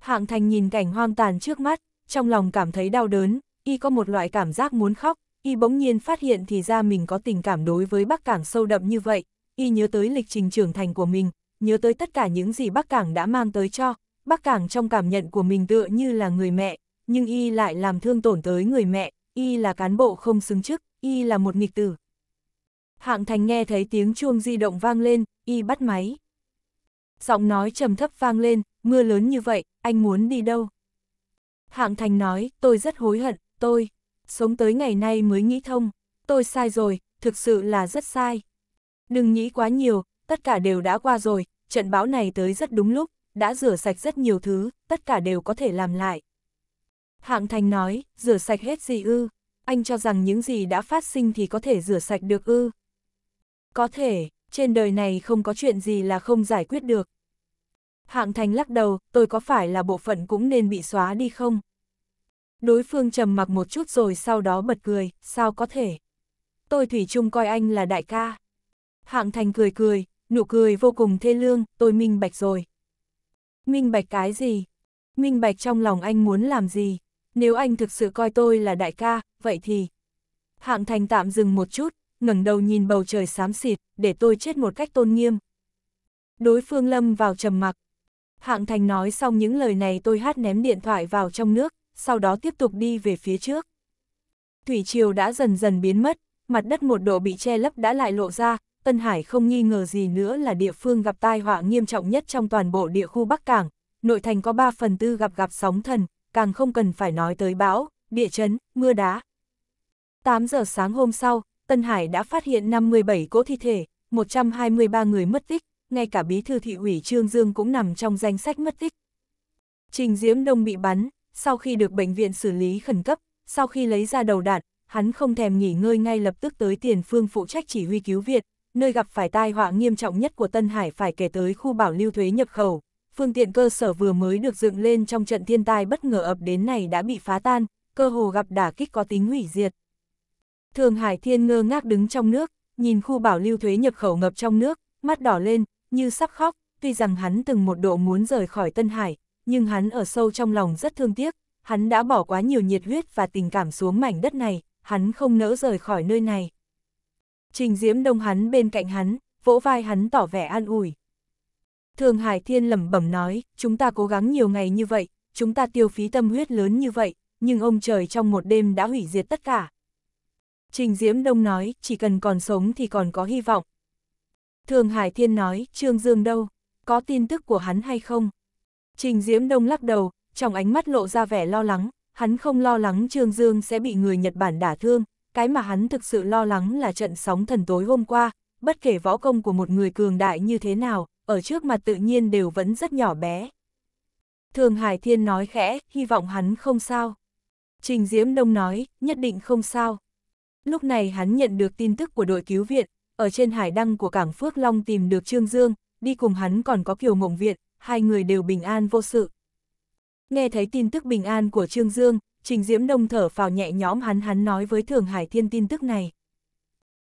S1: Hạng Thành nhìn cảnh hoang tàn trước mắt, trong lòng cảm thấy đau đớn, y có một loại cảm giác muốn khóc, y bỗng nhiên phát hiện thì ra mình có tình cảm đối với Bắc Cảng sâu đậm như vậy, y nhớ tới lịch trình trưởng thành của mình, nhớ tới tất cả những gì Bắc Cảng đã mang tới cho, Bắc Cảng trong cảm nhận của mình tựa như là người mẹ, nhưng y lại làm thương tổn tới người mẹ, y là cán bộ không xứng chức, y là một nghịch tử. Hạng Thành nghe thấy tiếng chuông di động vang lên, y bắt máy. Giọng nói trầm thấp vang lên, mưa lớn như vậy, anh muốn đi đâu? Hạng Thành nói, tôi rất hối hận, tôi sống tới ngày nay mới nghĩ thông, tôi sai rồi, thực sự là rất sai. Đừng nghĩ quá nhiều, tất cả đều đã qua rồi, trận bão này tới rất đúng lúc, đã rửa sạch rất nhiều thứ, tất cả đều có thể làm lại. Hạng Thành nói, rửa sạch hết gì ư, anh cho rằng những gì đã phát sinh thì có thể rửa sạch được ư. Có thể, trên đời này không có chuyện gì là không giải quyết được. Hạng Thành lắc đầu, tôi có phải là bộ phận cũng nên bị xóa đi không? Đối phương trầm mặc một chút rồi sau đó bật cười, sao có thể. Tôi Thủy chung coi anh là đại ca. Hạng Thành cười cười, nụ cười vô cùng thê lương, tôi minh bạch rồi. Minh bạch cái gì? Minh bạch trong lòng anh muốn làm gì? Nếu anh thực sự coi tôi là đại ca, vậy thì... Hạng Thành tạm dừng một chút, ngẩng đầu nhìn bầu trời xám xịt, để tôi chết một cách tôn nghiêm. Đối phương lâm vào trầm mặc. Hạng Thành nói xong những lời này tôi hát ném điện thoại vào trong nước, sau đó tiếp tục đi về phía trước. Thủy triều đã dần dần biến mất, mặt đất một độ bị che lấp đã lại lộ ra, Tân Hải không nghi ngờ gì nữa là địa phương gặp tai họa nghiêm trọng nhất trong toàn bộ địa khu Bắc Cảng, nội thành có 3 phần tư gặp gặp sóng thần, càng không cần phải nói tới bão, địa chấn, mưa đá. 8 giờ sáng hôm sau, Tân Hải đã phát hiện 57 cỗ thi thể, 123 người mất tích, ngay cả bí thư thị ủy Trương Dương cũng nằm trong danh sách mất tích. Trình Diễm Đông bị bắn, sau khi được bệnh viện xử lý khẩn cấp, sau khi lấy ra đầu đạn, hắn không thèm nghỉ ngơi ngay lập tức tới tiền phương phụ trách chỉ huy cứu Việt, nơi gặp phải tai họa nghiêm trọng nhất của Tân Hải phải kể tới khu bảo lưu thuế nhập khẩu. Phương tiện cơ sở vừa mới được dựng lên trong trận thiên tai bất ngờ ập đến này đã bị phá tan, cơ hồ gặp đả kích có tính hủy diệt. Thường Hải Thiên ngơ ngác đứng trong nước, nhìn khu bảo lưu thuế nhập khẩu ngập trong nước, mắt đỏ lên, như sắp khóc, tuy rằng hắn từng một độ muốn rời khỏi Tân Hải, nhưng hắn ở sâu trong lòng rất thương tiếc, hắn đã bỏ quá nhiều nhiệt huyết và tình cảm xuống mảnh đất này, hắn không nỡ rời khỏi nơi này. Trình Diễm Đông hắn bên cạnh hắn, vỗ vai hắn tỏ vẻ an ủi. Thường Hải Thiên lẩm bẩm nói, chúng ta cố gắng nhiều ngày như vậy, chúng ta tiêu phí tâm huyết lớn như vậy, nhưng ông trời trong một đêm đã hủy diệt tất cả. Trình Diễm Đông nói, chỉ cần còn sống thì còn có hy vọng. Thường Hải Thiên nói, Trương Dương đâu, có tin tức của hắn hay không? Trình Diễm Đông lắc đầu, trong ánh mắt lộ ra vẻ lo lắng, hắn không lo lắng Trương Dương sẽ bị người Nhật Bản đả thương, cái mà hắn thực sự lo lắng là trận sóng thần tối hôm qua, bất kể võ công của một người cường đại như thế nào, ở trước mặt tự nhiên đều vẫn rất nhỏ bé. Thường Hải Thiên nói khẽ, hy vọng hắn không sao. Trình Diễm Đông nói, nhất định không sao. Lúc này hắn nhận được tin tức của đội cứu viện, ở trên hải đăng của cảng Phước Long tìm được Trương Dương, đi cùng hắn còn có Kiều Mộng Viện, hai người đều bình an vô sự. Nghe thấy tin tức bình an của Trương Dương, Trình Diễm Đông thở phào nhẹ nhõm hắn hắn nói với Thường Hải Thiên tin tức này.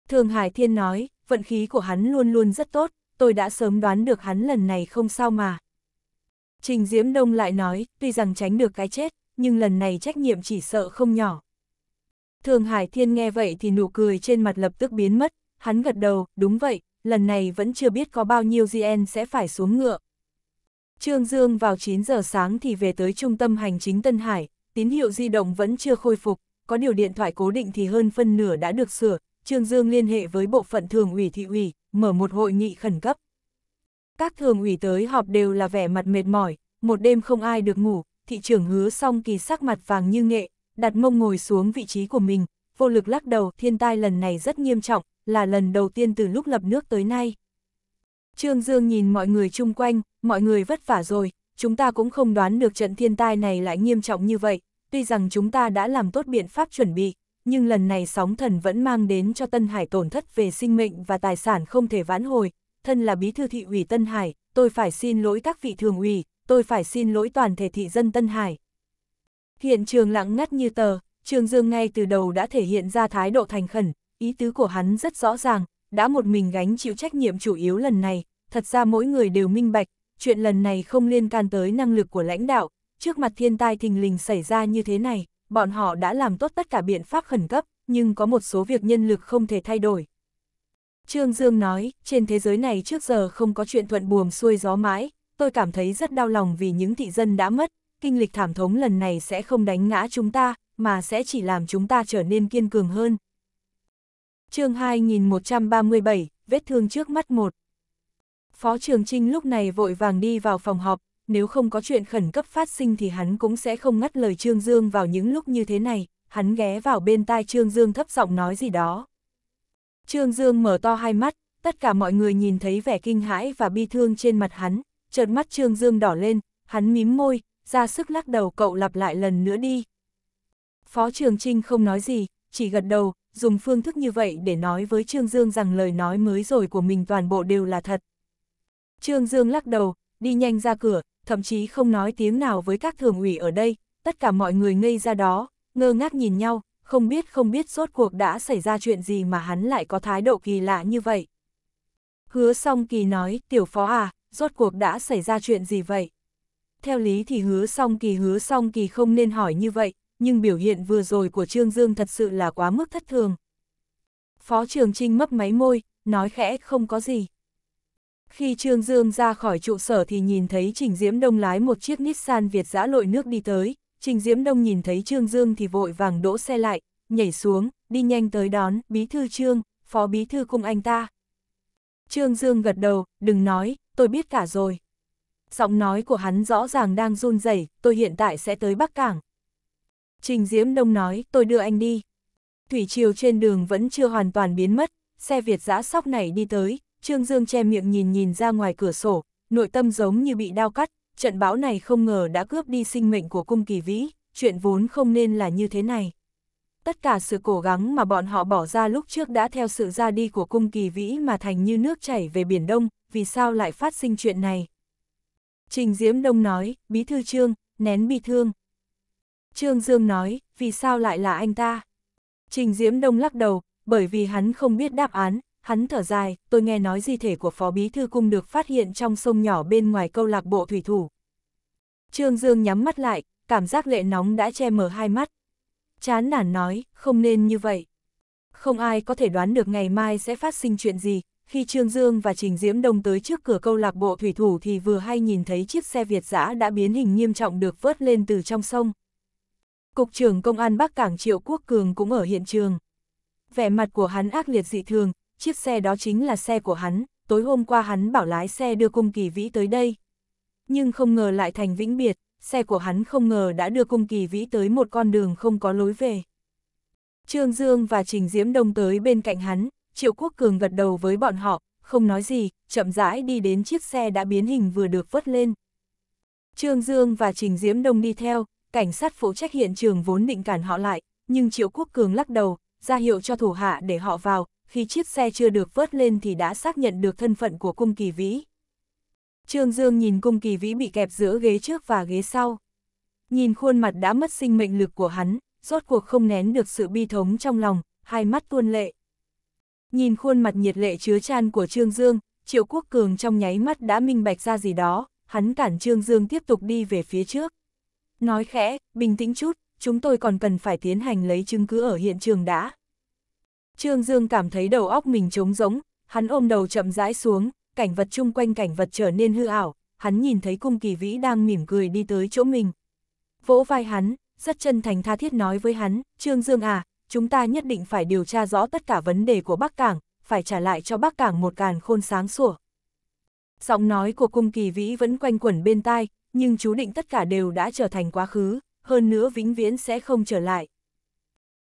S1: Thường Hải Thiên nói, vận khí của hắn luôn luôn rất tốt, tôi đã sớm đoán được hắn lần này không sao mà. Trình Diễm Đông lại nói, tuy rằng tránh được cái chết, nhưng lần này trách nhiệm chỉ sợ không nhỏ. Thường Hải Thiên nghe vậy thì nụ cười trên mặt lập tức biến mất, hắn gật đầu, đúng vậy, lần này vẫn chưa biết có bao nhiêu GN sẽ phải xuống ngựa, Trương Dương vào 9 giờ sáng thì về tới trung tâm hành chính Tân Hải, tín hiệu di động vẫn chưa khôi phục, có điều điện thoại cố định thì hơn phân nửa đã được sửa, Trương Dương liên hệ với bộ phận thường ủy thị ủy, mở một hội nghị khẩn cấp. Các thường ủy tới họp đều là vẻ mặt mệt mỏi, một đêm không ai được ngủ, thị trưởng hứa xong kỳ sắc mặt vàng như nghệ, đặt mông ngồi xuống vị trí của mình, vô lực lắc đầu thiên tai lần này rất nghiêm trọng, là lần đầu tiên từ lúc lập nước tới nay. Trương Dương nhìn mọi người chung quanh, mọi người vất vả rồi, chúng ta cũng không đoán được trận thiên tai này lại nghiêm trọng như vậy, tuy rằng chúng ta đã làm tốt biện pháp chuẩn bị, nhưng lần này sóng thần vẫn mang đến cho Tân Hải tổn thất về sinh mệnh và tài sản không thể vãn hồi, thân là bí thư thị ủy Tân Hải, tôi phải xin lỗi các vị thường ủy, tôi phải xin lỗi toàn thể thị dân Tân Hải. Hiện trường lặng ngắt như tờ, Trương Dương ngay từ đầu đã thể hiện ra thái độ thành khẩn, ý tứ của hắn rất rõ ràng, đã một mình gánh chịu trách nhiệm chủ yếu lần này, thật ra mỗi người đều minh bạch, chuyện lần này không liên can tới năng lực của lãnh đạo, trước mặt thiên tai thình lình xảy ra như thế này, bọn họ đã làm tốt tất cả biện pháp khẩn cấp, nhưng có một số việc nhân lực không thể thay đổi. Trương Dương nói, trên thế giới này trước giờ không có chuyện thuận buồm xuôi gió mãi, tôi cảm thấy rất đau lòng vì những thị dân đã mất, kinh lịch thảm thống lần này sẽ không đánh ngã chúng ta, mà sẽ chỉ làm chúng ta trở nên kiên cường hơn, chương 2137, vết thương trước mắt một. Phó Trường Trinh lúc này vội vàng đi vào phòng họp, nếu không có chuyện khẩn cấp phát sinh thì hắn cũng sẽ không ngắt lời Trương Dương vào những lúc như thế này, hắn ghé vào bên tai Trương Dương thấp giọng nói gì đó. Trương Dương mở to hai mắt, tất cả mọi người nhìn thấy vẻ kinh hãi và bi thương trên mặt hắn, chợt mắt Trương Dương đỏ lên, hắn mím môi, ra sức lắc đầu cậu lặp lại lần nữa đi. Phó Trường Trinh không nói gì, chỉ gật đầu, dùng phương thức như vậy để nói với Trương Dương rằng lời nói mới rồi của mình toàn bộ đều là thật. Trương Dương lắc đầu, đi nhanh ra cửa, thậm chí không nói tiếng nào với các thường ủy ở đây, tất cả mọi người ngây ra đó, ngơ ngác nhìn nhau, không biết không biết rốt cuộc đã xảy ra chuyện gì mà hắn lại có thái độ kỳ lạ như vậy. Hứa song kỳ nói, tiểu phó à, rốt cuộc đã xảy ra chuyện gì vậy? Theo lý thì hứa song kỳ hứa song kỳ không nên hỏi như vậy, nhưng biểu hiện vừa rồi của Trương Dương thật sự là quá mức thất thường. Phó Trường Trinh mấp máy môi, nói khẽ không có gì. Khi Trương Dương ra khỏi trụ sở thì nhìn thấy Trình Diễm Đông lái một chiếc Nissan Việt giã lội nước đi tới, Trình Diễm Đông nhìn thấy Trương Dương thì vội vàng đỗ xe lại, nhảy xuống, đi nhanh tới đón, bí thư Trương, phó bí thư cùng anh ta. Trương Dương gật đầu, đừng nói, tôi biết cả rồi. Giọng nói của hắn rõ ràng đang run rẩy tôi hiện tại sẽ tới Bắc Cảng. Trình Diễm Đông nói, tôi đưa anh đi. Thủy triều trên đường vẫn chưa hoàn toàn biến mất, xe Việt giã sóc này đi tới, Trương Dương che miệng nhìn nhìn ra ngoài cửa sổ, nội tâm giống như bị đau cắt, trận bão này không ngờ đã cướp đi sinh mệnh của cung kỳ vĩ, chuyện vốn không nên là như thế này. Tất cả sự cố gắng mà bọn họ bỏ ra lúc trước đã theo sự ra đi của cung kỳ vĩ mà thành như nước chảy về Biển Đông, vì sao lại phát sinh chuyện này? Trình Diễm Đông nói, Bí Thư Trương, nén bi thương. Trương Dương nói, vì sao lại là anh ta? Trình Diễm Đông lắc đầu, bởi vì hắn không biết đáp án, hắn thở dài, tôi nghe nói di thể của Phó Bí Thư Cung được phát hiện trong sông nhỏ bên ngoài câu lạc bộ thủy thủ. Trương Dương nhắm mắt lại, cảm giác lệ nóng đã che mờ hai mắt. Chán nản nói, không nên như vậy. Không ai có thể đoán được ngày mai sẽ phát sinh chuyện gì, khi Trương Dương và Trình Diễm Đông tới trước cửa câu lạc bộ thủy thủ thì vừa hay nhìn thấy chiếc xe Việt giã đã biến hình nghiêm trọng được vớt lên từ trong sông. Cục trưởng Công an Bắc Cảng Triệu Quốc Cường cũng ở hiện trường. Vẻ mặt của hắn ác liệt dị thường, chiếc xe đó chính là xe của hắn, tối hôm qua hắn bảo lái xe đưa cung kỳ vĩ tới đây. Nhưng không ngờ lại thành vĩnh biệt, xe của hắn không ngờ đã đưa cung kỳ vĩ tới một con đường không có lối về. Trương Dương và Trình Diễm Đông tới bên cạnh hắn, Triệu Quốc Cường gật đầu với bọn họ, không nói gì, chậm rãi đi đến chiếc xe đã biến hình vừa được vớt lên. Trương Dương và Trình Diễm Đông đi theo, cảnh sát phụ trách hiện trường vốn định cản họ lại, nhưng Triệu Quốc Cường lắc đầu, ra hiệu cho thủ hạ để họ vào, khi chiếc xe chưa được vớt lên thì đã xác nhận được thân phận của cung kỳ vĩ. Trương Dương nhìn cung kỳ vĩ bị kẹp giữa ghế trước và ghế sau. Nhìn khuôn mặt đã mất sinh mệnh lực của hắn, rốt cuộc không nén được sự bi thống trong lòng, hai mắt tuôn lệ. Nhìn khuôn mặt nhiệt lệ chứa chan của Trương Dương, Triệu Quốc Cường trong nháy mắt đã minh bạch ra gì đó, hắn cản Trương Dương tiếp tục đi về phía trước nói khẽ, bình tĩnh chút, chúng tôi còn cần phải tiến hành lấy chứng cứ ở hiện trường đã. Trương Dương cảm thấy đầu óc mình trống rỗng, hắn ôm đầu chậm rãi xuống, cảnh vật chung quanh cảnh vật trở nên hư ảo, hắn nhìn thấy cung kỳ vĩ đang mỉm cười đi tới chỗ mình. Vỗ vai hắn, rất chân thành tha thiết nói với hắn, Trương Dương à, chúng ta nhất định phải điều tra rõ tất cả vấn đề của Bắc Cảng, phải trả lại cho Bắc Cảng một càn khôn sáng sủa. Giọng nói của cung kỳ vĩ vẫn quanh quẩn bên tai, nhưng chú định tất cả đều đã trở thành quá khứ, hơn nữa vĩnh viễn sẽ không trở lại.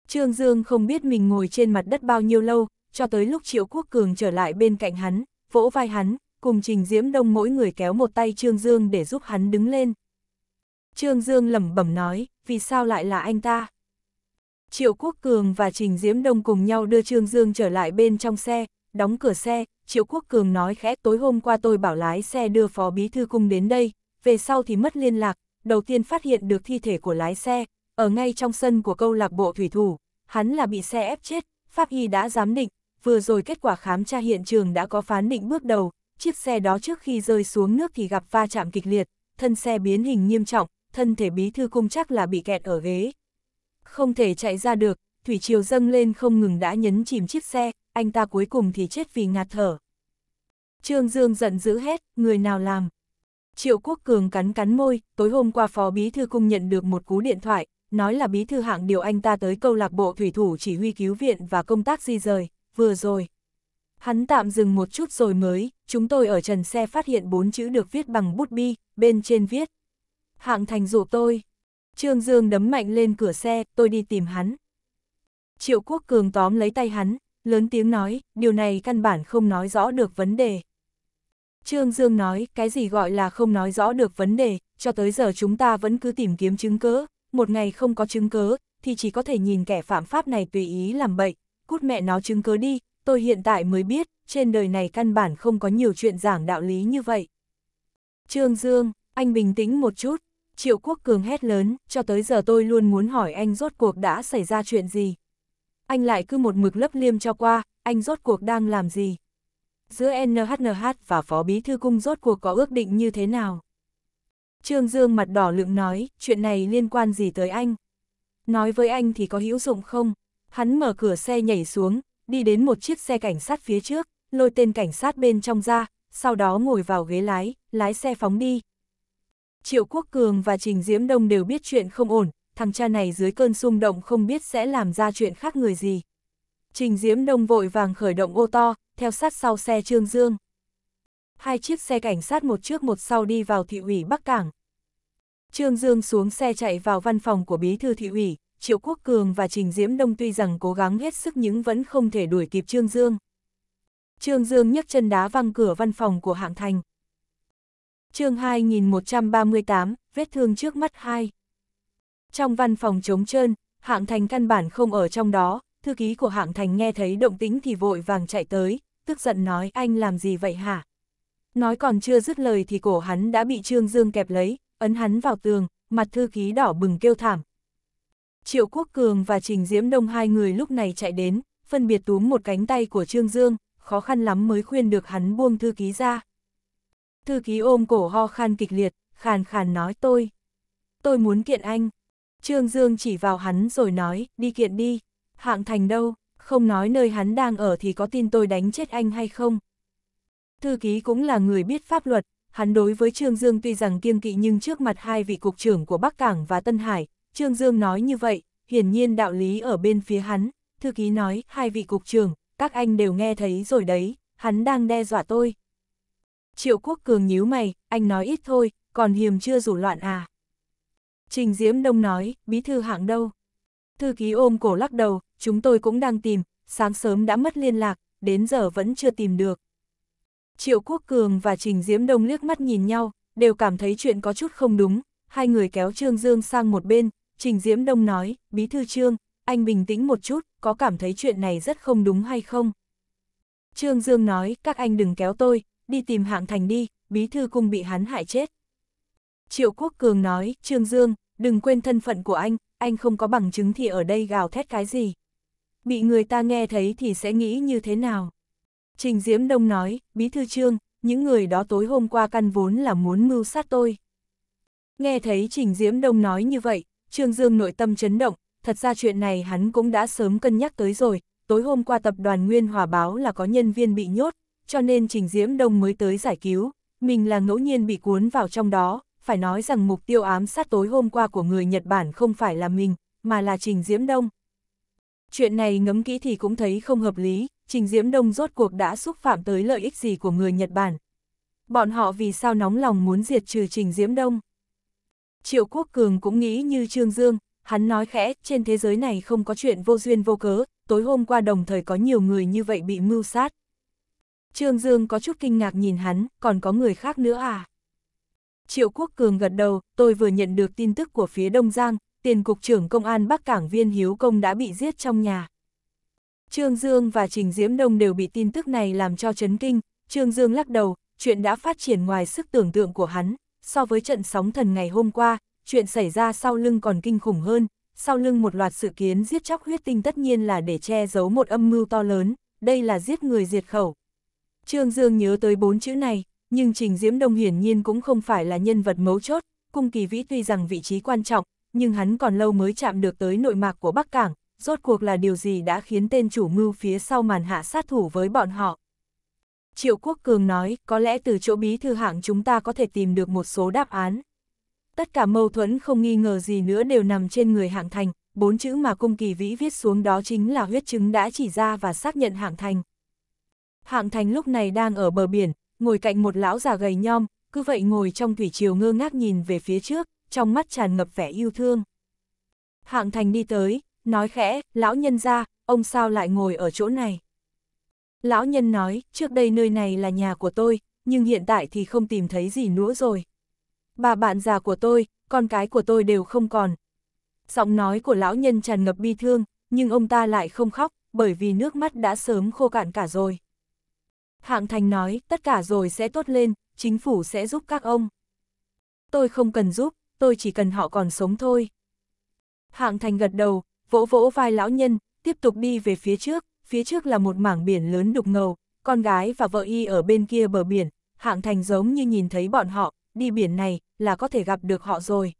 S1: Trương Dương không biết mình ngồi trên mặt đất bao nhiêu lâu, cho tới lúc Triệu Quốc Cường trở lại bên cạnh hắn, vỗ vai hắn, cùng Trình Diễm Đông mỗi người kéo một tay Trương Dương để giúp hắn đứng lên. Trương Dương lẩm bẩm nói, vì sao lại là anh ta? Triệu Quốc Cường và Trình Diễm Đông cùng nhau đưa Trương Dương trở lại bên trong xe, đóng cửa xe, Triệu Quốc Cường nói khẽ tối hôm qua tôi bảo lái xe đưa phó bí thư cung đến đây, về sau thì mất liên lạc, đầu tiên phát hiện được thi thể của lái xe, ở ngay trong sân của câu lạc bộ thủy thủ, hắn là bị xe ép chết, pháp y đã giám định, vừa rồi kết quả khám tra hiện trường đã có phán định bước đầu, chiếc xe đó trước khi rơi xuống nước thì gặp va chạm kịch liệt, thân xe biến hình nghiêm trọng, thân thể bí thư cung chắc là bị kẹt ở ghế. Không thể chạy ra được, thủy triều dâng lên không ngừng đã nhấn chìm chiếc xe, anh ta cuối cùng thì chết vì ngạt thở. Trương Dương giận dữ hết, người nào làm, Triệu Quốc Cường cắn cắn môi, tối hôm qua Phó Bí Thư Cung nhận được một cú điện thoại, nói là Bí Thư hạng điều anh ta tới câu lạc bộ thủy thủ chỉ huy cứu viện và công tác di rời, vừa rồi. Hắn tạm dừng một chút rồi mới, chúng tôi ở trần xe phát hiện bốn chữ được viết bằng bút bi, bên trên viết. Hạng thành rủ tôi. Trương Dương đấm mạnh lên cửa xe, tôi đi tìm hắn. Triệu Quốc Cường tóm lấy tay hắn, lớn tiếng nói, điều này căn bản không nói rõ được vấn đề. Trương Dương nói, cái gì gọi là không nói rõ được vấn đề, cho tới giờ chúng ta vẫn cứ tìm kiếm chứng cớ, một ngày không có chứng cớ, thì chỉ có thể nhìn kẻ phạm pháp này tùy ý làm bậy, cút mẹ nó chứng cớ đi, tôi hiện tại mới biết, trên đời này căn bản không có nhiều chuyện giảng đạo lý như vậy. Trương Dương, anh bình tĩnh một chút, Triệu Quốc Cường hét lớn, cho tới giờ tôi luôn muốn hỏi anh rốt cuộc đã xảy ra chuyện gì. Anh lại cứ một mực lấp liêm cho qua, anh rốt cuộc đang làm gì giữa NHNH và Phó Bí Thư Cung rốt cuộc có ước định như thế nào? Trương Dương mặt đỏ lượng nói, chuyện này liên quan gì tới anh? Nói với anh thì có hữu dụng không? Hắn mở cửa xe nhảy xuống, đi đến một chiếc xe cảnh sát phía trước, lôi tên cảnh sát bên trong ra, sau đó ngồi vào ghế lái, lái xe phóng đi. Triệu Quốc Cường và Trình Diễm Đông đều biết chuyện không ổn, thằng cha này dưới cơn xung động không biết sẽ làm ra chuyện khác người gì. Trình Diễm Đông vội vàng khởi động ô to, theo sát sau xe Trương Dương. Hai chiếc xe cảnh sát một trước một sau đi vào thị ủy Bắc Cảng. Trương Dương xuống xe chạy vào văn phòng của bí thư thị ủy, Triệu Quốc Cường và Trình Diễm Đông tuy rằng cố gắng hết sức nhưng vẫn không thể đuổi kịp Trương Dương. Trương Dương nhấc chân đá văng cửa văn phòng của hạng thành. chương 2138, vết thương trước mắt 2. Trong văn phòng trống trơn, hạng thành căn bản không ở trong đó, thư ký của hạng thành nghe thấy động tĩnh thì vội vàng chạy tới, tức giận nói anh làm gì vậy hả? Nói còn chưa dứt lời thì cổ hắn đã bị Trương Dương kẹp lấy, ấn hắn vào tường, mặt thư ký đỏ bừng kêu thảm. Triệu Quốc Cường và Trình Diễm Đông hai người lúc này chạy đến, phân biệt túm một cánh tay của Trương Dương, khó khăn lắm mới khuyên được hắn buông thư ký ra. Thư ký ôm cổ ho khan kịch liệt, khàn khàn nói tôi. Tôi muốn kiện anh. Trương Dương chỉ vào hắn rồi nói, đi kiện đi. Hạng thành đâu? không nói nơi hắn đang ở thì có tin tôi đánh chết anh hay không. Thư ký cũng là người biết pháp luật, hắn đối với Trương Dương tuy rằng kiêng kỵ nhưng trước mặt hai vị cục trưởng của Bắc Cảng và Tân Hải, Trương Dương nói như vậy, hiển nhiên đạo lý ở bên phía hắn, thư ký nói, hai vị cục trưởng, các anh đều nghe thấy rồi đấy, hắn đang đe dọa tôi. Triệu Quốc Cường nhíu mày, anh nói ít thôi, còn hiềm chưa rủ loạn à. Trình Diễm Đông nói, bí thư hạng đâu. Thư ký ôm cổ lắc đầu, chúng tôi cũng đang tìm, sáng sớm đã mất liên lạc, đến giờ vẫn chưa tìm được. Triệu Quốc Cường và Trình Diễm Đông liếc mắt nhìn nhau, đều cảm thấy chuyện có chút không đúng, hai người kéo Trương Dương sang một bên, Trình Diễm Đông nói, Bí Thư Trương, anh bình tĩnh một chút, có cảm thấy chuyện này rất không đúng hay không? Trương Dương nói, các anh đừng kéo tôi, đi tìm hạng thành đi, Bí Thư Cung bị hắn hại chết. Triệu Quốc Cường nói, Trương Dương, đừng quên thân phận của anh, anh không có bằng chứng thì ở đây gào thét cái gì. Bị người ta nghe thấy thì sẽ nghĩ như thế nào? Trình Diễm Đông nói, Bí Thư Trương, những người đó tối hôm qua căn vốn là muốn mưu sát tôi. Nghe thấy Trình Diễm Đông nói như vậy, Trương Dương nội tâm chấn động, thật ra chuyện này hắn cũng đã sớm cân nhắc tới rồi, tối hôm qua tập đoàn Nguyên Hòa báo là có nhân viên bị nhốt, cho nên Trình Diễm Đông mới tới giải cứu, mình là ngẫu nhiên bị cuốn vào trong đó, phải nói rằng mục tiêu ám sát tối hôm qua của người Nhật Bản không phải là mình, mà là Trình Diễm Đông. Chuyện này ngấm kỹ thì cũng thấy không hợp lý, Trình Diễm Đông rốt cuộc đã xúc phạm tới lợi ích gì của người Nhật Bản. Bọn họ vì sao nóng lòng muốn diệt trừ Trình Diễm Đông? Triệu Quốc Cường cũng nghĩ như Trương Dương, hắn nói khẽ, trên thế giới này không có chuyện vô duyên vô cớ, tối hôm qua đồng thời có nhiều người như vậy bị mưu sát. Trương Dương có chút kinh ngạc nhìn hắn, còn có người khác nữa à? Triệu Quốc Cường gật đầu, tôi vừa nhận được tin tức của phía Đông Giang, tiền cục trưởng công an Bắc Cảng Viên Hiếu Công đã bị giết trong nhà. Trương Dương và Trình Diễm Đông đều bị tin tức này làm cho chấn kinh, Trương Dương lắc đầu, chuyện đã phát triển ngoài sức tưởng tượng của hắn, so với trận sóng thần ngày hôm qua, chuyện xảy ra sau lưng còn kinh khủng hơn, sau lưng một loạt sự kiến giết chóc huyết tinh tất nhiên là để che giấu một âm mưu to lớn, đây là giết người diệt khẩu. Trương Dương nhớ tới bốn chữ này. Nhưng Trình Diễm Đông hiển nhiên cũng không phải là nhân vật mấu chốt, cung kỳ vĩ tuy rằng vị trí quan trọng, nhưng hắn còn lâu mới chạm được tới nội mạc của Bắc Cảng, rốt cuộc là điều gì đã khiến tên chủ mưu phía sau màn hạ sát thủ với bọn họ. Triệu Quốc Cường nói, có lẽ từ chỗ bí thư hạng chúng ta có thể tìm được một số đáp án. Tất cả mâu thuẫn không nghi ngờ gì nữa đều nằm trên người hạng thành, bốn chữ mà cung kỳ vĩ viết xuống đó chính là huyết chứng đã chỉ ra và xác nhận hạng thành. Hạng thành lúc này đang ở bờ biển, ngồi cạnh một lão già gầy nhom, cứ vậy ngồi trong thủy chiều ngơ ngác nhìn về phía trước, trong mắt tràn ngập vẻ yêu thương. Hạng thành đi tới, nói khẽ, lão nhân ra, ông sao lại ngồi ở chỗ này? Lão nhân nói, trước đây nơi này là nhà của tôi, nhưng hiện tại thì không tìm thấy gì nữa rồi. Bà bạn già của tôi, con cái của tôi đều không còn. Giọng nói của lão nhân tràn ngập bi thương, nhưng ông ta lại không khóc, bởi vì nước mắt đã sớm khô cạn cả rồi. Hạng Thành nói, tất cả rồi sẽ tốt lên, chính phủ sẽ giúp các ông. Tôi không cần giúp, tôi chỉ cần họ còn sống thôi. Hạng Thành gật đầu, vỗ vỗ vai lão nhân, tiếp tục đi về phía trước, phía trước là một mảng biển lớn đục ngầu, con gái và vợ y ở bên kia bờ biển, Hạng Thành giống như nhìn thấy bọn họ, đi biển này là có thể gặp được họ rồi.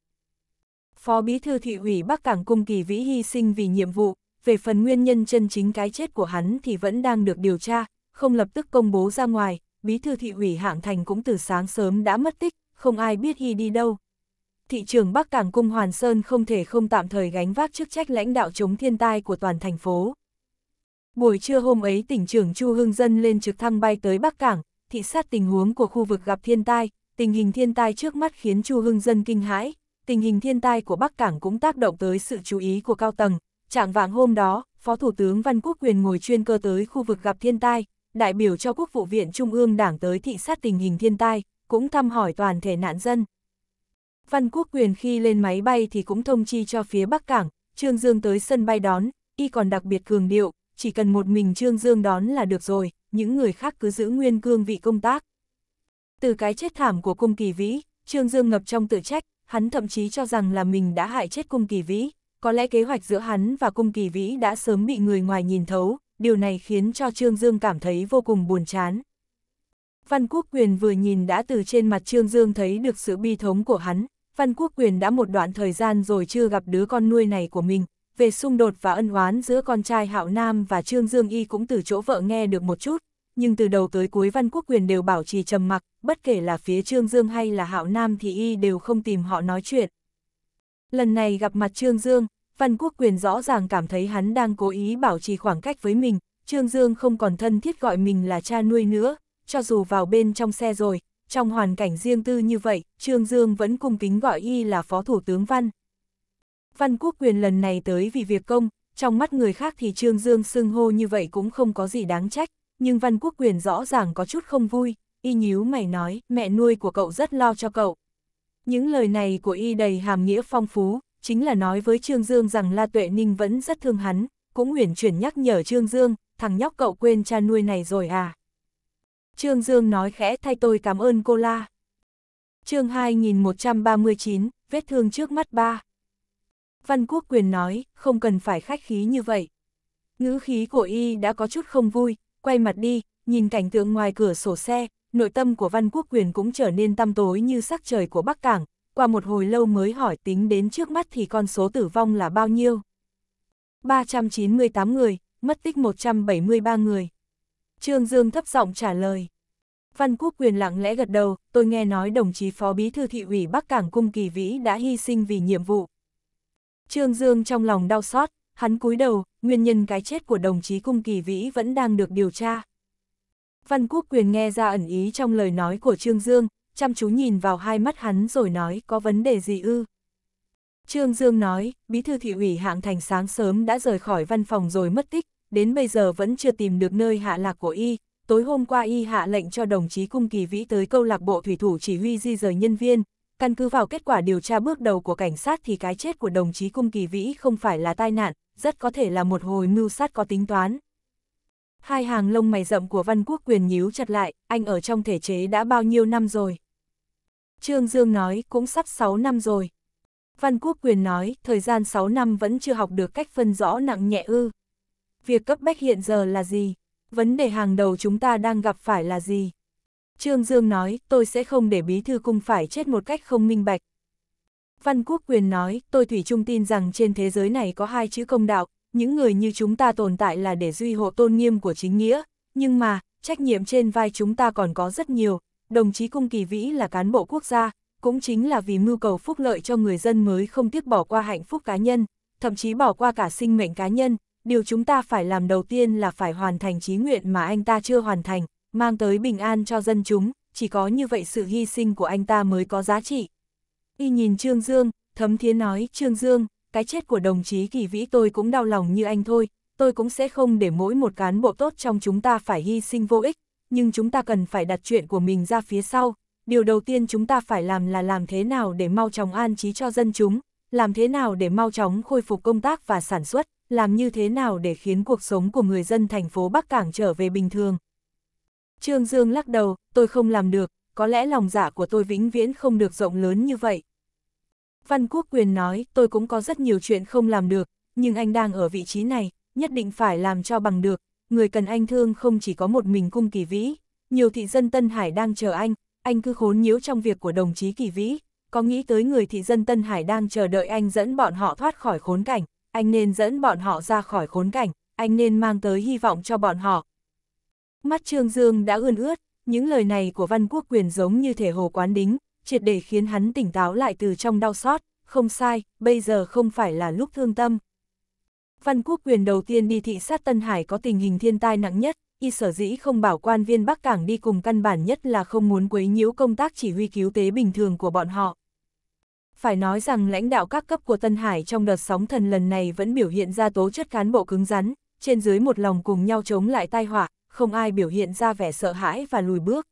S1: Phó Bí Thư Thị ủy Bắc Cảng Cung Kỳ Vĩ hy sinh vì nhiệm vụ, về phần nguyên nhân chân chính cái chết của hắn thì vẫn đang được điều tra, không lập tức công bố ra ngoài, bí thư thị ủy hạng thành cũng từ sáng sớm đã mất tích, không ai biết Hy đi đâu. Thị trường Bắc Cảng Cung Hoàn Sơn không thể không tạm thời gánh vác chức trách lãnh đạo chống thiên tai của toàn thành phố. Buổi trưa hôm ấy tỉnh trưởng Chu Hưng Dân lên trực thăng bay tới Bắc Cảng, thị sát tình huống của khu vực gặp thiên tai, tình hình thiên tai trước mắt khiến Chu Hưng Dân kinh hãi, tình hình thiên tai của Bắc Cảng cũng tác động tới sự chú ý của cao tầng. Trạng vạng hôm đó, Phó Thủ tướng Văn Quốc Quyền ngồi chuyên cơ tới khu vực gặp thiên tai, đại biểu cho Quốc vụ viện Trung ương Đảng tới thị sát tình hình thiên tai, cũng thăm hỏi toàn thể nạn dân. Văn Quốc Quyền khi lên máy bay thì cũng thông chi cho phía Bắc Cảng, Trương Dương tới sân bay đón, y còn đặc biệt cường điệu, chỉ cần một mình Trương Dương đón là được rồi, những người khác cứ giữ nguyên cương vị công tác. Từ cái chết thảm của cung kỳ vĩ, Trương Dương ngập trong tự trách, hắn thậm chí cho rằng là mình đã hại chết cung kỳ vĩ, có lẽ kế hoạch giữa hắn và cung kỳ vĩ đã sớm bị người ngoài nhìn thấu, điều này khiến cho Trương Dương cảm thấy vô cùng buồn chán. Văn Quốc Quyền vừa nhìn đã từ trên mặt Trương Dương thấy được sự bi thống của hắn, Văn Quốc Quyền đã một đoạn thời gian rồi chưa gặp đứa con nuôi này của mình, về xung đột và ân oán giữa con trai Hạo Nam và Trương Dương Y cũng từ chỗ vợ nghe được một chút, nhưng từ đầu tới cuối Văn Quốc Quyền đều bảo trì trầm mặc, bất kể là phía Trương Dương hay là Hạo Nam thì Y đều không tìm họ nói chuyện. Lần này gặp mặt Trương Dương, Văn Quốc Quyền rõ ràng cảm thấy hắn đang cố ý bảo trì khoảng cách với mình, Trương Dương không còn thân thiết gọi mình là cha nuôi nữa, cho dù vào bên trong xe rồi, trong hoàn cảnh riêng tư như vậy, Trương Dương vẫn cung kính gọi y là Phó Thủ tướng Văn. Văn Quốc Quyền lần này tới vì việc công, trong mắt người khác thì Trương Dương xưng hô như vậy cũng không có gì đáng trách, nhưng Văn Quốc Quyền rõ ràng có chút không vui, y nhíu mày nói, mẹ nuôi của cậu rất lo cho cậu. Những lời này của y đầy hàm nghĩa phong phú, chính là nói với Trương Dương rằng La Tuệ Ninh vẫn rất thương hắn, cũng huyền chuyển nhắc nhở Trương Dương, thằng nhóc cậu quên cha nuôi này rồi à. Trương Dương nói khẽ thay tôi cảm ơn cô La. chương 2139, vết thương trước mắt ba. Văn Quốc Quyền nói, không cần phải khách khí như vậy. Ngữ khí của y đã có chút không vui, quay mặt đi, nhìn cảnh tượng ngoài cửa sổ xe, nội tâm của Văn Quốc Quyền cũng trở nên tăm tối như sắc trời của Bắc Cảng, qua một hồi lâu mới hỏi tính đến trước mắt thì con số tử vong là bao nhiêu. 398 người, mất tích 173 người. Trương Dương thấp giọng trả lời. Văn Quốc Quyền lặng lẽ gật đầu, tôi nghe nói đồng chí Phó Bí Thư Thị ủy Bắc Cảng Cung Kỳ Vĩ đã hy sinh vì nhiệm vụ. Trương Dương trong lòng đau xót, hắn cúi đầu, nguyên nhân cái chết của đồng chí Cung Kỳ Vĩ vẫn đang được điều tra. Văn Quốc Quyền nghe ra ẩn ý trong lời nói của Trương Dương, chăm chú nhìn vào hai mắt hắn rồi nói có vấn đề gì ư. Trương Dương nói, bí thư thị ủy hạng thành sáng sớm đã rời khỏi văn phòng rồi mất tích, đến bây giờ vẫn chưa tìm được nơi hạ lạc của y. Tối hôm qua y hạ lệnh cho đồng chí Cung Kỳ Vĩ tới câu lạc bộ thủy thủ chỉ huy di rời nhân viên. Căn cứ vào kết quả điều tra bước đầu của cảnh sát thì cái chết của đồng chí Cung Kỳ Vĩ không phải là tai nạn, rất có thể là một hồi mưu sát có tính toán. Hai hàng lông mày rậm của Văn Quốc Quyền nhíu chặt lại, anh ở trong thể chế đã bao nhiêu năm rồi? Trương Dương nói, cũng sắp 6 năm rồi. Văn Quốc Quyền nói, thời gian 6 năm vẫn chưa học được cách phân rõ nặng nhẹ ư. Việc cấp bách hiện giờ là gì? Vấn đề hàng đầu chúng ta đang gặp phải là gì? Trương Dương nói, tôi sẽ không để bí thư cung phải chết một cách không minh bạch. Văn Quốc Quyền nói, tôi thủy chung tin rằng trên thế giới này có hai chữ công đạo, những người như chúng ta tồn tại là để duy hộ tôn nghiêm của chính nghĩa, nhưng mà, trách nhiệm trên vai chúng ta còn có rất nhiều, đồng chí Cung Kỳ Vĩ là cán bộ quốc gia, cũng chính là vì mưu cầu phúc lợi cho người dân mới không tiếc bỏ qua hạnh phúc cá nhân, thậm chí bỏ qua cả sinh mệnh cá nhân, điều chúng ta phải làm đầu tiên là phải hoàn thành trí nguyện mà anh ta chưa hoàn thành, mang tới bình an cho dân chúng, chỉ có như vậy sự hy sinh của anh ta mới có giá trị. Y nhìn Trương Dương, thấm thiên nói Trương Dương, cái chết của đồng chí kỳ vĩ tôi cũng đau lòng như anh thôi, tôi cũng sẽ không để mỗi một cán bộ tốt trong chúng ta phải hy sinh vô ích, nhưng chúng ta cần phải đặt chuyện của mình ra phía sau. Điều đầu tiên chúng ta phải làm là làm thế nào để mau chóng an trí cho dân chúng, làm thế nào để mau chóng khôi phục công tác và sản xuất, làm như thế nào để khiến cuộc sống của người dân thành phố Bắc Cảng trở về bình thường. Trương Dương lắc đầu, tôi không làm được, có lẽ lòng dạ của tôi vĩnh viễn không được rộng lớn như vậy, Văn Quốc Quyền nói, tôi cũng có rất nhiều chuyện không làm được, nhưng anh đang ở vị trí này, nhất định phải làm cho bằng được, người cần anh thương không chỉ có một mình cung kỳ vĩ, nhiều thị dân Tân Hải đang chờ anh, anh cứ khốn nhiễu trong việc của đồng chí kỳ vĩ, có nghĩ tới người thị dân Tân Hải đang chờ đợi anh dẫn bọn họ thoát khỏi khốn cảnh, anh nên dẫn bọn họ ra khỏi khốn cảnh, anh nên mang tới hy vọng cho bọn họ. Mắt Trương Dương đã ươn ướt, những lời này của Văn Quốc Quyền giống như thể hồ quán đính, triệt để khiến hắn tỉnh táo lại từ trong đau xót, không sai, bây giờ không phải là lúc thương tâm. Văn Quốc quyền đầu tiên đi thị sát Tân Hải có tình hình thiên tai nặng nhất, y sở dĩ không bảo quan viên Bắc Cảng đi cùng căn bản nhất là không muốn quấy nhiễu công tác chỉ huy cứu tế bình thường của bọn họ. Phải nói rằng lãnh đạo các cấp của Tân Hải trong đợt sóng thần lần này vẫn biểu hiện ra tố chất cán bộ cứng rắn, trên dưới một lòng cùng nhau chống lại tai họa, không ai biểu hiện ra vẻ sợ hãi và lùi bước.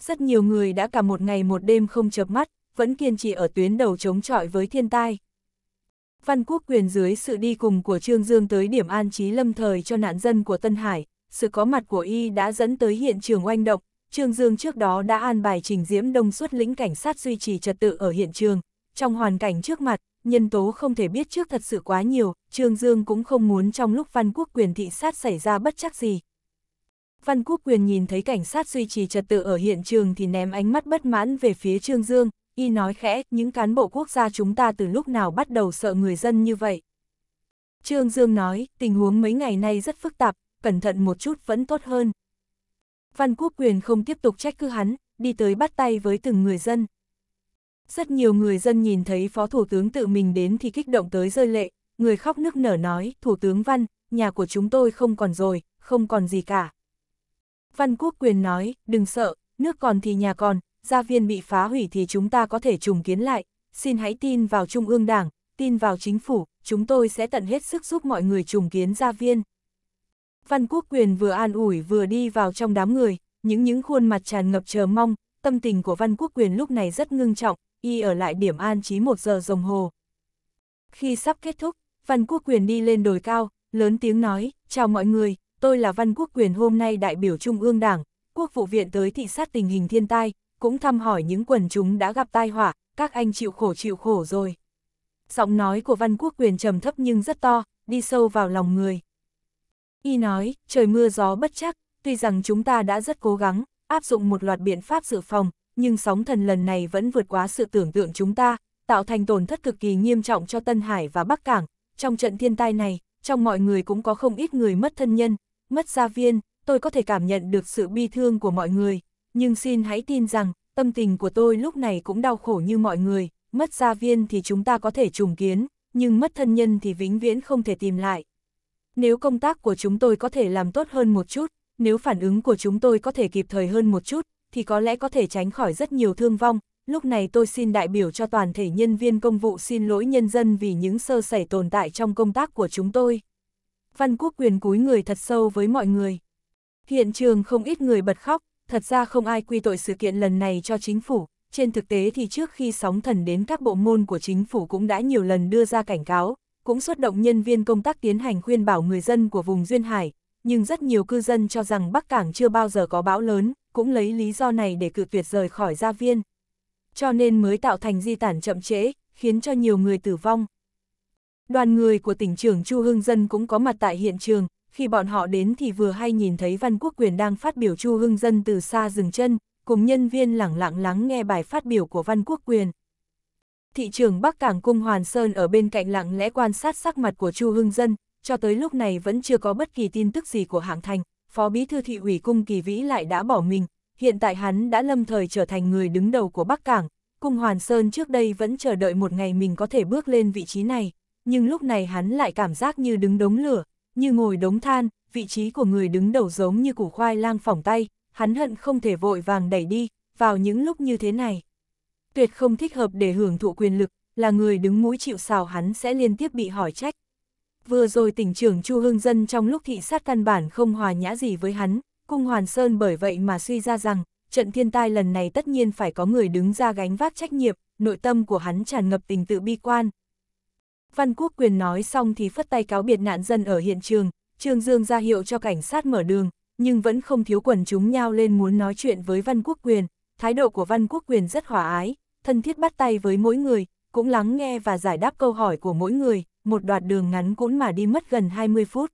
S1: Rất nhiều người đã cả một ngày một đêm không chợp mắt, vẫn kiên trì ở tuyến đầu chống chọi với thiên tai. Văn quốc quyền dưới sự đi cùng của Trương Dương tới điểm an trí lâm thời cho nạn dân của Tân Hải, sự có mặt của y đã dẫn tới hiện trường oanh động, Trương Dương trước đó đã an bài trình diễm đông suất lĩnh cảnh sát duy trì trật tự ở hiện trường. Trong hoàn cảnh trước mặt, nhân tố không thể biết trước thật sự quá nhiều, Trương Dương cũng không muốn trong lúc văn quốc quyền thị sát xảy ra bất chắc gì, Văn Quốc Quyền nhìn thấy cảnh sát duy trì trật tự ở hiện trường thì ném ánh mắt bất mãn về phía Trương Dương, y nói khẽ, những cán bộ quốc gia chúng ta từ lúc nào bắt đầu sợ người dân như vậy. Trương Dương nói, tình huống mấy ngày nay rất phức tạp, cẩn thận một chút vẫn tốt hơn. Văn Quốc Quyền không tiếp tục trách cứ hắn, đi tới bắt tay với từng người dân. Rất nhiều người dân nhìn thấy Phó Thủ tướng tự mình đến thì kích động tới rơi lệ, người khóc nức nở nói, Thủ tướng Văn, nhà của chúng tôi không còn rồi, không còn gì cả. Văn Quốc Quyền nói, đừng sợ, nước còn thì nhà còn, gia viên bị phá hủy thì chúng ta có thể trùng kiến lại, xin hãy tin vào Trung ương Đảng, tin vào chính phủ, chúng tôi sẽ tận hết sức giúp mọi người trùng kiến gia viên. Văn Quốc Quyền vừa an ủi vừa đi vào trong đám người, những những khuôn mặt tràn ngập chờ mong, tâm tình của Văn Quốc Quyền lúc này rất ngưng trọng, y ở lại điểm an trí một giờ đồng hồ. Khi sắp kết thúc, Văn Quốc Quyền đi lên đồi cao, lớn tiếng nói, chào mọi người, tôi là Văn Quốc Quyền hôm nay đại biểu Trung ương Đảng, Quốc vụ viện tới thị sát tình hình thiên tai, cũng thăm hỏi những quần chúng đã gặp tai họa, các anh chịu khổ chịu khổ rồi. Giọng nói của Văn Quốc Quyền trầm thấp nhưng rất to, đi sâu vào lòng người. Y nói, trời mưa gió bất chắc, tuy rằng chúng ta đã rất cố gắng, áp dụng một loạt biện pháp dự phòng, nhưng sóng thần lần này vẫn vượt quá sự tưởng tượng chúng ta, tạo thành tổn thất cực kỳ nghiêm trọng cho Tân Hải và Bắc Cảng. Trong trận thiên tai này, trong mọi người cũng có không ít người mất thân nhân, mất gia viên, tôi có thể cảm nhận được sự bi thương của mọi người, nhưng xin hãy tin rằng, tâm tình của tôi lúc này cũng đau khổ như mọi người, mất gia viên thì chúng ta có thể trùng kiến, nhưng mất thân nhân thì vĩnh viễn không thể tìm lại. Nếu công tác của chúng tôi có thể làm tốt hơn một chút, nếu phản ứng của chúng tôi có thể kịp thời hơn một chút, thì có lẽ có thể tránh khỏi rất nhiều thương vong. Lúc này tôi xin đại biểu cho toàn thể nhân viên công vụ xin lỗi nhân dân vì những sơ sẩy tồn tại trong công tác của chúng tôi. Văn Quốc Quyền cúi người thật sâu với mọi người. Hiện trường không ít người bật khóc, thật ra không ai quy tội sự kiện lần này cho chính phủ. Trên thực tế thì trước khi sóng thần đến các bộ môn của chính phủ cũng đã nhiều lần đưa ra cảnh cáo, cũng xuất động nhân viên công tác tiến hành khuyên bảo người dân của vùng Duyên Hải, nhưng rất nhiều cư dân cho rằng Bắc Cảng chưa bao giờ có bão lớn, cũng lấy lý do này để cự tuyệt rời khỏi gia viên. Cho nên mới tạo thành di tản chậm trễ, khiến cho nhiều người tử vong. Đoàn người của tỉnh trưởng Chu Hưng Dân cũng có mặt tại hiện trường, khi bọn họ đến thì vừa hay nhìn thấy Văn Quốc Quyền đang phát biểu Chu Hưng Dân từ xa dừng chân, cùng nhân viên lẳng lặng lắng nghe bài phát biểu của Văn Quốc Quyền. Thị trưởng Bắc Cảng Cung Hoàn Sơn ở bên cạnh lặng lẽ quan sát sắc mặt của Chu Hưng Dân, cho tới lúc này vẫn chưa có bất kỳ tin tức gì của hạng thành, Phó Bí Thư Thị ủy Cung Kỳ Vĩ lại đã bỏ mình, hiện tại hắn đã lâm thời trở thành người đứng đầu của Bắc Cảng, Cung Hoàn Sơn trước đây vẫn chờ đợi một ngày mình có thể bước lên vị trí này nhưng lúc này hắn lại cảm giác như đứng đống lửa, như ngồi đống than, vị trí của người đứng đầu giống như củ khoai lang phỏng tay, hắn hận không thể vội vàng đẩy đi, vào những lúc như thế này. Tuyệt không thích hợp để hưởng thụ quyền lực, là người đứng mũi chịu xào hắn sẽ liên tiếp bị hỏi trách. Vừa rồi tỉnh trưởng Chu hương Dân trong lúc thị sát căn bản không hòa nhã gì với hắn, cung Hoàn Sơn bởi vậy mà suy ra rằng, trận thiên tai lần này tất nhiên phải có người đứng ra gánh vác trách nhiệm, nội tâm của hắn tràn ngập tình tự bi quan, Văn Quốc Quyền nói xong thì phất tay cáo biệt nạn dân ở hiện trường, Trương Dương ra hiệu cho cảnh sát mở đường, nhưng vẫn không thiếu quần chúng nhau lên muốn nói chuyện với Văn Quốc Quyền. Thái độ của Văn Quốc Quyền rất hòa ái, thân thiết bắt tay với mỗi người, cũng lắng nghe và giải đáp câu hỏi của mỗi người, một đoạn đường ngắn cũng mà đi mất gần 20 phút.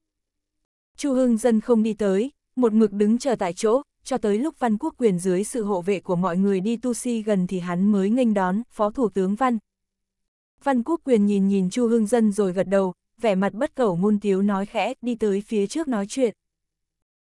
S1: Chu Hưng Dân không đi tới, một mực đứng chờ tại chỗ, cho tới lúc Văn Quốc Quyền dưới sự hộ vệ của mọi người đi tu si gần thì hắn mới nghênh đón Phó Thủ tướng Văn, Văn Quốc Quyền nhìn nhìn Chu Hưng Dân rồi gật đầu, vẻ mặt bất cẩu ngôn tiếu nói khẽ, đi tới phía trước nói chuyện.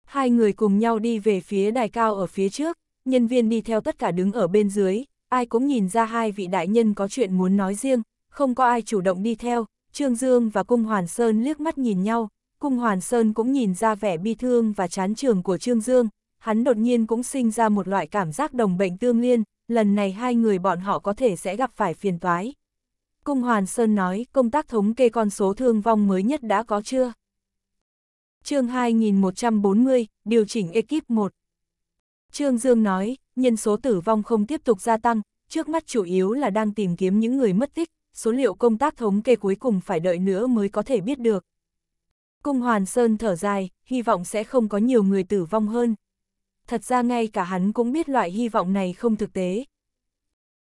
S1: Hai người cùng nhau đi về phía đài cao ở phía trước, nhân viên đi theo tất cả đứng ở bên dưới, ai cũng nhìn ra hai vị đại nhân có chuyện muốn nói riêng, không có ai chủ động đi theo, Trương Dương và Cung Hoàn Sơn liếc mắt nhìn nhau, Cung Hoàn Sơn cũng nhìn ra vẻ bi thương và chán trường của Trương Dương, hắn đột nhiên cũng sinh ra một loại cảm giác đồng bệnh tương liên, lần này hai người bọn họ có thể sẽ gặp phải phiền toái. Cung Hoàn Sơn nói công tác thống kê con số thương vong mới nhất đã có chưa? chương 2140, điều chỉnh ekip 1. Trương Dương nói, nhân số tử vong không tiếp tục gia tăng, trước mắt chủ yếu là đang tìm kiếm những người mất tích, số liệu công tác thống kê cuối cùng phải đợi nữa mới có thể biết được. Cung Hoàn Sơn thở dài, hy vọng sẽ không có nhiều người tử vong hơn. Thật ra ngay cả hắn cũng biết loại hy vọng này không thực tế.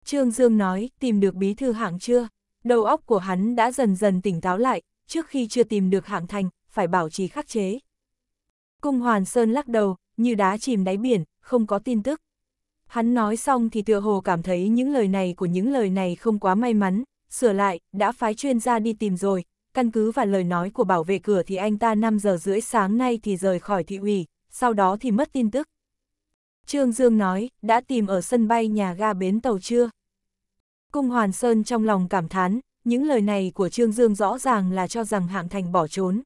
S1: Trương Dương nói, tìm được bí thư hạng chưa? đầu óc của hắn đã dần dần tỉnh táo lại, trước khi chưa tìm được hạng thành, phải bảo trì khắc chế. Cung Hoàn Sơn lắc đầu, như đá chìm đáy biển, không có tin tức. Hắn nói xong thì tựa hồ cảm thấy những lời này của những lời này không quá may mắn, sửa lại, đã phái chuyên gia đi tìm rồi, căn cứ và lời nói của bảo vệ cửa thì anh ta 5 giờ rưỡi sáng nay thì rời khỏi thị ủy, sau đó thì mất tin tức. Trương Dương nói, đã tìm ở sân bay nhà ga bến tàu chưa? Cung Hoàn Sơn trong lòng cảm thán, những lời này của Trương Dương rõ ràng là cho rằng hạng thành bỏ trốn.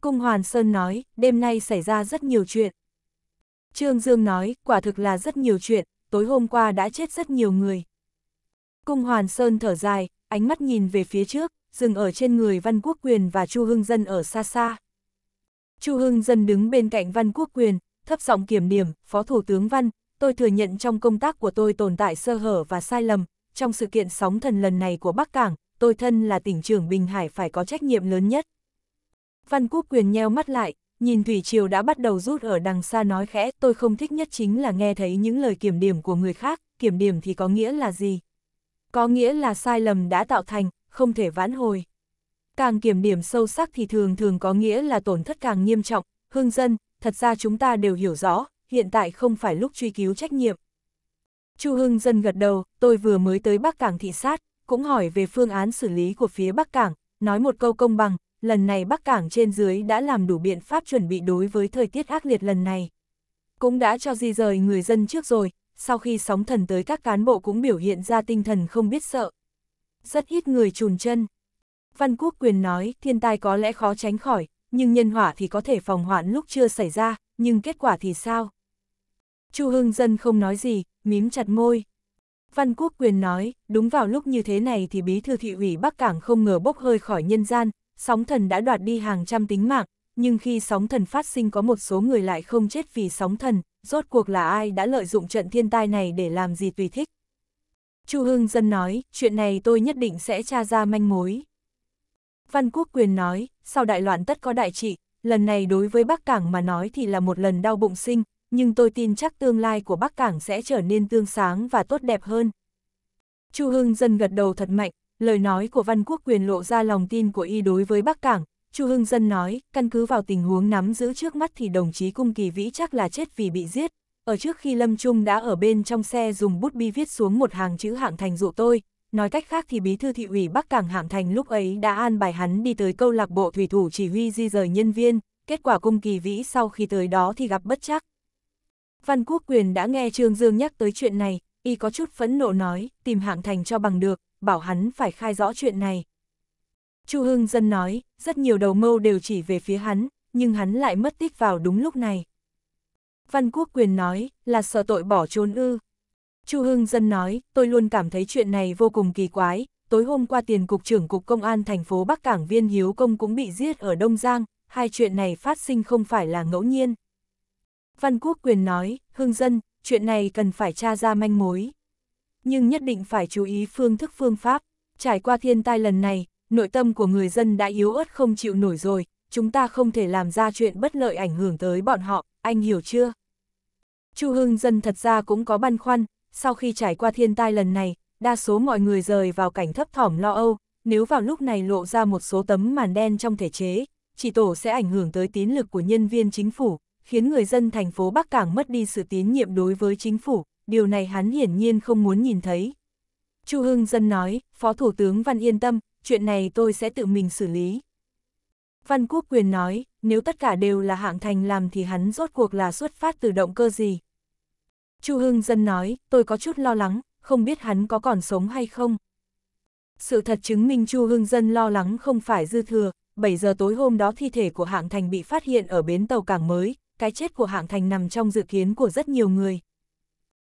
S1: Cung Hoàn Sơn nói, đêm nay xảy ra rất nhiều chuyện. Trương Dương nói, quả thực là rất nhiều chuyện, tối hôm qua đã chết rất nhiều người. Cung Hoàn Sơn thở dài, ánh mắt nhìn về phía trước, dừng ở trên người Văn Quốc Quyền và Chu Hưng Dân ở xa xa. Chu Hưng Dân đứng bên cạnh Văn Quốc Quyền, thấp giọng kiểm điểm, Phó Thủ tướng Văn, tôi thừa nhận trong công tác của tôi tồn tại sơ hở và sai lầm, trong sự kiện sóng thần lần này của Bắc Cảng, tôi thân là tỉnh trưởng Bình Hải phải có trách nhiệm lớn nhất. Văn Quốc Quyền nheo mắt lại, nhìn Thủy Triều đã bắt đầu rút ở đằng xa nói khẽ, tôi không thích nhất chính là nghe thấy những lời kiểm điểm của người khác, kiểm điểm thì có nghĩa là gì? Có nghĩa là sai lầm đã tạo thành, không thể vãn hồi. Càng kiểm điểm sâu sắc thì thường thường có nghĩa là tổn thất càng nghiêm trọng, hương dân, thật ra chúng ta đều hiểu rõ, hiện tại không phải lúc truy cứu trách nhiệm. Chu Hưng Dân gật đầu, tôi vừa mới tới Bắc Cảng thị sát, cũng hỏi về phương án xử lý của phía Bắc Cảng, nói một câu công bằng, lần này Bắc Cảng trên dưới đã làm đủ biện pháp chuẩn bị đối với thời tiết ác liệt lần này. Cũng đã cho di rời người dân trước rồi, sau khi sóng thần tới các cán bộ cũng biểu hiện ra tinh thần không biết sợ. Rất ít người trùn chân. Văn Quốc Quyền nói, thiên tai có lẽ khó tránh khỏi, nhưng nhân hỏa thì có thể phòng hoạn lúc chưa xảy ra, nhưng kết quả thì sao? Chu Hưng Dân không nói gì, mím chặt môi. Văn Quốc Quyền nói, đúng vào lúc như thế này thì bí thư thị ủy Bắc Cảng không ngờ bốc hơi khỏi nhân gian, sóng thần đã đoạt đi hàng trăm tính mạng, nhưng khi sóng thần phát sinh có một số người lại không chết vì sóng thần, rốt cuộc là ai đã lợi dụng trận thiên tai này để làm gì tùy thích. Chu Hưng Dân nói, chuyện này tôi nhất định sẽ tra ra manh mối. Văn Quốc Quyền nói, sau đại loạn tất có đại trị, lần này đối với Bắc Cảng mà nói thì là một lần đau bụng sinh, nhưng tôi tin chắc tương lai của Bắc Cảng sẽ trở nên tương sáng và tốt đẹp hơn. Chu Hưng Dân gật đầu thật mạnh, lời nói của Văn Quốc Quyền lộ ra lòng tin của y đối với Bắc Cảng. Chu Hưng Dân nói, căn cứ vào tình huống nắm giữ trước mắt thì đồng chí Cung Kỳ Vĩ chắc là chết vì bị giết. Ở trước khi Lâm Trung đã ở bên trong xe dùng bút bi viết xuống một hàng chữ hạng thành dụ tôi, nói cách khác thì bí thư thị ủy Bắc Cảng hạng thành lúc ấy đã an bài hắn đi tới câu lạc bộ thủy thủ chỉ huy di rời nhân viên, kết quả Cung Kỳ Vĩ sau khi tới đó thì gặp bất chắc. Văn Quốc Quyền đã nghe Trương Dương nhắc tới chuyện này, y có chút phẫn nộ nói, tìm hạng thành cho bằng được, bảo hắn phải khai rõ chuyện này. Chu Hưng Dân nói, rất nhiều đầu mâu đều chỉ về phía hắn, nhưng hắn lại mất tích vào đúng lúc này. Văn Quốc Quyền nói, là sợ tội bỏ trốn ư. Chu Hưng Dân nói, tôi luôn cảm thấy chuyện này vô cùng kỳ quái, tối hôm qua tiền cục trưởng cục công an thành phố Bắc Cảng viên Hiếu Công cũng bị giết ở Đông Giang, hai chuyện này phát sinh không phải là ngẫu nhiên. Văn Quốc Quyền nói, hương dân, chuyện này cần phải tra ra manh mối. Nhưng nhất định phải chú ý phương thức phương pháp, trải qua thiên tai lần này, nội tâm của người dân đã yếu ớt không chịu nổi rồi, chúng ta không thể làm ra chuyện bất lợi ảnh hưởng tới bọn họ, anh hiểu chưa? Chu Hưng dân thật ra cũng có băn khoăn, sau khi trải qua thiên tai lần này, đa số mọi người rời vào cảnh thấp thỏm lo âu, nếu vào lúc này lộ ra một số tấm màn đen trong thể chế, chỉ tổ sẽ ảnh hưởng tới tín lực của nhân viên chính phủ, khiến người dân thành phố Bắc Cảng mất đi sự tín nhiệm đối với chính phủ, điều này hắn hiển nhiên không muốn nhìn thấy. Chu Hưng Dân nói, Phó Thủ tướng Văn yên tâm, chuyện này tôi sẽ tự mình xử lý. Văn Quốc Quyền nói, nếu tất cả đều là hạng thành làm thì hắn rốt cuộc là xuất phát từ động cơ gì. Chu Hưng Dân nói, tôi có chút lo lắng, không biết hắn có còn sống hay không. Sự thật chứng minh Chu Hưng Dân lo lắng không phải dư thừa, 7 giờ tối hôm đó thi thể của hạng thành bị phát hiện ở bến tàu cảng mới, cái chết của hạng thành nằm trong dự kiến của rất nhiều người.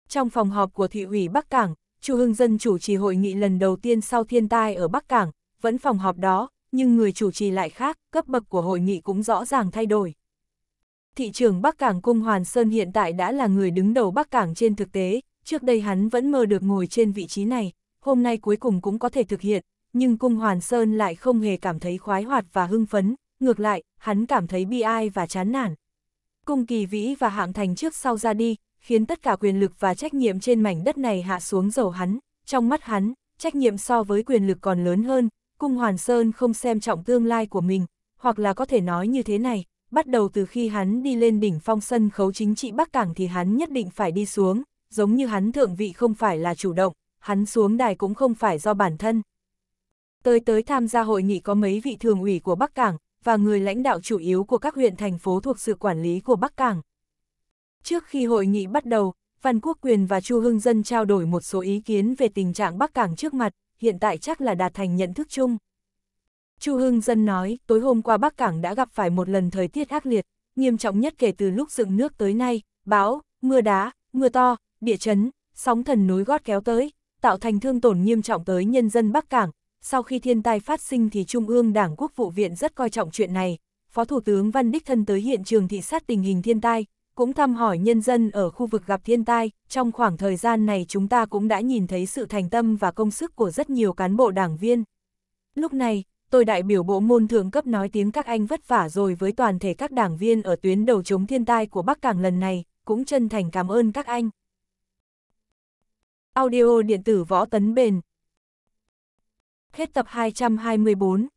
S1: Trong phòng họp của thị ủy Bắc Cảng, Chu Hưng Dân chủ trì hội nghị lần đầu tiên sau thiên tai ở Bắc Cảng, vẫn phòng họp đó, nhưng người chủ trì lại khác, cấp bậc của hội nghị cũng rõ ràng thay đổi. Thị trưởng Bắc Cảng Cung Hoàn Sơn hiện tại đã là người đứng đầu Bắc Cảng trên thực tế, trước đây hắn vẫn mơ được ngồi trên vị trí này, hôm nay cuối cùng cũng có thể thực hiện, nhưng Cung Hoàn Sơn lại không hề cảm thấy khoái hoạt và hưng phấn, ngược lại, hắn cảm thấy bi ai và chán nản. Cung kỳ vĩ và hạng thành trước sau ra đi, khiến tất cả quyền lực và trách nhiệm trên mảnh đất này hạ xuống dầu hắn, trong mắt hắn, trách nhiệm so với quyền lực còn lớn hơn, cung hoàn sơn không xem trọng tương lai của mình, hoặc là có thể nói như thế này, bắt đầu từ khi hắn đi lên đỉnh phong sân khấu chính trị Bắc Cảng thì hắn nhất định phải đi xuống, giống như hắn thượng vị không phải là chủ động, hắn xuống đài cũng không phải do bản thân. Tới tới tham gia hội nghị có mấy vị thường ủy của Bắc Cảng, và người lãnh đạo chủ yếu của các huyện thành phố thuộc sự quản lý của Bắc Cảng. Trước khi hội nghị bắt đầu, Văn Quốc Quyền và Chu Hưng Dân trao đổi một số ý kiến về tình trạng Bắc Cảng trước mặt, hiện tại chắc là đạt thành nhận thức chung. Chu Hưng Dân nói, tối hôm qua Bắc Cảng đã gặp phải một lần thời tiết ác liệt, nghiêm trọng nhất kể từ lúc dựng nước tới nay, bão, mưa đá, mưa to, địa chấn, sóng thần núi gót kéo tới, tạo thành thương tổn nghiêm trọng tới nhân dân Bắc Cảng, sau khi thiên tai phát sinh thì Trung ương Đảng Quốc vụ Viện rất coi trọng chuyện này. Phó Thủ tướng Văn Đích Thân tới hiện trường thị sát tình hình thiên tai, cũng thăm hỏi nhân dân ở khu vực gặp thiên tai. Trong khoảng thời gian này chúng ta cũng đã nhìn thấy sự thành tâm và công sức của rất nhiều cán bộ đảng viên. Lúc này, tôi đại biểu bộ môn thượng cấp nói tiếng các anh vất vả rồi với toàn thể các đảng viên ở tuyến đầu chống thiên tai của Bắc Cảng lần này, cũng chân thành cảm ơn các anh. Audio điện tử võ tấn bền Hết tập 224